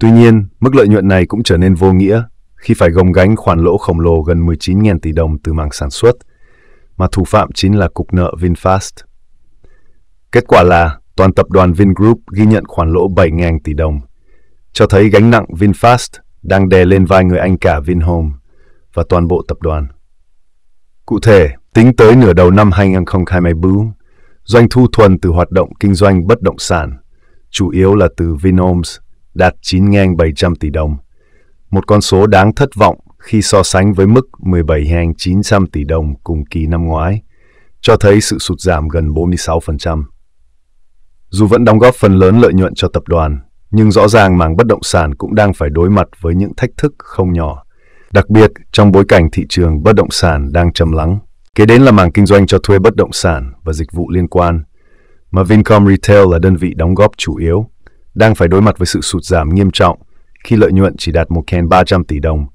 Tuy nhiên, mức lợi nhuận này cũng trở nên vô nghĩa khi phải gồng gánh khoản lỗ khổng lồ gần 19.000 tỷ đồng từ mảng sản xuất, mà thủ phạm chính là cục nợ VinFast. Kết quả là toàn tập đoàn Vingroup ghi nhận khoản lỗ 7.000 tỷ đồng, cho thấy gánh nặng VinFast đang đè lên vai người anh cả Vinhome và toàn bộ tập đoàn. Cụ thể, tính tới nửa đầu năm 2024, doanh thu thuần từ hoạt động kinh doanh bất động sản, chủ yếu là từ Vinhomes, đạt 9.700 tỷ đồng, một con số đáng thất vọng khi so sánh với mức 17.900 tỷ đồng cùng kỳ năm ngoái, cho thấy sự sụt giảm gần 46%. Dù vẫn đóng góp phần lớn lợi nhuận cho tập đoàn, nhưng rõ ràng mảng bất động sản cũng đang phải đối mặt với những thách thức không nhỏ, đặc biệt trong bối cảnh thị trường bất động sản đang trầm lắng. Kế đến là mảng kinh doanh cho thuê bất động sản và dịch vụ liên quan, mà Vincom Retail là đơn vị đóng góp chủ yếu, đang phải đối mặt với sự sụt giảm nghiêm trọng khi lợi nhuận chỉ đạt 1.300 tỷ đồng,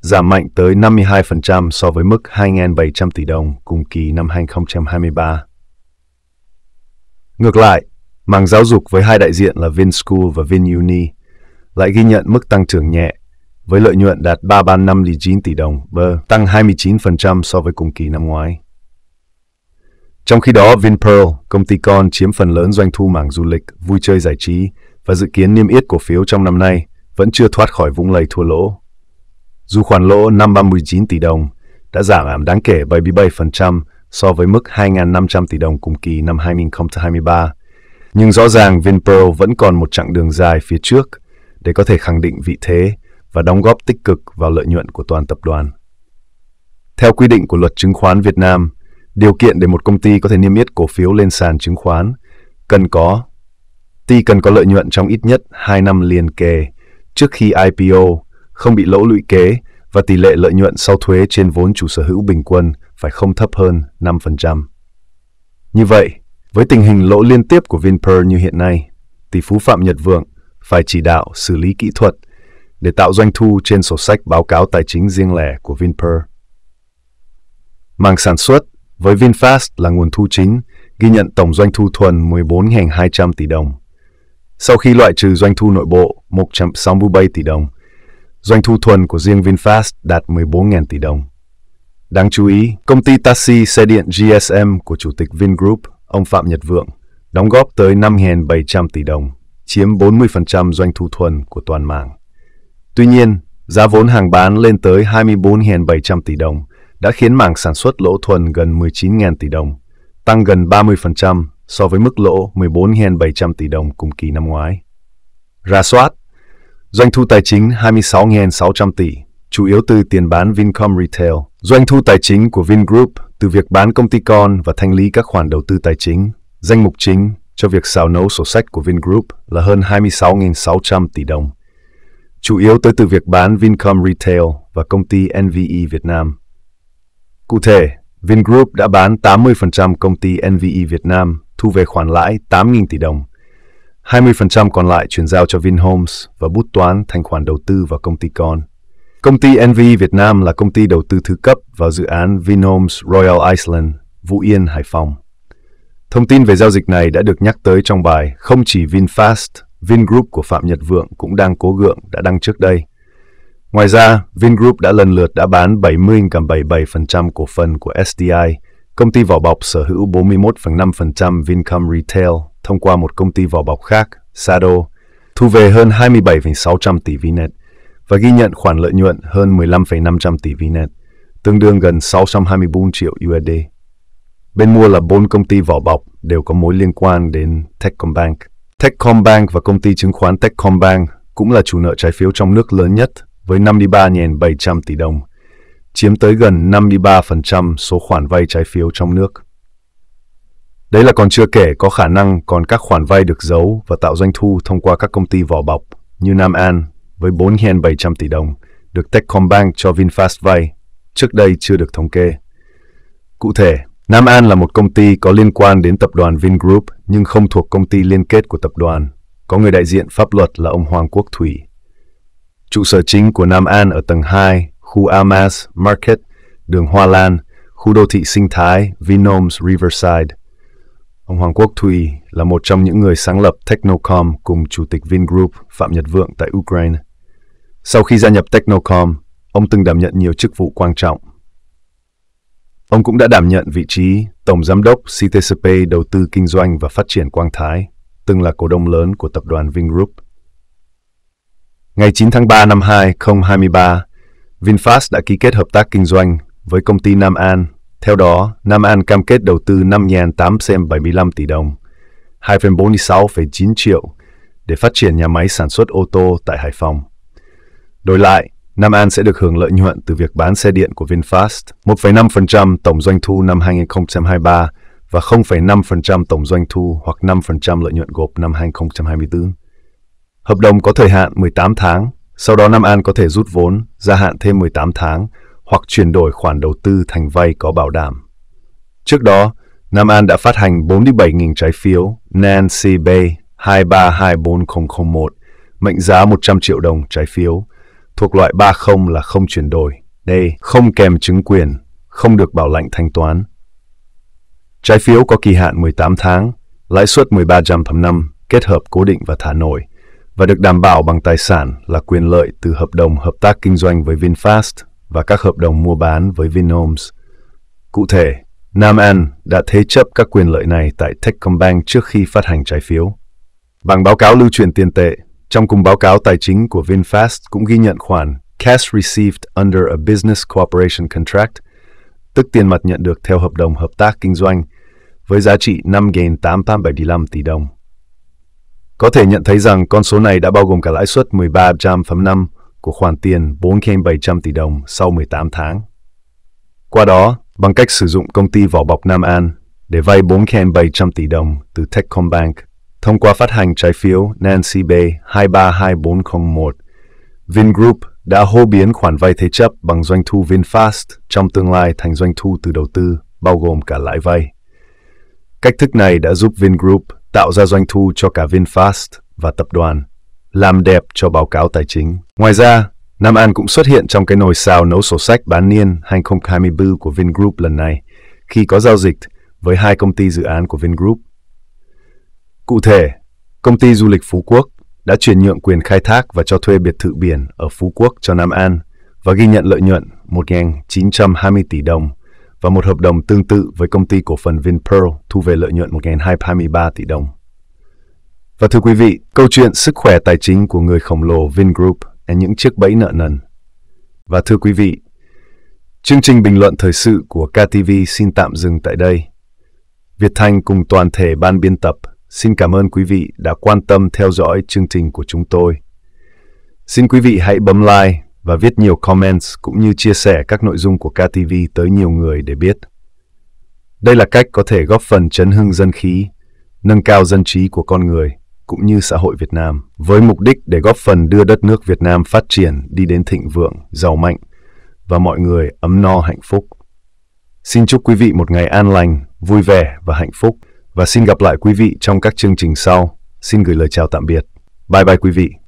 giảm mạnh tới 52% so với mức 2.700 tỷ đồng cùng kỳ năm 2023. Ngược lại, Mảng giáo dục với hai đại diện là VinSchool và VinUni lại ghi nhận mức tăng trưởng nhẹ với lợi nhuận đạt 335,9 tỷ đồng, tăng 29% so với cùng kỳ năm ngoái. Trong khi đó, VinPearl, công ty con chiếm phần lớn doanh thu mảng du lịch, vui chơi giải trí và dự kiến niêm yết cổ phiếu trong năm nay vẫn chưa thoát khỏi vũng lầy thua lỗ. Dù khoản lỗ 539 tỷ đồng đã giảm đáng kể 77% so với mức 2.500 tỷ đồng cùng kỳ năm 2023, nhưng rõ ràng Vinpearl vẫn còn một chặng đường dài phía trước để có thể khẳng định vị thế và đóng góp tích cực vào lợi nhuận của toàn tập đoàn. Theo quy định của luật chứng khoán Việt Nam, điều kiện để một công ty có thể niêm yết cổ phiếu lên sàn chứng khoán cần có ty cần có lợi nhuận trong ít nhất 2 năm liền kề trước khi IPO, không bị lỗ lũy kế và tỷ lệ lợi nhuận sau thuế trên vốn chủ sở hữu bình quân phải không thấp hơn 5%. Như vậy, với tình hình lỗ liên tiếp của Vinpearl như hiện nay, tỷ phú Phạm Nhật Vượng phải chỉ đạo xử lý kỹ thuật để tạo doanh thu trên sổ sách báo cáo tài chính riêng lẻ của Vinpearl. Mảng sản xuất với VinFast là nguồn thu chính, ghi nhận tổng doanh thu thuần 14.200 tỷ đồng. Sau khi loại trừ doanh thu nội bộ 167 tỷ đồng, doanh thu thuần của riêng VinFast đạt 14.000 tỷ đồng. Đáng chú ý, công ty taxi xe điện GSM của chủ tịch Vingroup ông Phạm Nhật Vượng đóng góp tới 5.700 tỷ đồng, chiếm 40% doanh thu thuần của toàn mạng. Tuy nhiên, giá vốn hàng bán lên tới 24.700 tỷ đồng đã khiến mảng sản xuất lỗ thuần gần 19.000 tỷ đồng, tăng gần 30% so với mức lỗ 14.700 tỷ đồng cùng kỳ năm ngoái. Ra soát, doanh thu tài chính 26.600 tỷ, chủ yếu từ tiền bán Vincom Retail. Doanh thu tài chính của Vingroup từ việc bán công ty con và thanh lý các khoản đầu tư tài chính, danh mục chính cho việc xào nấu sổ sách của Vingroup là hơn 26.600 tỷ đồng, chủ yếu tới từ việc bán Vincom Retail và công ty NVE Việt Nam. Cụ thể, Vingroup đã bán 80% công ty NVE Việt Nam thu về khoản lãi 8.000 tỷ đồng, 20% còn lại chuyển giao cho Vinhomes và bút toán thành khoản đầu tư vào công ty con. Công ty NV Việt Nam là công ty đầu tư thứ cấp vào dự án Vinoms Royal Iceland, Vũ Yên, Hải Phòng. Thông tin về giao dịch này đã được nhắc tới trong bài Không chỉ VinFast, Vingroup của Phạm Nhật Vượng cũng đang cố gượng đã đăng trước đây. Ngoài ra, Vingroup đã lần lượt đã bán 70,77% cổ phần của SDI, công ty vỏ bọc sở hữu 41,5% Vincom Retail thông qua một công ty vỏ bọc khác, Sado, thu về hơn 27,600 tỷ VNet và ghi nhận khoản lợi nhuận hơn 15,500 tỷ VNet, tương đương gần 624 triệu USD. Bên mua là bốn công ty vỏ bọc đều có mối liên quan đến Techcombank. Techcombank và công ty chứng khoán Techcombank cũng là chủ nợ trái phiếu trong nước lớn nhất với 53.700 tỷ đồng, chiếm tới gần 53% số khoản vay trái phiếu trong nước. Đấy là còn chưa kể có khả năng còn các khoản vay được giấu và tạo doanh thu thông qua các công ty vỏ bọc như Nam An, với 4.700 tỷ đồng được Techcombank cho VinFast vay, trước đây chưa được thống kê. Cụ thể, Nam An là một công ty có liên quan đến tập đoàn Vingroup nhưng không thuộc công ty liên kết của tập đoàn. Có người đại diện pháp luật là ông Hoàng Quốc Thủy. Trụ sở chính của Nam An ở tầng 2, khu Amas Market, đường Hoa Lan, khu đô thị sinh thái Vinomes Riverside. Ông Hoàng Quốc Thủy là một trong những người sáng lập Technocom cùng Chủ tịch Vingroup Phạm Nhật Vượng tại Ukraine. Sau khi gia nhập Technocom, ông từng đảm nhận nhiều chức vụ quan trọng. Ông cũng đã đảm nhận vị trí Tổng Giám đốc CTCP Đầu tư Kinh doanh và Phát triển Quang Thái, từng là cổ đông lớn của tập đoàn Vingroup. Ngày 9 tháng 3 năm 2023, VinFast đã ký kết hợp tác kinh doanh với công ty Nam An. Theo đó, Nam An cam kết đầu tư 5.875 tỷ đồng, 2,46,9 triệu để phát triển nhà máy sản xuất ô tô tại Hải Phòng. Đổi lại, Nam An sẽ được hưởng lợi nhuận từ việc bán xe điện của VinFast, 1,5% tổng doanh thu năm 2023 và 0,5% tổng doanh thu hoặc 5% lợi nhuận gộp năm 2024. Hợp đồng có thời hạn 18 tháng, sau đó Nam An có thể rút vốn, gia hạn thêm 18 tháng hoặc chuyển đổi khoản đầu tư thành vay có bảo đảm. Trước đó, Nam An đã phát hành 47.000 trái phiếu Nancy Bay 2324001, mệnh giá 100 triệu đồng trái phiếu, thuộc loại 30 là không chuyển đổi. đây Không kèm chứng quyền, không được bảo lãnh thanh toán. Trái phiếu có kỳ hạn 18 tháng, lãi suất 13.5 kết hợp cố định và thả nổi và được đảm bảo bằng tài sản là quyền lợi từ hợp đồng hợp tác kinh doanh với VinFast và các hợp đồng mua bán với Vinhomes. Cụ thể, Nam An đã thế chấp các quyền lợi này tại Techcombank trước khi phát hành trái phiếu. Bằng báo cáo lưu truyền tiền tệ, trong cùng báo cáo tài chính của VinFast cũng ghi nhận khoản Cash Received Under a Business Cooperation Contract, tức tiền mặt nhận được theo hợp đồng hợp tác kinh doanh, với giá trị 5.875 tỷ đồng. Có thể nhận thấy rằng con số này đã bao gồm cả lãi suất 13.5 của khoản tiền 4.700 tỷ đồng sau 18 tháng. Qua đó, bằng cách sử dụng công ty vỏ bọc Nam An để vay 4.700 tỷ đồng từ Techcombank thông qua phát hành trái phiếu Nancy Bay 232401, Vingroup đã hô biến khoản vay thế chấp bằng doanh thu VinFast trong tương lai thành doanh thu từ đầu tư, bao gồm cả lãi vay. Cách thức này đã giúp Vingroup tạo ra doanh thu cho cả VinFast và tập đoàn, làm đẹp cho báo cáo tài chính. Ngoài ra, Nam An cũng xuất hiện trong cái nồi xào nấu sổ sách bán niên 2024 của Vingroup lần này, khi có giao dịch với hai công ty dự án của Vingroup Cụ thể, công ty du lịch Phú Quốc đã chuyển nhượng quyền khai thác và cho thuê biệt thự biển ở Phú Quốc cho Nam An và ghi nhận lợi nhuận 1.920 tỷ đồng và một hợp đồng tương tự với công ty cổ phần Vinpearl thu về lợi nhuận 1.223 tỷ đồng. Và thưa quý vị, câu chuyện sức khỏe tài chính của người khổng lồ Vingroup là những chiếc bẫy nợ nần. Và thưa quý vị, chương trình bình luận thời sự của KTV xin tạm dừng tại đây. Việt Thanh cùng toàn thể ban biên tập Xin cảm ơn quý vị đã quan tâm theo dõi chương trình của chúng tôi. Xin quý vị hãy bấm like và viết nhiều comments cũng như chia sẻ các nội dung của KTV tới nhiều người để biết. Đây là cách có thể góp phần chấn hưng dân khí, nâng cao dân trí của con người cũng như xã hội Việt Nam với mục đích để góp phần đưa đất nước Việt Nam phát triển đi đến thịnh vượng, giàu mạnh và mọi người ấm no hạnh phúc. Xin chúc quý vị một ngày an lành, vui vẻ và hạnh phúc và xin gặp lại quý vị trong các chương trình sau. Xin gửi lời chào tạm biệt. Bye bye quý vị.